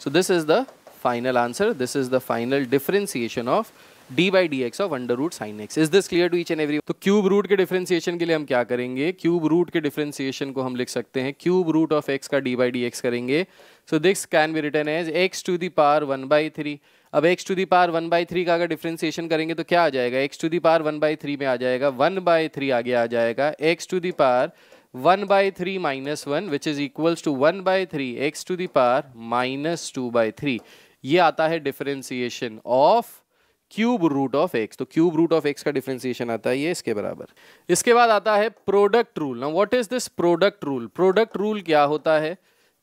so this is the final answer. This is the final differentiation of d by d x of under root sine x is this clear to each and every तो cube root के differentiation के लिए हम क्या करेंगे cube root के differentiation को हम लिख सकते हैं क्यूब रूट ऑफ एक्स का डी बाई डी एक्स करेंगे so this can be written as x to the power one by three अब x to the power one by three का अगर डिफ्रेंसिएशन करेंगे तो क्या आ जाएगा x to the power one by three में आ जाएगा वन बाई थ्री आगे आ जाएगा x to the power one by three minus one which is equals to one by three x to the power minus two by three ये आता है differentiation of cube root of x तो cube root of x का differentiation आता है ये इसके बराबर इसके बाद आता है प्रोडक्ट रूल ना what is this product rule product rule क्या होता है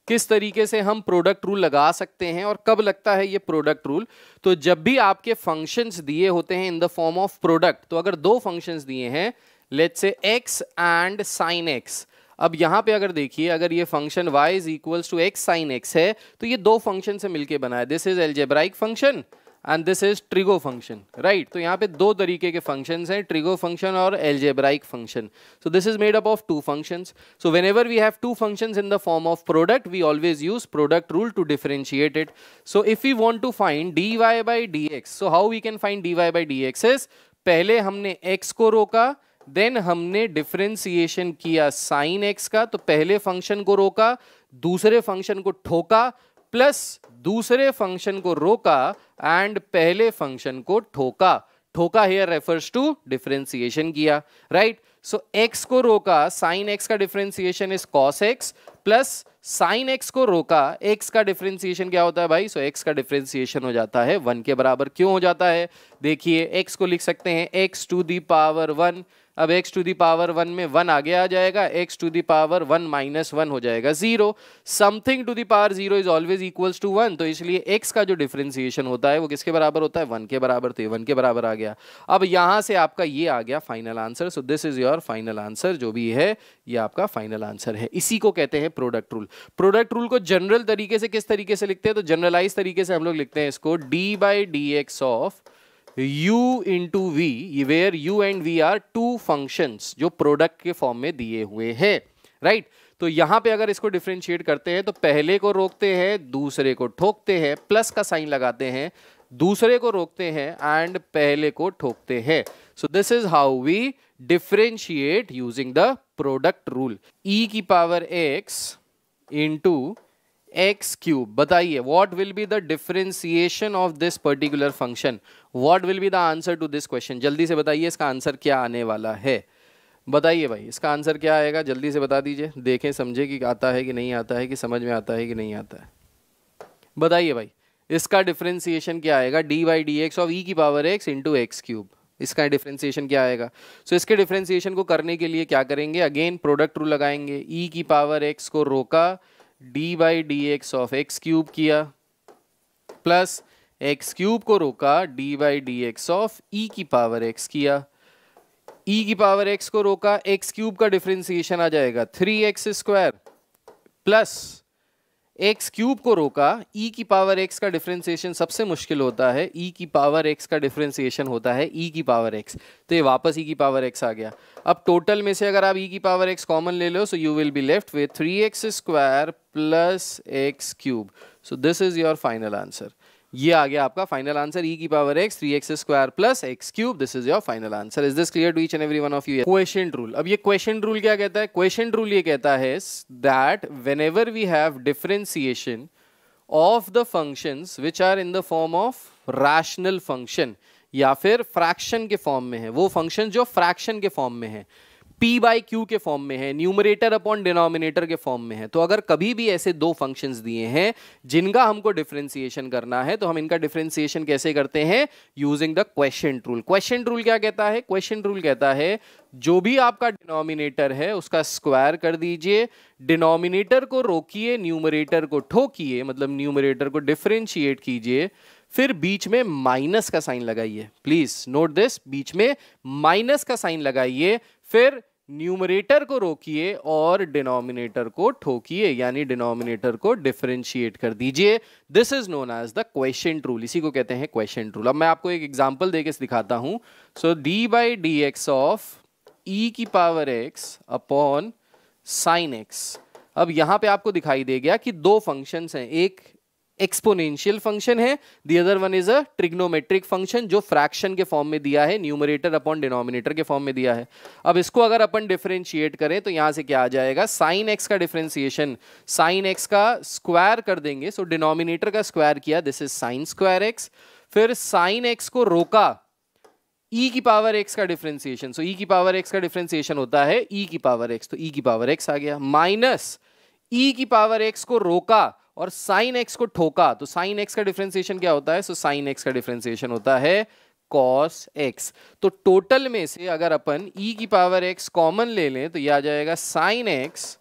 किस तरीके से हम प्रोडक्ट रूल लगा सकते हैं और कब लगता है ये प्रोडक्ट रूल तो जब भी आपके फंक्शंस दिए होते हैं in the form of product तो अगर दो फंक्शंस दिए हैं लेट से एक्स एंड साइन एक्स अब यहाँ पे अगर देखिए अगर ये function y is equals to x sine x है तो ये दो फंक्शन से मिलके बना है this is algebraic function and this is trigo function right तो यहाँ पे दो तरीके के फंक्शन हैं ट्रिगो फंक्शन और algebraic function so this is made up of two function so whenever we have two function in the form of product we always use product rule to differentiate it so if you want to find d y by d x so how we can find d y by d x is पहले हमने x को रोका then हमने differentiation किया sign x का तो पहले function को रोका दूसरे फंक्शन को ठोका प्लस दूसरे फंक्शन को रोका एंड पहले फंक्शन को ठोका ठोका हेयर रेफर्स टू डिफ्रेंसिएशन किया राइट सो एक्स को रोका साइन एक्स का differentiation is cos x plus sine x को रोका एक्स का डिफ्रेंसिएशन क्या होता है भाई सो so, एक्स का डिफ्रेंसिएशन हो जाता है वन के बराबर क्यों हो जाता है देखिए एक्स को लिख सकते हैं एक्स टू दावर वन अब x to the power one में वन आगे आ जाएगा x to the power one minus one हो जाएगा zero something to the power zero is always equals to one तो इसलिए x का जो डिफ्रेंसिएशन होता है वो किसके बराबर होता है वन के बराबर तो वन के बराबर आ गया अब यहाँ से आपका ये आ गया final answer so this is your final answer जो भी है ये आपका फाइनल आंसर है इसी को कहते हैं प्रोडक्ट रूल प्रोडक्ट रूल को जनरल तरीके से किस तरीके से लिखते हैं तो जनरलाइज तरीके से हम लोग लिखते हैं इसको d by d x of u into v where u and v are two function जो प्रोडक्ट के फॉर्म में दिए हुए हैं राइट right? तो यहां पे अगर इसको डिफ्रेंशिएट करते हैं तो पहले को रोकते हैं दूसरे को ठोकते हैं प्लस का साइन लगाते हैं दूसरे को रोकते हैं एंड पहले को ठोकते हैं so this is how we differentiate using the product rule e की power x into x cube बताइए what will be the differentiation of this particular function what will be the answer to this question जल्दी से बताइए इसका answer क्या आने वाला है बताइए भाई इसका आंसर क्या आएगा जल्दी से बता दीजिए देखें समझे कि आता है कि नहीं आता है कि समझ में आता है कि नहीं आता है बताइए भाई इसका डिफ्रेंसिएशन क्या आएगा d y d x of e की power x into x cube इसका डिफ्रेंसिएशन क्या आएगा सो so, इसके डिफ्रेंसिएशन को करने के लिए क्या करेंगे अगेन प्रोडक्ट रूल लगाएंगे ई e की पावर एक्स को रोका d by d x of x cube किया प्लस एक्स क्यूब को रोका d by d x of e की पावर एक्स किया ई e की पावर एक्स e को रोका एक्स क्यूब का डिफ्रेंसिएशन आ जाएगा three x square plus x cube को रोका ई e की पावर एक्स का डिफ्रेंसीशन सबसे मुश्किल होता है ई e की पावर एक्स का डिफ्रेंसीशन होता है ई e की पावर एक्स तो ये वापस ई e की पावर एक्स आ गया अब टोटल में से अगर आप ई e की पावर एक्स कॉमन ले लो so you will be left with three x square plus x cube so this is your final answer ये आ गया आपका फाइनल आंसर ई की power x three x square plus x cube this is your final answer is this clear to each and every one of you quotient rule अब ये question rule क्या कहता है क्वेश्चन रूल ये कहता है that whenever we have differentiation of the function which are in the form of rational function या फिर फ्रैक्शन के फॉर्म में है वो फंक्शन जो फ्रैक्शन के फॉर्म में है पी बाई क्यू के फॉर्म में है न्यूमरेटर अपॉन डिनोमिनेटर के फॉर्म में है तो अगर कभी भी ऐसे दो फंक्शंस दिए हैं जिनका हमको डिफ्रेंसिएशन करना है तो हम इनका डिफ्रेंसिएशन कैसे करते हैं using the quotient rule quotient rule क्या कहता है क्वेश्चन रूल कहता है जो भी आपका डिनोमिनेटर है उसका स्क्वायर कर दीजिए डिनोमिनेटर को रोकिए न्यूमरेटर को ठोकिए मतलब न्यूमरेटर को डिफ्रेंशिएट कीजिए फिर बीच में माइनस का साइन लगाइए प्लीज नोट दिस बीच में माइनस का साइन लगाइए फिर न्यूमरेटर को रोकिए और डिनोमिनेटर को ठोकिए यानी डिनोमिनेटर को डिफ्रेंशिएट कर दीजिए this is known as the quotient rule इसी को कहते हैं क्वेश्चन रूल अब मैं आपको एक एग्जांपल देके दिखाता हूं सो d by d x of e की power x upon sine x अब यहां पे आपको दिखाई दे गया कि दो फंक्शंस हैं एक एक्सपोनेंशियल फंक्शन है the other one is a trigonometric function जो फ्रैक्शन के फॉर्म में दिया है न्यूमरेटर अपॉन डिनोमिनेटर के फॉर्म में दिया है अब इसको अगर अपन डिफ्रेंशिएट करें तो यहां से क्या आ जाएगा साइन एक्स का डिफ्रेंसिएशन साइन एक्स का स्क्वायर कर देंगे सो डिनोमिनेटर का स्क्वायर किया this is sine square x फिर साइन एक्स को रोका ई e की पावर एक्स का डिफ्रेंसिएशन सो ई की पावर एक्स का डिफ्रेंसिएशन होता है ई e की पावर एक्स तो ई e की पावर एक्स आ गया माइनस ई e की पावर एक्स को रोका और साइन एक्स को ठोका तो साइन एक्स का डिफ्रेंसिएशन क्या होता है सो साइन एक्स का डिफ्रेंसिएशन होता है कॉस एक्स तो टोटल में से अगर अपन ई e की पावर एक्स कॉमन ले लें तो यह आ जाएगा sine x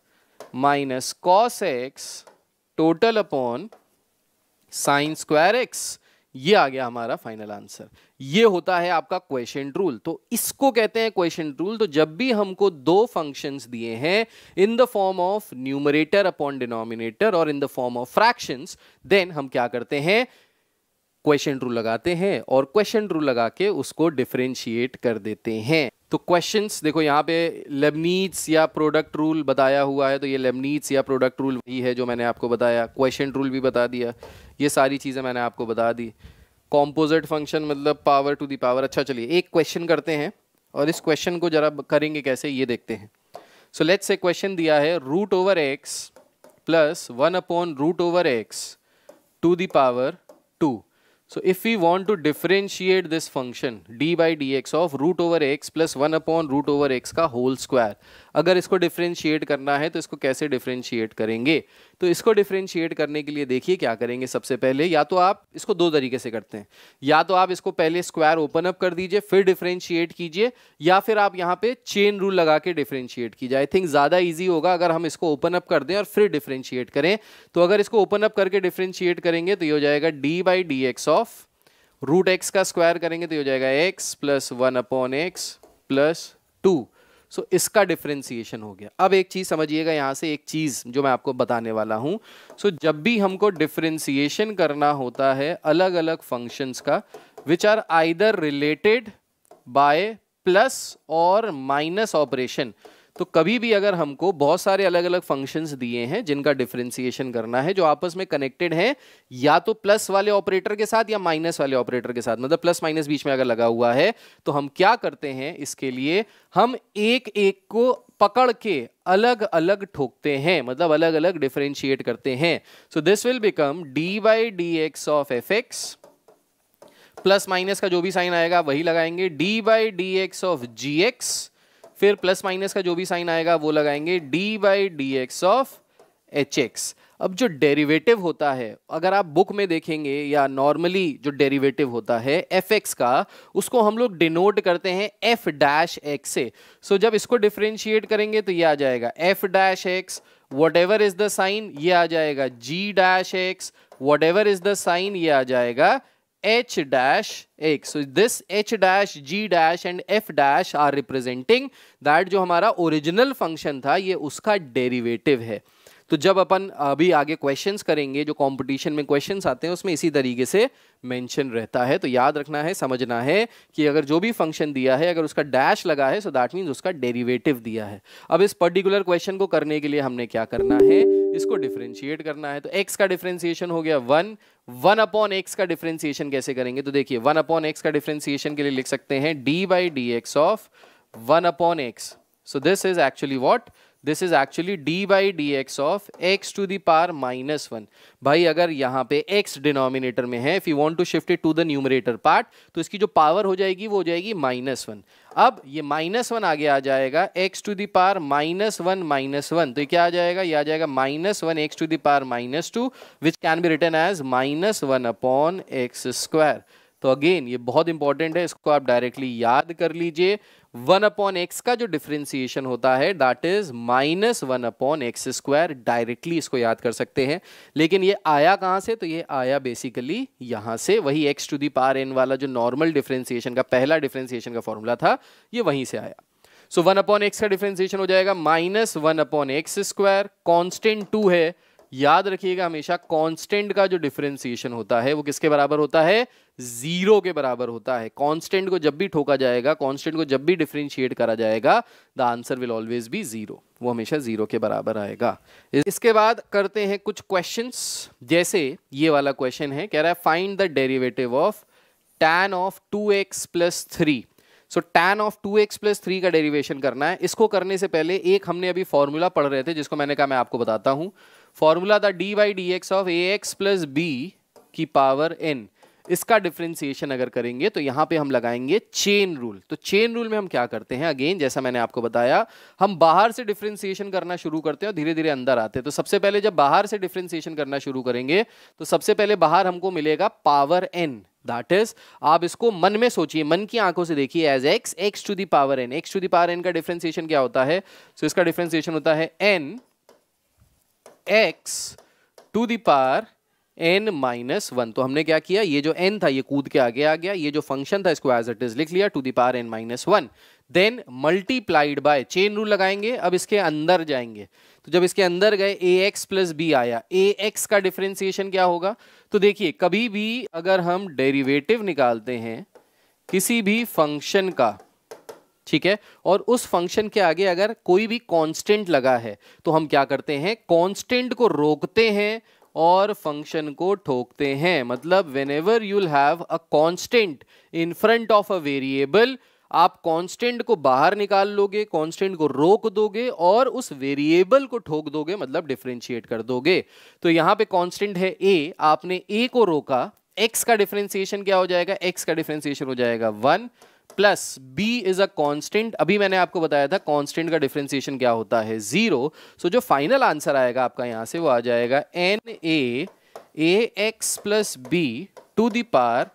minus cos x total upon sine square x ये आ गया हमारा फाइनल आंसर ये होता है आपका क्वेश्चन रूल तो इसको कहते हैं क्वेश्चन रूल तो जब भी हमको दो फंक्शंस दिए हैं in the form of numerator upon denominator और in the form of fractions then हम क्या करते हैं क्वेश्चन रूल लगाते हैं और क्वेश्चन रूल लगा के उसको डिफ्रेंशिएट कर देते हैं तो क्वेश्चंस देखो यहाँ पे लेबनीट्स या प्रोडक्ट रूल बताया हुआ है तो ये लेबनीट्स या प्रोडक्ट रूल वही है जो मैंने आपको बताया क्वेश्चन रूल भी बता दिया ये सारी चीज़ें मैंने आपको बता दी कॉम्पोजिट फंक्शन मतलब पावर टू दी पावर अच्छा चलिए एक क्वेश्चन करते हैं और इस क्वेश्चन को जरा करेंगे कैसे ये देखते हैं सो लेट्स से क्वेश्चन दिया है root over x plus one upon root over x to the power two so if if we to to this function d by d x of root over x plus one upon root over x का whole square अगर इसको differentiate करना है तो इसको कैसे differentiate करेंगे तो इसको डिफ्रेंशिएट करने के लिए देखिए क्या करेंगे सबसे पहले या तो आप इसको दो तरीके से करते हैं या तो आप इसको पहले स्क्वायर ओपन अप कर दीजिए फिर डिफ्रेंशिएट कीजिए या फिर आप यहाँ पे चेन रूल लगा के डिफ्रेंशिएट कीजिए आई थिंक ज़्यादा ईजी होगा अगर हम इसको ओपन अप कर दें और फिर डिफ्रेंशिएट करें तो अगर इसको ओपन अप करके डिफ्रेंशिएट करेंगे तो ये हो जाएगा d by d x of root x का स्क्वायर करेंगे तो ये हो जाएगा x plus one upon x plus two so इसका डिफ्रेंसीशन हो गया अब एक चीज़ समझिएगा यहाँ से एक चीज़ जो मैं आपको बताने वाला हूँ सो जब भी हमको डिफ्रेंसीशन करना होता है अलग अलग फंक्शंस का which are either related by plus और माइनस ऑपरेशन तो कभी भी अगर हमको बहुत सारे अलग अलग फंक्शंस दिए हैं जिनका डिफ्रेंसिएशन करना है जो आपस में कनेक्टेड हैं या तो प्लस वाले ऑपरेटर के साथ या माइनस वाले ऑपरेटर के साथ मतलब प्लस माइनस बीच में अगर लगा हुआ है तो हम क्या करते हैं इसके लिए हम एक एक को पकड़ के अलग अलग ठोकते हैं मतलब अलग अलग डिफ्रेंशिएट करते हैं so this will become d by d x of f x plus minus का जो भी साइन आएगा वही लगाएंगे d by d x of g x फिर प्लस माइनस का जो भी साइन आएगा वो लगाएंगे d by d x of h x अब जो डेरिवेटिव होता है अगर आप बुक में देखेंगे या नॉर्मली जो डेरिवेटिव होता है एफ एक्स का उसको हम लोग डिनोट करते हैं एफ डैश एक्स से सो जब इसको डिफ्रेंशिएट करेंगे तो ये आ जाएगा f dash x whatever is the sign ये आ जाएगा g dash x whatever is the sign ये आ जाएगा h dash x so this h dash g dash and f dash are representing that जो हमारा original function था ये उसका derivative है तो जब अपन अभी आगे क्वेश्चंस करेंगे जो कंपटीशन में क्वेश्चंस आते हैं उसमें इसी तरीके से मेंशन रहता है तो याद रखना है समझना है कि अगर जो भी फंक्शन दिया है अगर उसका डैश लगा है सो दैट मीन्स उसका डेरीवेटिव दिया है अब इस पर्टिकुलर क्वेश्चन को करने के लिए हमने क्या करना है इसको डिफ्रेंशिएट करना है तो एक्स का डिफ्रेंसिएशन हो गया वन वन अपॉन एक्स का डिफ्रेंसिएशन कैसे करेंगे तो देखिए वन अपॉन एक्स का डिफ्रेंसिएशन के लिए लिख सकते हैं d by d x of one upon x so this is actually what this is actually d by d x of x to the minus one भाई अगर यहाँ पे एक्स डिनोमिनेटर में है if you want to shift it to the numerator part तो इसकी जो power हो जाएगी वो हो जाएगी माइनस वन अब ये माइनस वन आगे आ जाएगा x to the minus one minus one तो ये क्या आ जाएगा ये आ जाएगा minus one x to the minus two which can be written as minus one upon x square तो अगेन ये बहुत इंपॉर्टेंट है इसको आप डायरेक्टली याद कर लीजिए वन अपॉन एक्स का जो डिफ्रेंसिएशन होता है that is minus one upon x square directly इसको याद कर सकते हैं लेकिन ये आया कहाँ से तो ये आया बेसिकली यहाँ से वही x to the power n वाला जो नॉर्मल डिफ्रेंसिएशन का पहला डिफ्रेंसिएशन का फॉर्मूला था ये वहीं से आया सो वन अपॉन एक्स का डिफ्रेंसिएशन हो जाएगा minus one upon x square constant टू है याद रखिएगा हमेशा कांस्टेंट का जो डिफ्रेंसिएशन होता है वो किसके बराबर होता है जीरो के बराबर होता है कांस्टेंट को जब भी ठोका जाएगा कांस्टेंट को जब भी डिफरेंशिएट करा जाएगा the answer will always be zero वो हमेशा जीरो के बराबर आएगा इसके बाद करते हैं कुछ क्वेश्चन जैसे ये वाला क्वेश्चन है कह रहा है find the derivative of tan of two x plus three so tan of two x plus three का डेरिवेशन करना है इसको करने से पहले एक हमने अभी फॉर्मूला पढ़ रहे थे जिसको मैंने कहा मैं आपको बताता हूँ फॉर्मूला था d by d x of a x plus b की पावर एन इसका डिफ्रेंसिएशन अगर करेंगे तो यहाँ पे हम लगाएंगे चेन रूल तो चेन रूल में हम क्या करते हैं अगेन जैसा मैंने आपको बताया हम बाहर से डिफ्रेंसिएशन करना शुरू करते हैं और धीरे धीरे अंदर आते हैं तो सबसे पहले जब बाहर से डिफ्रेंसिएशन करना शुरू करेंगे तो सबसे पहले बाहर हमको मिलेगा पावर एन दैट इज आप इसको मन में सोचिए मन की आंखों से देखिए as X X to the power N X to the power N का डिफ्रेंसिएशन क्या होता है सो so, इसका डिफ्रेंसिएशन होता है N X to power N minus one तो हमने क्या किया ये जो एन था ये कूद के आगे आ गया ये जो फंक्शन था इसको एज इट इज लिख लिया to power N minus one then multiplied by chain rule लगाएंगे अब इसके अंदर जाएंगे तो जब इसके अंदर गए ए एक्स प्लस बी आया ए एक्स का डिफ्रेंसिएशन क्या होगा तो देखिए कभी भी अगर हम डेरिवेटिव निकालते हैं किसी भी फंक्शन का ठीक है और उस फंक्शन के आगे अगर कोई भी कांस्टेंट लगा है तो हम क्या करते हैं कांस्टेंट को रोकते हैं और फंक्शन को ठोकते हैं मतलब whenever you'll have a constant in front of a variable आप कांस्टेंट को बाहर निकाल लोगे कांस्टेंट को रोक दोगे और उस वेरिएबल को ठोक दोगे मतलब डिफ्रेंशिएट कर दोगे तो यहाँ पे कांस्टेंट है ए आपने ए को रोका एक्स का डिफ्रेंसिएशन क्या हो जाएगा एक्स का डिफ्रेंसिएशन हो जाएगा one plus b is a constant अभी मैंने आपको बताया था कांस्टेंट का डिफ्रेंसिएशन क्या होता है जीरो सो so, जो फाइनल आंसर आएगा आपका यहाँ से वो आ जाएगा n a x plus b to the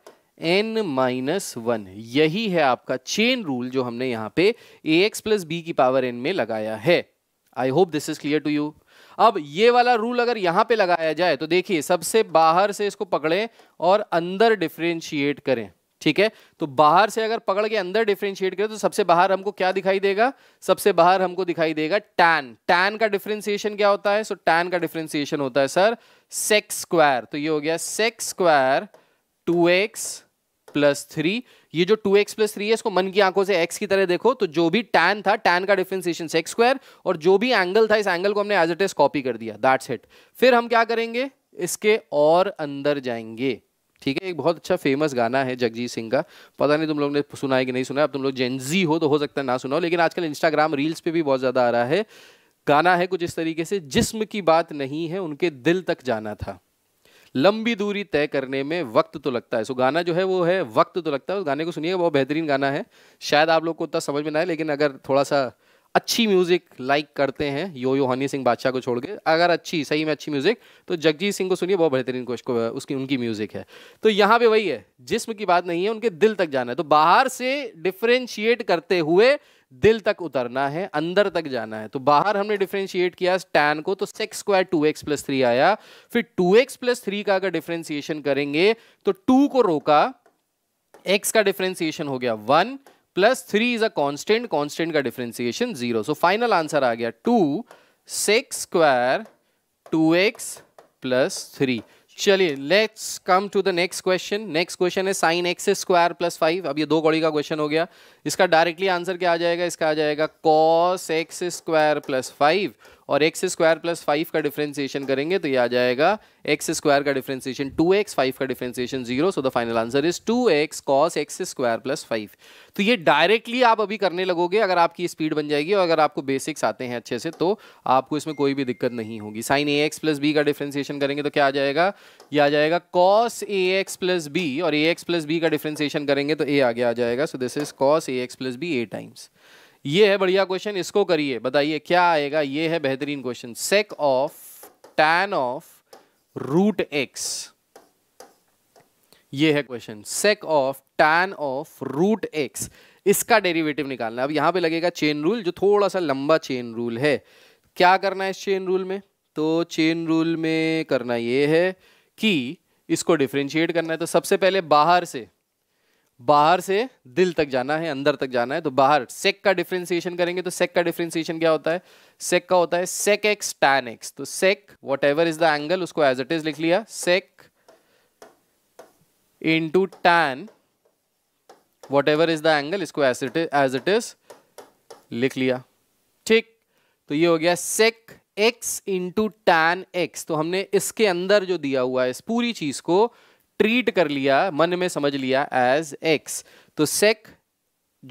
n minus one यही है आपका चेन रूल जो हमने यहां पे ए एक्स प्लस बी की पावर एन में लगाया है I hope this is clear to you अब ये वाला रूल अगर यहां पे लगाया जाए तो देखिए सबसे बाहर से इसको पकड़ें और अंदर डिफ्रेंशिएट करें ठीक है तो बाहर से अगर पकड़ के अंदर डिफ्रेंशिएट करें तो सबसे बाहर हमको क्या दिखाई देगा सबसे बाहर हमको दिखाई देगा टैन टैन का डिफ्रेंसिएशन क्या होता है सो so, टैन का डिफ्रेंसिएशन होता है सर सेक्स स्क्वायर तो ये हो गया sec square two x plus three ये जो टू एक्स प्लस थ्री है इसको मन की आंखों से एक्स की तरह देखो तो जो भी टैन था टैन का डिफ्रेंसिएशन सेक्स स्क्वायर और जो भी एंगल था इस एंगल को हमने एज इट इज कॉपी कर दिया दैट्स इट फिर हम क्या करेंगे इसके और अंदर जाएंगे ठीक है एक बहुत अच्छा फेमस गाना है जगजीत सिंह का पता नहीं तुम लोग ने सुना है कि नहीं सुना है अब तुम लोग जेनजी हो तो हो सकता है ना सुना हो लेकिन आजकल इंस्टाग्राम रील्स पे भी बहुत ज़्यादा आ रहा है गाना है कुछ इस तरीके से जिस्म की बात नहीं है उनके दिल तक जाना था लंबी दूरी तय करने में वक्त तो लगता है सो गाना जो है वो है वक्त तो लगता है उस गाने को सुनिएगा बहुत बेहतरीन गाना है शायद आप लोग को उतना समझ में ना आए लेकिन अगर थोड़ा सा अच्छी म्यूजिक लाइक करते हैं यो यो हनी सिंह बादशाह को छोड़ के अगर अच्छी सही में अच्छी म्यूजिक तो जगजीत सिंह को सुनिए बहुत बेहतरीन को उसकी उनकी म्यूजिक है तो यहाँ पे वही है जिस्म की बात नहीं है उनके दिल तक जाना है तो बाहर से डिफ्रेंशिएट करते हुए दिल तक उतरना है अंदर तक जाना है तो बाहर हमने डिफ्रेंशिएट किया टैन को तो sec square two x plus three आया फिर टू एक्स प्लस थ्री का अगर डिफ्रेंसिएशन करेंगे तो टू को रोका एक्स का डिफ्रेंसिएशन हो गया one plus three is a constant constant का differentiation zero so final answer आ गया two sec square two x plus three चलिए let's come to the next question next question है sine x square plus five अब ये दो कौड़ी का क्वेश्चन हो गया इसका डायरेक्टली आंसर क्या आ जाएगा इसका आ जाएगा cos x square plus five और एक्स स्क्वायर प्लस फाइव का डिफ्रेंसिएशन करेंगे तो ये आ जाएगा एक्स स्क्वायर का डिफ्रेंसिएशन टू एक्स फाइव का differentiation zero so the final answer is two x cos x square plus five तो ये डायरेक्टली आप अभी करने लगोगे अगर आपकी स्पीड बन जाएगी और अगर आपको बेसिक्स आते हैं अच्छे से तो आपको इसमें कोई भी दिक्कत नहीं होगी sine a x plus b का डिफ्रेंसिएशन करेंगे तो क्या आ जाएगा ये आ जाएगा cos a x plus b और ए एक्स प्लस बी का डिफ्रेंसिएशन करेंगे तो ए आगे आ जाएगा so this is cos a x plus b a times ये है बढ़िया क्वेश्चन इसको करिए बताइए क्या आएगा ये है बेहतरीन question sec of tan of root x ये है question sec of tan of root x इसका डेरिवेटिव निकालना अब यहां पे लगेगा चेन रूल जो थोड़ा सा लंबा चेन रूल है क्या करना है इस चेन रूल में तो चेन रूल में करना ये है कि इसको डिफ्रेंशिएट करना है तो सबसे पहले बाहर से बाहर से दिल तक जाना है अंदर तक जाना है तो बाहर सेक का डिफ्रेंसिएशन करेंगे तो सेक का डिफ्रेंसिएशन क्या होता है सेक का होता है सेक एक्स टैन एक्स तो sec whatever is the angle उसको एज इट इज लिख लिया sec into tan whatever is the angle इसको as it as it is लिख लिया ठीक तो ये हो गया sec x into tan x तो हमने इसके अंदर जो दिया हुआ है इस पूरी चीज को ट्रीट कर लिया मन में समझ लिया एज एक्स तो सेक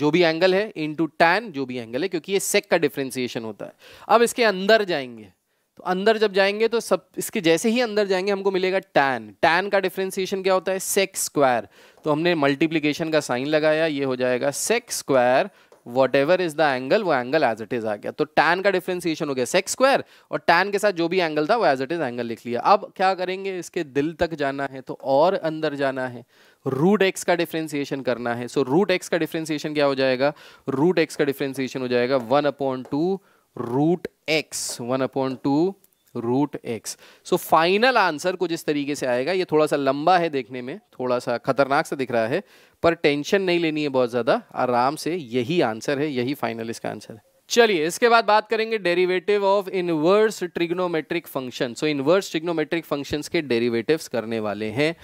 जो भी एंगल है इंटू टैन जो भी एंगल है क्योंकि ये सेक का डिफ्रेंसिएशन होता है अब इसके अंदर जाएंगे तो अंदर जब जाएंगे तो सब इसके जैसे ही अंदर जाएंगे हमको मिलेगा टैन टैन का डिफ्रेंसिएशन क्या होता है सेक स्क्वायर तो हमने मल्टीप्लीकेशन का साइन लगाया ये हो जाएगा sec square whatever is the angle वो एंगल एज इट इज आ गया तो टैन का डिफ्रेंसिएशन हो गया सेक्स स्क्वायर और टैन के साथ जो भी एंगल था वो एज इट इज एंगल लिख लिया अब क्या करेंगे इसके दिल तक जाना है तो और अंदर जाना है रूट एक्स का डिफ्रेंसिएशन करना है सो रूट एक्स का डिफ्रेंसिएशन क्या हो जाएगा रूट एक्स का डिफ्रेंसिएशन हो जाएगा one upon two root x one upon two root x so final answer कुछ इस तरीके से आएगा ये थोड़ा सा लंबा है देखने में थोड़ा सा खतरनाक सा दिख रहा है पर टेंशन नहीं लेनी है बहुत ज़्यादा आराम से यही आंसर है यही फाइनल इसका आंसर है चलिए इसके बाद बात करेंगे derivative of inverse trigonometric function so inverse trigonometric functions के डेरिवेटिव्स करने वाले हैं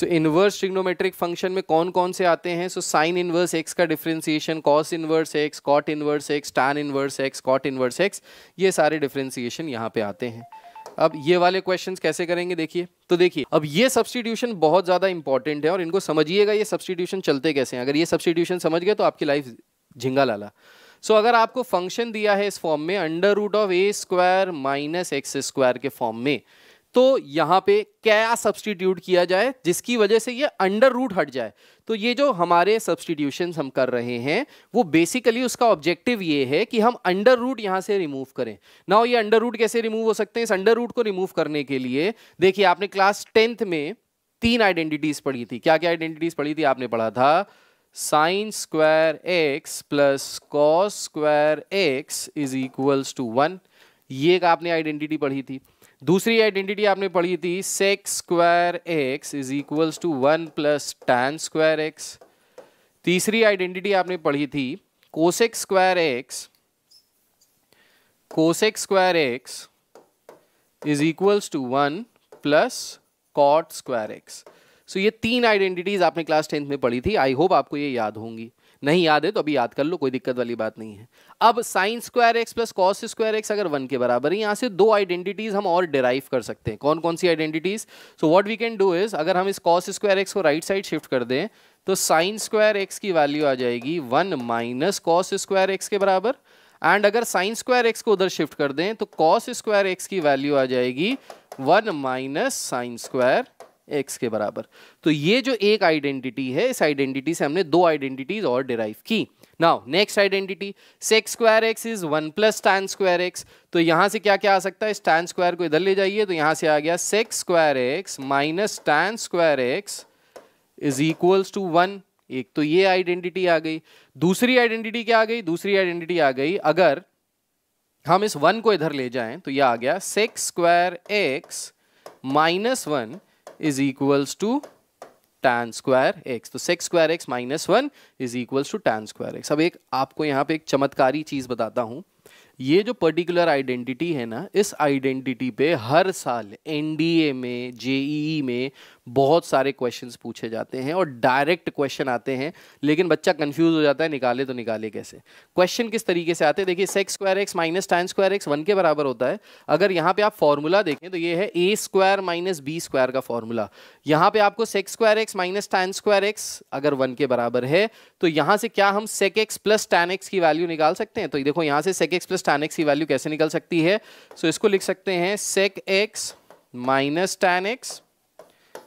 सो इनवर्स ट्रिग्नोमेट्रिक फंक्शन में कौन कौन से आते हैं सो साइन इनवर्स एक्स का differentiation cos inverse x cot inverse x tan inverse x cot inverse x ये सारे डिफ्रेंसिएशन यहाँ पे आते हैं अब ये वाले क्वेश्चन कैसे करेंगे देखिए तो देखिए अब ये सब्सटीट्यूशन बहुत ज़्यादा इंपॉर्टेंट है और इनको समझिएगा ये सब्सटीट्यूशन चलते कैसे हैं अगर ये सब्सटीट्यूशन समझ गए तो आपकी लाइफ झिंगा लाला सो so, अगर आपको फंक्शन दिया है इस फॉर्म में under root of a square minus x square के फॉर्म में तो यहां पे क्या सब्सटीट्यूट किया जाए जिसकी वजह से ये अंडर रूट हट जाए तो ये जो हमारे सब्सटीट्यूशन हम कर रहे हैं वो बेसिकली उसका ऑब्जेक्टिव ये है कि हम अंडर रूट यहां से रिमूव करें ना ये अंडर रूट कैसे रिमूव हो सकते हैं इस अंडर रूट को रिमूव करने के लिए देखिए आपने क्लास टेंथ में तीन आइडेंटिटीज पढ़ी थी क्या क्या आइडेंटिटीज पढ़ी थी आपने पढ़ा था sine square x plus cos square x is equals to one ये एक आपने आइडेंटिटी पढ़ी थी दूसरी आइडेंटिटी आपने पढ़ी थी sec square x is equals to one plus tan square x तीसरी आइडेंटिटी आपने पढ़ी थी cosec square x cosec square x is equals to one plus cot square x so ये तीन आइडेंटिटीज आपने क्लास टेंथ में पढ़ी थी आई होप आपको ये याद होंगी नहीं याद है तो अभी याद कर लो कोई दिक्कत वाली बात नहीं है अब sine square x plus cos square x अगर वन के बराबर है यहाँ से दो आइडेंटिटीज हम और डिराइव कर सकते हैं कौन कौन सी identities so what we can do is अगर हम इस कॉस स्क्वायर एक्स को राइट साइड शिफ्ट कर दें तो साइन स्क्वायर एक्स की वैल्यू आ जाएगी one minus cos square x के बराबर एंड अगर साइन स्क्वायर एक्स को उधर शिफ्ट कर दें तो कॉस स्क्वायर एक्स की वैल्यू आ जाएगी one minus sine square x के बराबर तो ये जो एक आइडेंटिटी है इस आइडेंटिटी से हमने दो आइडेंटिटीज और डिराइव की now next identity sec square x is one plus tan square x तो यहाँ से क्या क्या आ सकता है इस टैन स्क्वायर को इधर ले जाइए तो यहाँ से आ गया sec square x minus tan square x is equals to one एक तो ये आइडेंटिटी आ गई दूसरी आइडेंटिटी क्या आ गई दूसरी आइडेंटिटी आ गई अगर हम इस वन को इधर ले जाएं तो ये आ गया sec square x minus one is equals to tan square x तो sec square x minus one is equals to tan square x अब एक आपको यहाँ पे एक चमत्कारी चीज़ बताता हूँ ये जो पर्टिकुलर आइडेंटिटी है ना इस आइडेंटिटी पे हर साल एनडीए में जेईई e e में बहुत सारे क्वेश्चंस पूछे जाते हैं और डायरेक्ट क्वेश्चन आते हैं लेकिन बच्चा कंफ्यूज हो जाता है निकाले तो निकाले कैसे क्वेश्चन किस तरीके से आते हैं देखिए sec square x minus tan square x one के बराबर होता है अगर यहाँ पे आप फॉर्मूला देखें तो ये है a square minus b square का फॉर्मूला यहाँ पे आपको sec square x minus tan square x अगर वन के बराबर है तो यहाँ से क्या हम sec x plus tan x की वैल्यू निकाल सकते हैं तो देखो यहाँ से sec x plus tan x की वैल्यू कैसे निकल सकती है सो इसको लिख सकते हैं sec x minus tan x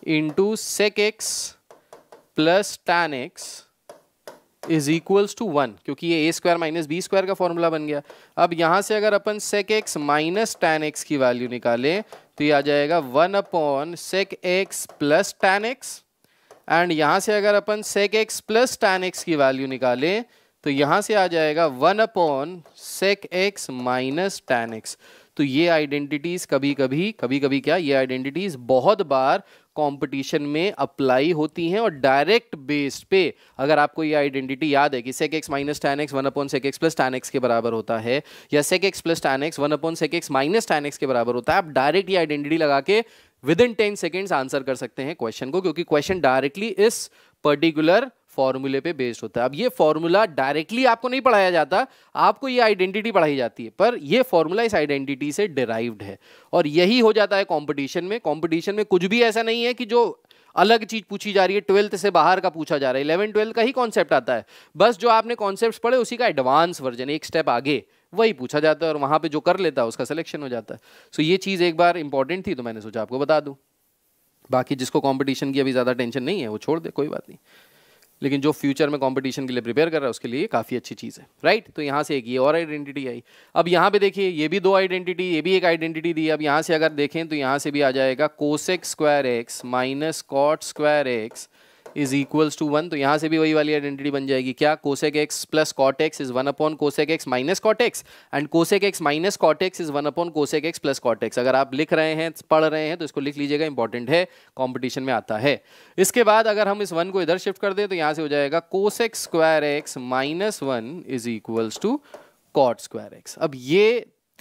into sec x plus tan x is equals to one क्योंकि ये a square minus b square का फॉर्मूला बन गया अब यहां से अगर अपन sec x minus tan x की वैल्यू निकालें तो ये आ जाएगा one upon sec x plus tan x and यहां से अगर अपन sec x plus tan x की वैल्यू निकालें तो यहां से आ जाएगा one upon sec x minus tan x तो ये आइडेंटिटीज़ कभी कभी कभी कभी क्या ये आइडेंटिटीज़ बहुत बार कंपटीशन में अप्लाई होती हैं और डायरेक्ट बेस पे अगर आपको ये आइडेंटिटी याद है कि sec x minus tan x one upon sec x plus tan x के बराबर होता है या sec x plus tan x one upon sec x minus tan x के बराबर होता है आप डायरेक्ट ये आइडेंटिटी लगा के within ten seconds answer कर सकते हैं क्वेश्चन को क्योंकि क्वेश्चन डायरेक्टली इस पर्टिकुलर फॉर्मूले पे बेस्ड होता है अब ये फॉर्मूला डायरेक्टली आपको नहीं पढ़ाया जाता आपको ये आइडेंटिटी पढ़ाई जाती है पर ये फॉर्मूला इस आइडेंटिटी से डिराइव्ड है और यही हो जाता है कॉम्पिटिशन में कॉम्पिटिशन में कुछ भी ऐसा नहीं है कि जो अलग चीज़ पूछी जा रही है ट्वेल्थ से बाहर का पूछा जा रहा है इलेवन ट्वेल्थ का ही कॉन्सेप्ट आता है बस जो आपने कॉन्सेप्ट पढ़े उसी का एडवांस वर्जन एक स्टेप आगे वही पूछा जाता है और वहां पे जो कर लेता है उसका सिलेक्शन हो जाता है सो so, ये चीज़ एक बार इंपॉर्टेंट थी तो मैंने सोचा आपको बता दूँ बाकी जिसको कॉम्पिटिशन की अभी ज़्यादा टेंशन नहीं है वो छोड़ दे कोई बात नहीं लेकिन जो फ्यूचर में कंपटीशन के लिए प्रिपेयर कर रहा है उसके लिए काफ़ी अच्छी चीज़ है राइट तो यहाँ से एक ये और आइडेंटिटी आई अब यहाँ पे देखिए ये भी दो आइडेंटिटी ये भी एक आइडेंटिटी दी अब यहाँ से अगर देखें तो यहाँ से भी आ जाएगा cosec square x minus cot square x is equals to one तो यहाँ से भी वही वाली आइडेंटिटी बन जाएगी क्या cosec x plus cot x is one upon cosec x minus cot x and cosec x minus cot x is one upon cosec x plus cot x अगर आप लिख रहे हैं पढ़ रहे हैं तो इसको लिख लीजिएगा इंपॉर्टेंट है कॉम्पिटिशन में आता है इसके बाद अगर हम इस वन को इधर शिफ्ट कर दें तो यहाँ से हो जाएगा cosec square x minus one is equals to cot square x अब ये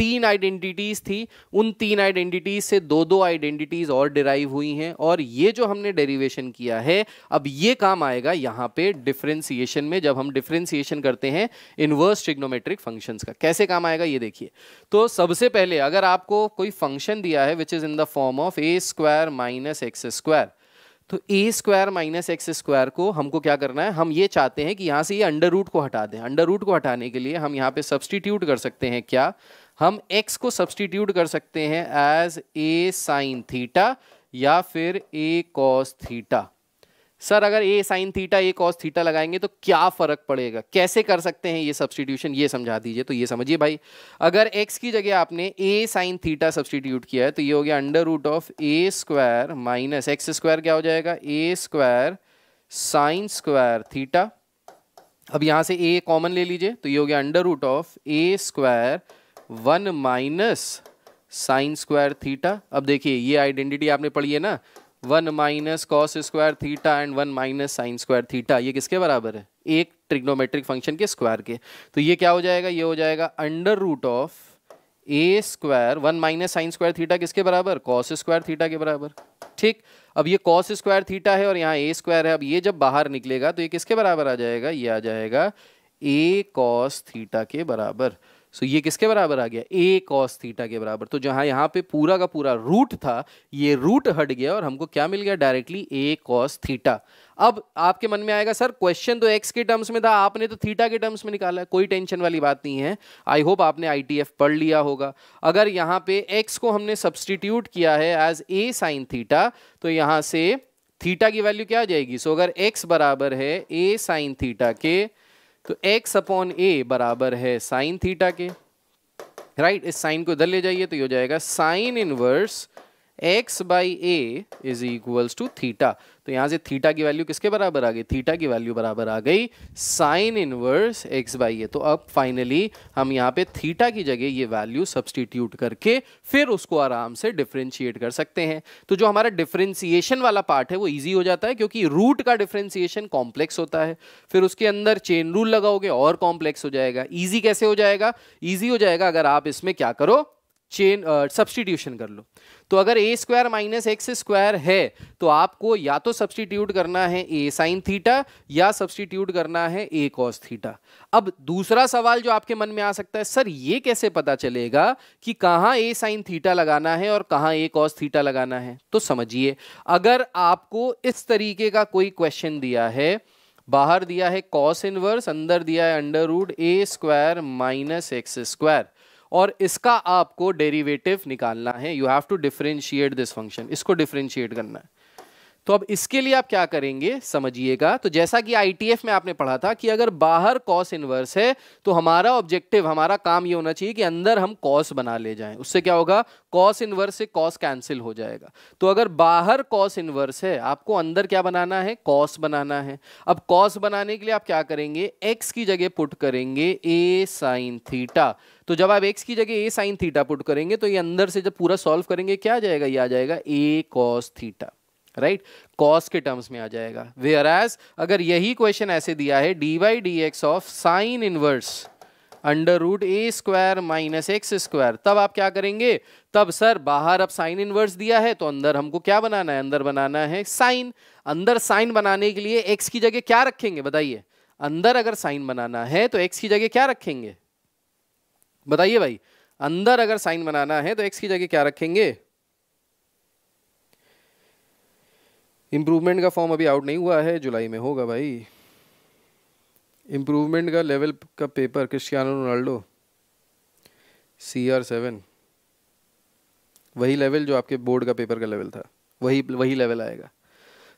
तीन आइडेंटिटीज़ थी उन तीन आइडेंटिटीज़ से दो दो आइडेंटिटीज़ और डिराइव हुई हैं और ये जो हमने डेरिवेशन किया है अब ये काम आएगा यहाँ पे डिफ्रेंसिएशन में जब हम डिफ्रेंसिएशन करते हैं इनवर्स ट्रिग्नोमेट्रिक फंक्शंस का कैसे काम आएगा ये देखिए तो सबसे पहले अगर आपको कोई फंक्शन दिया है which is in the form of a square minus x square तो a square minus x square को हमको क्या करना है हम ये चाहते हैं कि यहाँ से ये अंडर रूट को हटा दें अंडर रूट को हटाने के लिए हम यहाँ पे सब्सटीट्यूट कर सकते हैं क्या हम x को सब्सटीट्यूट कर सकते हैं एज a साइन थीटा या फिर a कॉस थीटा सर अगर a sine theta a cos theta लगाएंगे तो क्या फ़र्क पड़ेगा कैसे कर सकते हैं ये सब्सटीट्यूशन ये समझा दीजिए तो ये समझिए भाई अगर x की जगह आपने a साइन थीटा सब्सटीट्यूट किया है तो ये हो गया under root of a square minus x square क्या हो जाएगा a square sine square theta अब यहाँ से a कॉमन ले लीजिए तो ये हो गया under root of a square one minus sine square theta अब देखिए ये आइडेंटिटी आपने पढ़ी है ना one minus cos square theta and one minus sine square theta ये किसके बराबर है एक ट्रिग्नोमेट्रिक फंक्शन के स्क्वायर के तो ये क्या हो जाएगा ये हो जाएगा under root of a square one minus sine square theta किसके बराबर कॉस स्क्वायर थीटा के बराबर ठीक अब ये कॉस स्क्वायर थीटा है और यहाँ ए स्क्वायर है अब ये जब बाहर निकलेगा तो ये किसके बराबर आ जाएगा ये आ जाएगा ए कॉस थीटा के बराबर सो ये किसके बराबर आ गया ए कॉस थीटा के बराबर तो जहाँ यहाँ पे पूरा का पूरा रूट था ये रूट हट गया और हमको क्या मिल गया डायरेक्टली ए कॉस थीटा अब आपके मन में आएगा सर क्वेश्चन तो एक्स के टर्म्स में था आपने तो थीटा के टर्म्स में निकाला कोई टेंशन वाली बात नहीं है आई होप आपने आई पढ़ लिया होगा अगर यहाँ पे एक्स को हमने सब्सटीट्यूट किया है एज ए साइन थीटा तो यहाँ से थीटा की वैल्यू क्या आ जाएगी सो so, अगर एक्स बराबर है ए साइन थीटा के तो x अपॉन ए बराबर है साइन थीटा के राइट right? इस साइन को इधर ले जाइए तो ये हो जाएगा sine inverse x by a is equals to theta तो यहाँ से थीटा की वैल्यू किसके बराबर आ गई थीटा की वैल्यू बराबर आ गई sine inverse x by a तो अब फाइनली हम यहाँ पे थीटा की जगह ये वैल्यू सब्सटीट्यूट करके फिर उसको आराम से डिफ्रेंशिएट कर सकते हैं तो जो हमारा डिफ्रेंसिएशन वाला पार्ट है वो ईजी हो जाता है क्योंकि रूट का डिफ्रेंसिएशन कॉम्प्लेक्स होता है फिर उसके अंदर चेन रूल लगाओगे और कॉम्प्लेक्स हो जाएगा ईजी कैसे हो जाएगा ईजी हो जाएगा अगर आप इसमें क्या करो चेन सब्सटीट्यूशन uh, कर लो तो अगर a square minus x square है तो आपको या तो सब्सटीट्यूट करना है ए साइन थीटा या सब्सटीट्यूट करना है ए कॉस थीटा अब दूसरा सवाल जो आपके मन में आ सकता है सर ये कैसे पता चलेगा कि कहाँ ए साइन थीटा लगाना है और कहाँ ए कॉस थीटा लगाना है तो समझिए अगर आपको इस तरीके का कोई क्वेश्चन दिया है बाहर दिया है कॉस इनवर्स अंदर दिया है under root a square minus x square और इसका आपको डेरिवेटिव निकालना है you have to differentiate this function इसको डिफरेंशिएट करना है तो अब इसके लिए आप क्या करेंगे समझिएगा तो जैसा कि आईटीएफ में आपने पढ़ा था कि अगर बाहर कॉस इनवर्स है तो हमारा ऑब्जेक्टिव हमारा काम ये होना चाहिए कि अंदर हम कॉस बना ले जाएं उससे क्या होगा कॉस इनवर्स से कॉस कैंसिल हो जाएगा तो अगर बाहर कॉस इनवर्स है आपको अंदर क्या बनाना है कॉस बनाना है अब कॉस बनाने के लिए आप क्या करेंगे एक्स की जगह पुट करेंगे ए साइन थीटा तो जब आप एक्स की जगह ए साइन थीटा पुट करेंगे तो ये अंदर से जब पूरा सॉल्व करेंगे क्या जाएगा ये आ जाएगा a cos theta right cos के टर्म्स में आ जाएगा वेयर एज अगर यही क्वेश्चन ऐसे दिया है d y d x of sine inverse under root a square minus x square तब आप क्या करेंगे तब सर बाहर अब साइन इनवर्स दिया है तो अंदर हमको क्या बनाना है अंदर बनाना है साइन अंदर साइन बनाने के लिए एक्स की जगह क्या रखेंगे बताइए अंदर अगर साइन बनाना है तो एक्स की जगह क्या रखेंगे बताइए भाई अंदर अगर साइन बनाना है तो एक्स की जगह क्या रखेंगे इम्प्रूवमेंट का फॉर्म अभी आउट नहीं हुआ है जुलाई में होगा भाई इम्प्रूवमेंट का लेवल का paper Cristiano Ronaldo C R seven वही लेवल जो आपके बोर्ड का पेपर का लेवल था वही वही लेवल आएगा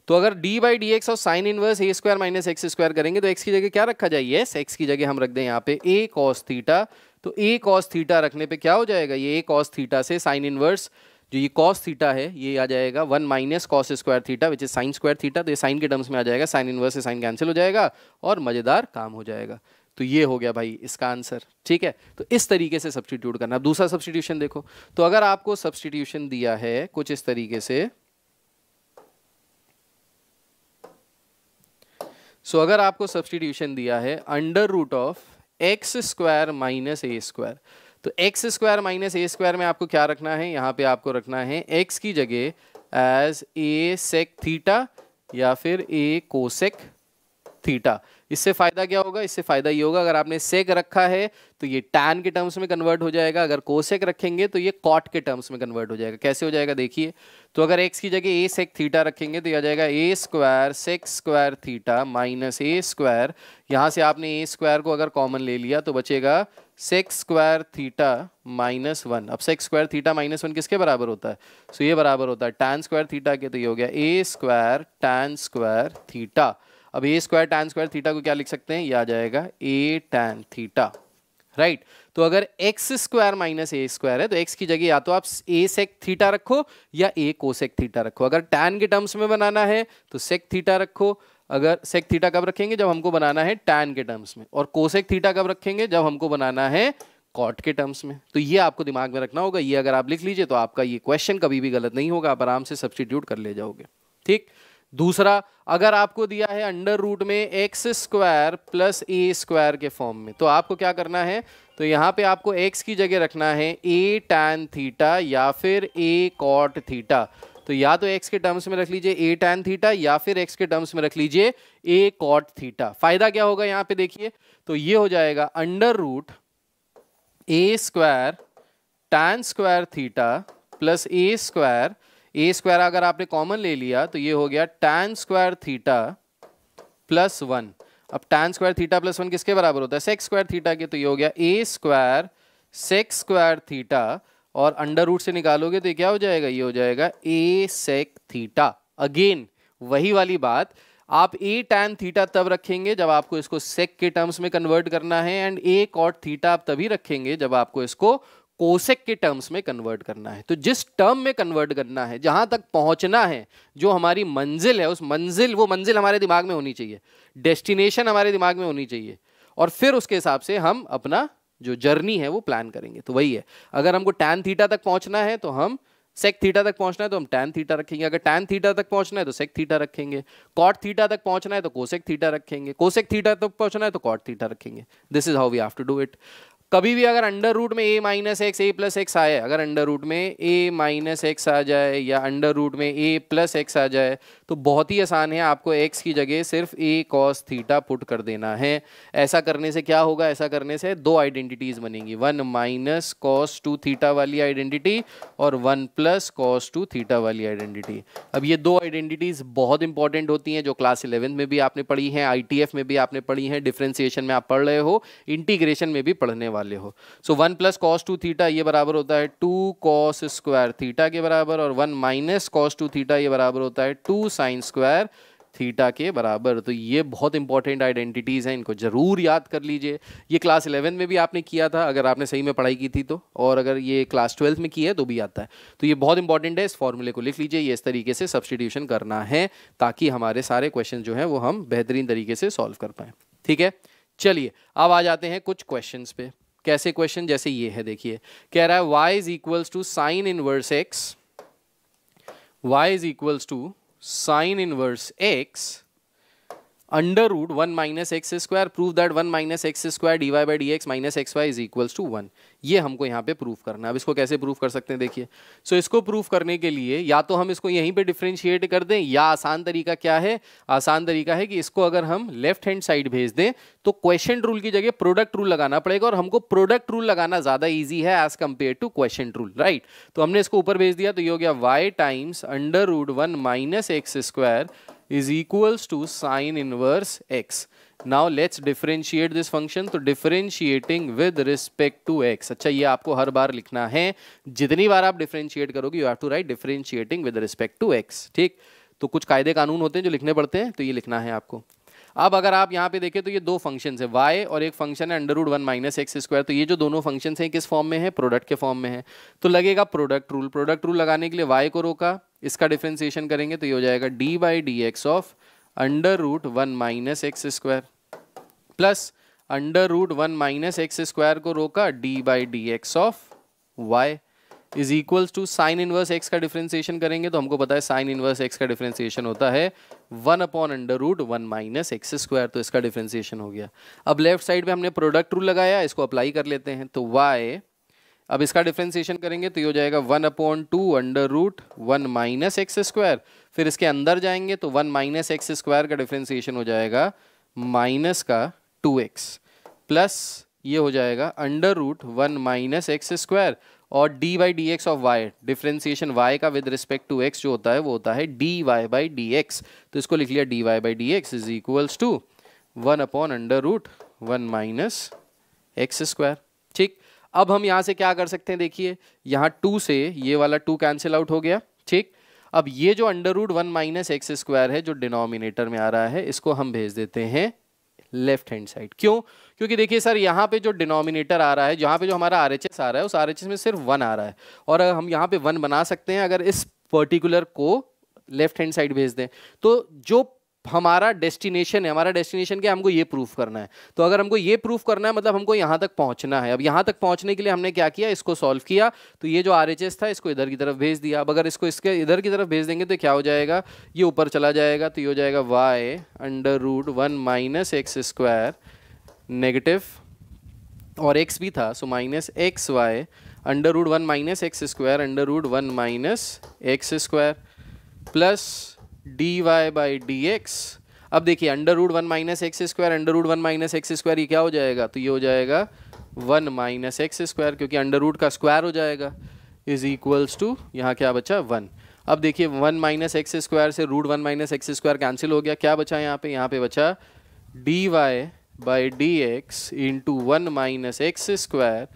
तो अगर डी बाई डी एक्स और sine inverse a square minus x square करेंगे तो एक्स की जगह क्या रखा जाए यस एक्स की जगह हम रख दें यहाँ पे ए कॉस थीटा तो ए कॉस थीटा रखने पे क्या हो जाएगा ये ए कॉस थीटा से साइन इनवर्स जो ये कॉस थीटा है ये आ जाएगा one minus cos square theta which is sine square theta तो ये साइन के टर्म्स में आ जाएगा साइन इनवर्स से साइन कैंसिल हो जाएगा और मज़ेदार काम हो जाएगा तो ये हो गया भाई इसका आंसर ठीक है तो इस तरीके से सब्सटीट्यूट करना अब दूसरा सब्सटीट्यूशन देखो तो अगर आपको सब्सटीट्यूशन दिया है कुछ इस तरीके से सो so, अगर आपको सब्सटीट्यूशन दिया है under root of x square minus a square तो x square minus a square में आपको क्या रखना है यहाँ पे आपको रखना है एक्स की जगह एज ए सेक थीटा या फिर ए कोसेक थीटा इससे फ़ायदा क्या होगा इससे फ़ायदा ये होगा अगर आपने सेक रखा है तो ये टैन के टर्म्स में कन्वर्ट हो जाएगा अगर कोसेक रखेंगे तो ये कॉट के टर्म्स में कन्वर्ट हो जाएगा कैसे हो जाएगा देखिए तो अगर एक्स की जगह ए सेक थीटा रखेंगे तो यह आ जाएगा a square sec square theta minus a square यहाँ से आपने ए स्क्वायर को अगर कॉमन ले लिया तो बचेगा sec square theta minus one अब sec square theta minus one किसके बराबर होता है सो so, ये बराबर होता है टैन स्क्वायर थीटा के तो ये हो गया a square tan square theta अब a square tan square theta को क्या लिख सकते हैं ये आ जाएगा a tan theta right right. तो अगर x square minus a square है तो एक्स की जगह या तो आप ए सेक थीटा रखो या ए कोसेक थीटा रखो अगर टैन के टर्म्स में बनाना है तो सेक थीटा रखो अगर सेक थीटा कब रखेंगे जब हमको बनाना है टैन के टर्म्स में और कोसेक थीटा कब रखेंगे जब हमको बनाना है कॉट के टर्म्स में तो ये आपको दिमाग में रखना होगा ये अगर आप लिख लीजिए तो आपका ये क्वेश्चन कभी भी गलत नहीं होगा आप आराम से सब्सटीट्यूट कर ले जाओगे ठीक दूसरा अगर आपको दिया है अंडर रूट में x square plus a square के फॉर्म में तो आपको क्या करना है तो यहाँ पे आपको एक्स की जगह रखना है ए टैन थीटा या फिर ए कॉट थीटा तो या तो एक्स के टर्म्स में रख लीजिए ए टैन थीटा या फिर एक्स के टर्म्स में रख लीजिए ए कॉट थीटा फायदा क्या होगा यहाँ पे देखिए तो ये हो जाएगा under root a square tan square theta plus a square a square अगर आपने कॉमन ले लिया तो ये हो गया tan square theta plus one अब tan square theta plus one किसके बराबर होता है सेक्स स्क्वायर थीटा के तो ये हो गया a square sec square theta और अंडर रूट से निकालोगे तो ये क्या हो जाएगा ये हो जाएगा ए सेक थीटा अगेन वही वाली बात आप ए टैन थीटा तब रखेंगे जब आपको इसको सेक के टर्म्स में कन्वर्ट करना है एंड ए कॉट थीटा आप तभी रखेंगे जब आपको इसको कोसेक के टर्म्स में कन्वर्ट करना है तो जिस टर्म में कन्वर्ट करना है जहां तक पहुंचना है जो हमारी मंजिल है उस मंजिल वो मंजिल हमारे दिमाग में होनी चाहिए डेस्टिनेशन हमारे दिमाग में होनी चाहिए और फिर उसके हिसाब से हम अपना जो जर्नी है वो प्लान करेंगे तो वही है अगर हमको टैन थीटा तक पहुंचना है तो हम सेक थीटा तक पहुंचना है तो हम टैन थीटा रखेंगे अगर टैन थीटा तक पहुंचना है तो सेक थीटा रखेंगे कॉट थीटा तक पहुंचना है तो कोसेक थीटा रखेंगे कोसेक थीटा तक पहुंचना है तो कॉट थीटा रखेंगे this is how we have to do it कभी भी अगर अंडर रूट में a minus x a plus x आए अगर अंडर रूट में ए माइनस एक्स आ जाए या अंडर रूट में ए प्लस एक्स आ जाए तो बहुत ही आसान है आपको एक्स की जगह सिर्फ ए कॉस थीटा पुट कर देना है ऐसा करने से क्या होगा ऐसा करने से दो आइडेंटिटीज़ बनेंगी one minus cos two theta वाली आइडेंटिटी और one plus cos two theta वाली आइडेंटिटी अब ये दो आइडेंटिटीज़ बहुत इंपॉर्टेंट होती हैं जो क्लास इलेवेंथ में भी आपने पढ़ी हैं आई में भी आपने पढ़ी हैं डिफ्रेंसीशन में आप पढ़ रहे हो इंटीग्रेशन में भी पढ़ने वाले वाले हो so one plus cos two theta ये बराबर होता है टू कॉस स्क्वायर थीटा के बराबर और one minus cos two theta ये बराबर होता है टू साइन स्क्वायर थीटा के बराबर तो ये बहुत इंपॉर्टेंट आइडेंटिटीज़ हैं इनको ज़रूर याद कर लीजिए ये क्लास इलेवन में भी आपने किया था अगर आपने सही में पढ़ाई की थी तो और अगर ये क्लास ट्वेल्थ में की है तो भी आता है तो ये बहुत इंपॉर्टेंट है इस फॉर्मूले को लिख लीजिए ये इस तरीके से सब्सटीट्यूशन करना है ताकि हमारे सारे क्वेश्चन जो हैं वो हम बेहतरीन तरीके से सॉल्व कर पाएँ ठीक है चलिए अब आ जाते हैं कुछ क्वेश्चन पे कैसे क्वेश्चन जैसे ये है देखिए कह रहा है y is equals to sine inverse x y is equals to sine inverse x under root one minus x square prove that one minus x square d y by d x minus x y is equals to one ये हमको यहाँ पे proof करना है अब इसको कैसे proof कर सकते हैं देखिए सो so, इसको प्रूफ करने के लिए या तो हम इसको यहीं पे डिफ्रेंशिएट कर दें या आसान तरीका क्या है आसान तरीका है कि इसको अगर हम लेफ्ट हैंड साइड भेज दें तो क्वेश्चन रूल की जगह प्रोडक्ट रूल लगाना पड़ेगा और हमको प्रोडक्ट रूल लगाना ज़्यादा ईजी है as compare to question rule right तो हमने इसको ऊपर भेज दिया तो ये हो गया y times under root one minus x square is equals to sine inverse x. Now let's differentiate this function. तो differentiating with respect to x. अच्छा ये आपको हर बार लिखना है जितनी बार आप differentiate करोगे you have to write differentiating with respect to x. ठीक तो कुछ कायदे कानून होते हैं जो लिखने पड़ते हैं तो ये लिखना है आपको अब अगर आप यहाँ पे देखें तो ये दो फंक्शन है वाई और एक फंक्शन है under root one minus x square तो ये जो दोनों फंक्शन हैं किस फॉर्म में है प्रोडक्ट के फॉर्म में है तो लगेगा प्रोडक्ट रूल प्रोडक्ट रूल लगाने के लिए वाई को रोका इसका डिफ्रेंसिएशन करेंगे तो ये हो जाएगा d by d x of under root one minus x square plus under root one minus x square को रोका d by d x of y is equals to sine inverse x का differentiation करेंगे तो हमको पता है sine inverse x का differentiation होता है one upon under root one minus x square तो इसका डिफ्रेंसिएशन हो गया अब लेफ्ट साइड में हमने प्रोडक्ट रूल लगाया इसको अप्लाई कर लेते हैं तो वाई अब इसका डिफ्रेंसिएशन करेंगे तो ये हो जाएगा one upon two under root one minus x square फिर इसके अंदर जाएंगे तो वन माइनस एक्स स्क्वायर का डिफ्रेंसिएशन हो जाएगा माइनस का टू एक्स प्लस ये हो जाएगा under root one minus x square और d by d x of y differentiation y का विद रिस्पेक्ट टू एक्स जो होता है वो होता है d y by d x तो इसको लिख लिया d y by d x is equals to one upon under root one minus x square ठीक अब हम यहाँ से क्या कर सकते हैं देखिए यहाँ टू से ये वाला टू कैंसिल आउट हो गया ठीक अब ये जो under root one minus x square है जो डिनोमिनेटर में आ रहा है इसको हम भेज देते हैं लेफ्ट हैंड साइड क्यों क्योंकि देखिए सर यहाँ पे जो डिनोमिनेटर आ रहा है यहाँ पे जो हमारा आर आ रहा है उस आर में सिर्फ वन आ रहा है और हम यहाँ पे वन बना सकते हैं अगर इस पर्टिकुलर को लेफ्ट हैंड साइड भेज दें तो जो हमारा डेस्टिनेशन है हमारा डेस्टिनेशन क्या हमको ये प्रूफ करना है तो अगर हमको ये प्रूफ करना है मतलब हमको यहाँ तक पहुँचना है अब यहाँ तक पहुँचने के लिए हमने क्या किया इसको सॉल्व किया तो ये जो आर था इसको इधर की तरफ भेज दिया अब अगर इसको इसके इधर की तरफ भेज देंगे तो क्या हो जाएगा ये ऊपर चला जाएगा तो ये हो जाएगा y under root one minus x square negative और एक्स भी था so minus x y under root one minus x square under root one minus x square plus d y by d x अब देखिए under root one minus x square under root one minus x square ये क्या हो जाएगा तो ये हो जाएगा वन माइनस एक्स स्क्वायर क्योंकि अंडर रूड का स्क्वायर हो जाएगा इज इक्वल्स टू यहाँ क्या बचा वन अब देखिए वन माइनस एक्स स्क्वायर से root one minus x square cancel हो गया क्या बचा यहाँ पे यहाँ पे बचा d y by d x into one minus x square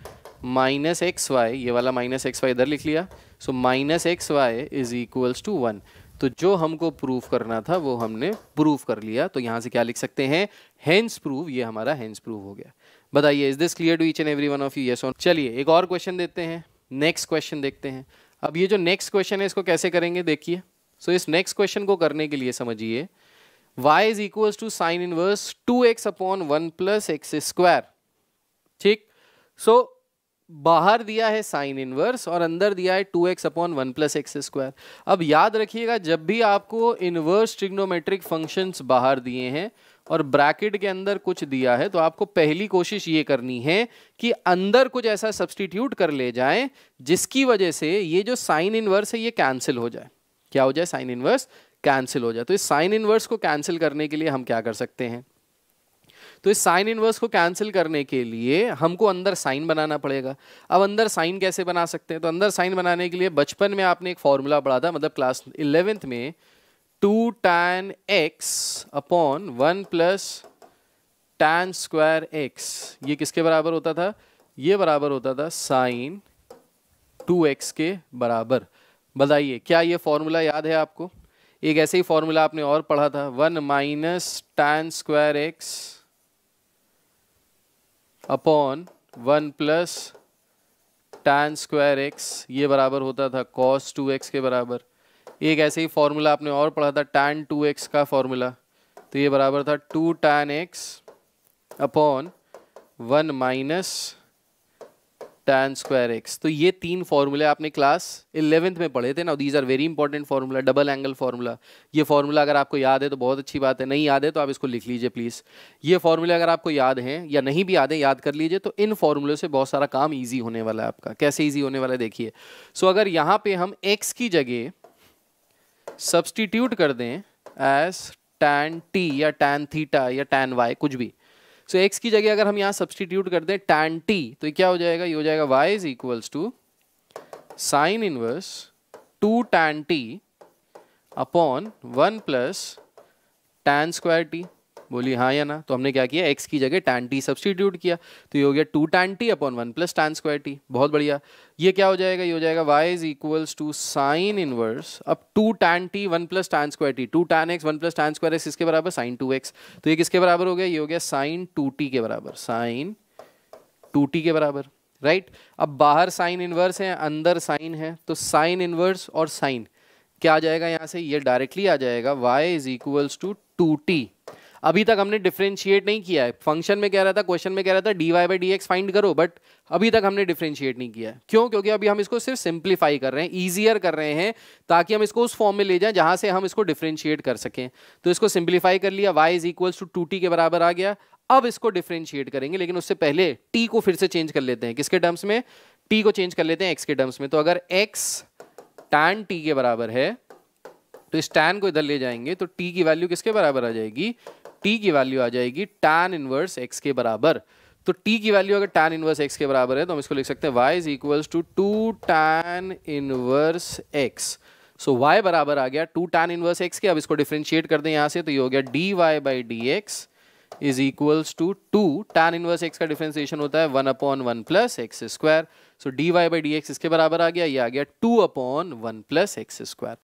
minus x y ये वाला माइनस एक्स वाई इधर लिख लिया so minus x y is equals to one तो जो हमको प्रूफ करना था वो हमने प्रूफ कर लिया तो यहाँ से क्या लिख सकते हैं हैंस प्रूफ ये हमारा हैंस प्रूफ हो गया बताइए is this clear to each and every one of you yes on चलिए एक और क्वेश्चन देते हैं नेक्स्ट क्वेश्चन देखते हैं अब ये जो नेक्स्ट क्वेश्चन है इसको कैसे करेंगे देखिए सो so, इस नेक्स्ट क्वेश्चन को करने के लिए समझिए y is equal to sine inverse two x upon one plus x square ठीक सो बाहर दिया है साइन इनवर्स और अंदर दिया है two x upon one plus x square अब याद रखिएगा जब भी आपको इनवर्स ट्रिग्नोमेट्रिक फंक्शंस बाहर दिए हैं और ब्रैकेट के अंदर कुछ दिया है तो आपको पहली कोशिश ये करनी है कि अंदर कुछ ऐसा सब्सटीट्यूट कर ले जाएं जिसकी वजह से ये जो साइन इनवर्स है ये कैंसिल हो जाए क्या हो जाए साइन इनवर्स कैंसिल हो जाए तो इस साइन इनवर्स को कैंसिल करने के लिए हम क्या कर सकते हैं तो इस साइन इनवर्स को कैंसिल करने के लिए हमको अंदर साइन बनाना पड़ेगा अब अंदर साइन कैसे बना सकते हैं तो अंदर साइन बनाने के लिए बचपन में आपने एक फॉर्मूला पढ़ा था मतलब क्लास इलेवेंथ में two tan x upon one plus tan square x ये किसके बराबर होता था ये बराबर होता था साइन टू एक्स के बराबर बताइए क्या ये फॉर्मूला याद है आपको एक ऐसे ही फॉर्मूला आपने और पढ़ा था one minus tan square x upon one plus tan square x ये बराबर होता था कॉस टू एक्स के बराबर एक ऐसे ही फॉर्मूला आपने और पढ़ा था टैन टू एक्स का फॉर्मूला तो ये बराबर था two tan x upon one minus tan square x तो ये तीन फार्मूले आपने क्लास इलेवेंथ में पढ़े थे ना these are very important formula double angle formula ये फार्मूला अगर आपको याद है तो बहुत अच्छी बात है नहीं याद है तो आप इसको लिख लीजिए प्लीज़ ये फार्मूले अगर आपको याद हैं या नहीं भी याद है याद कर लीजिए तो इन फार्मूले से बहुत सारा काम ईजी होने वाला है आपका कैसे ईजी होने वाला है देखिए सो so, अगर यहाँ पे हम एक्स की जगह सब्सटीट्यूट कर दें एज टैन टी या टैन थीटा या टैन वाई कुछ भी सो एक्स की जगह अगर हम यहाँ सब्सटीट्यूट कर दें टैन टी तो क्या हो जाएगा ये हो जाएगा y is equals to sine inverse two tan t upon one plus tan square t बोली हाँ या ना तो हमने क्या किया एक्स की जगह टैन टी सब्सटीट्यूट किया तो ये हो गया two tan t upon one plus tan square t बहुत बढ़िया ये क्या हो जाएगा ये हो जाएगा y is equals to sine inverse अब two tan t one plus tan square t two tan x one plus tan square x इसके बराबर साइन टू एक्स तो ये किसके बराबर हो गया ये हो गया साइन टू टी के बराबर साइन टू टी के बराबर राइट right? अब बाहर साइन इनवर्स है अंदर साइन है तो साइन इनवर्स और साइन क्या आ जाएगा यहाँ से ये डायरेक्टली आ जाएगा y is equals to two t अभी तक हमने डिफ्रेंशिएट नहीं किया है फंक्शन में कह रहा था क्वेश्चन में कह रहा था d y by d x find करो बट अभी तक हमने डिफ्रेंशिएट नहीं किया है क्यों क्योंकि अभी हम इसको सिर्फ सिंप्लीफाई कर रहे हैं ईजियर कर रहे हैं ताकि हम इसको उस फॉर्म में ले जाएं जहां से हम इसको डिफ्रेंशिएट कर सकें तो इसको सिंप्लीफाई कर लिया y is equals to two t के बराबर आ गया अब इसको डिफ्रेंशिएट करेंगे लेकिन उससे पहले टी को फिर से चेंज कर लेते हैं किसके टर्म्स में टी को चेंज कर लेते हैं एक्स के टर्म्स में तो अगर एक्स टैन टी के बराबर है तो इस टैन को इधर ले जाएंगे तो टी की वैल्यू किसके बराबर आ जाएगी टी की वैल्यू आ जाएगी टैन इनवर्स एक्स के बराबर तो टी की वैल्यू अगर टैन इनवर्स एक्स के बराबर है तो हम इसको लिख सकते हैं y is equals to two tan inverse x so y बराबर आ गया टू टैन इनवर्स एक्स के अब इसको डिफ्रेंशिएट कर दें यहाँ से तो ये हो गया d y by d x is equals to two tan inverse x का डिफ्रेंशिएशन होता है one upon one plus x square so d y by d x इसके बराबर आ गया ये आ गया two upon one plus x square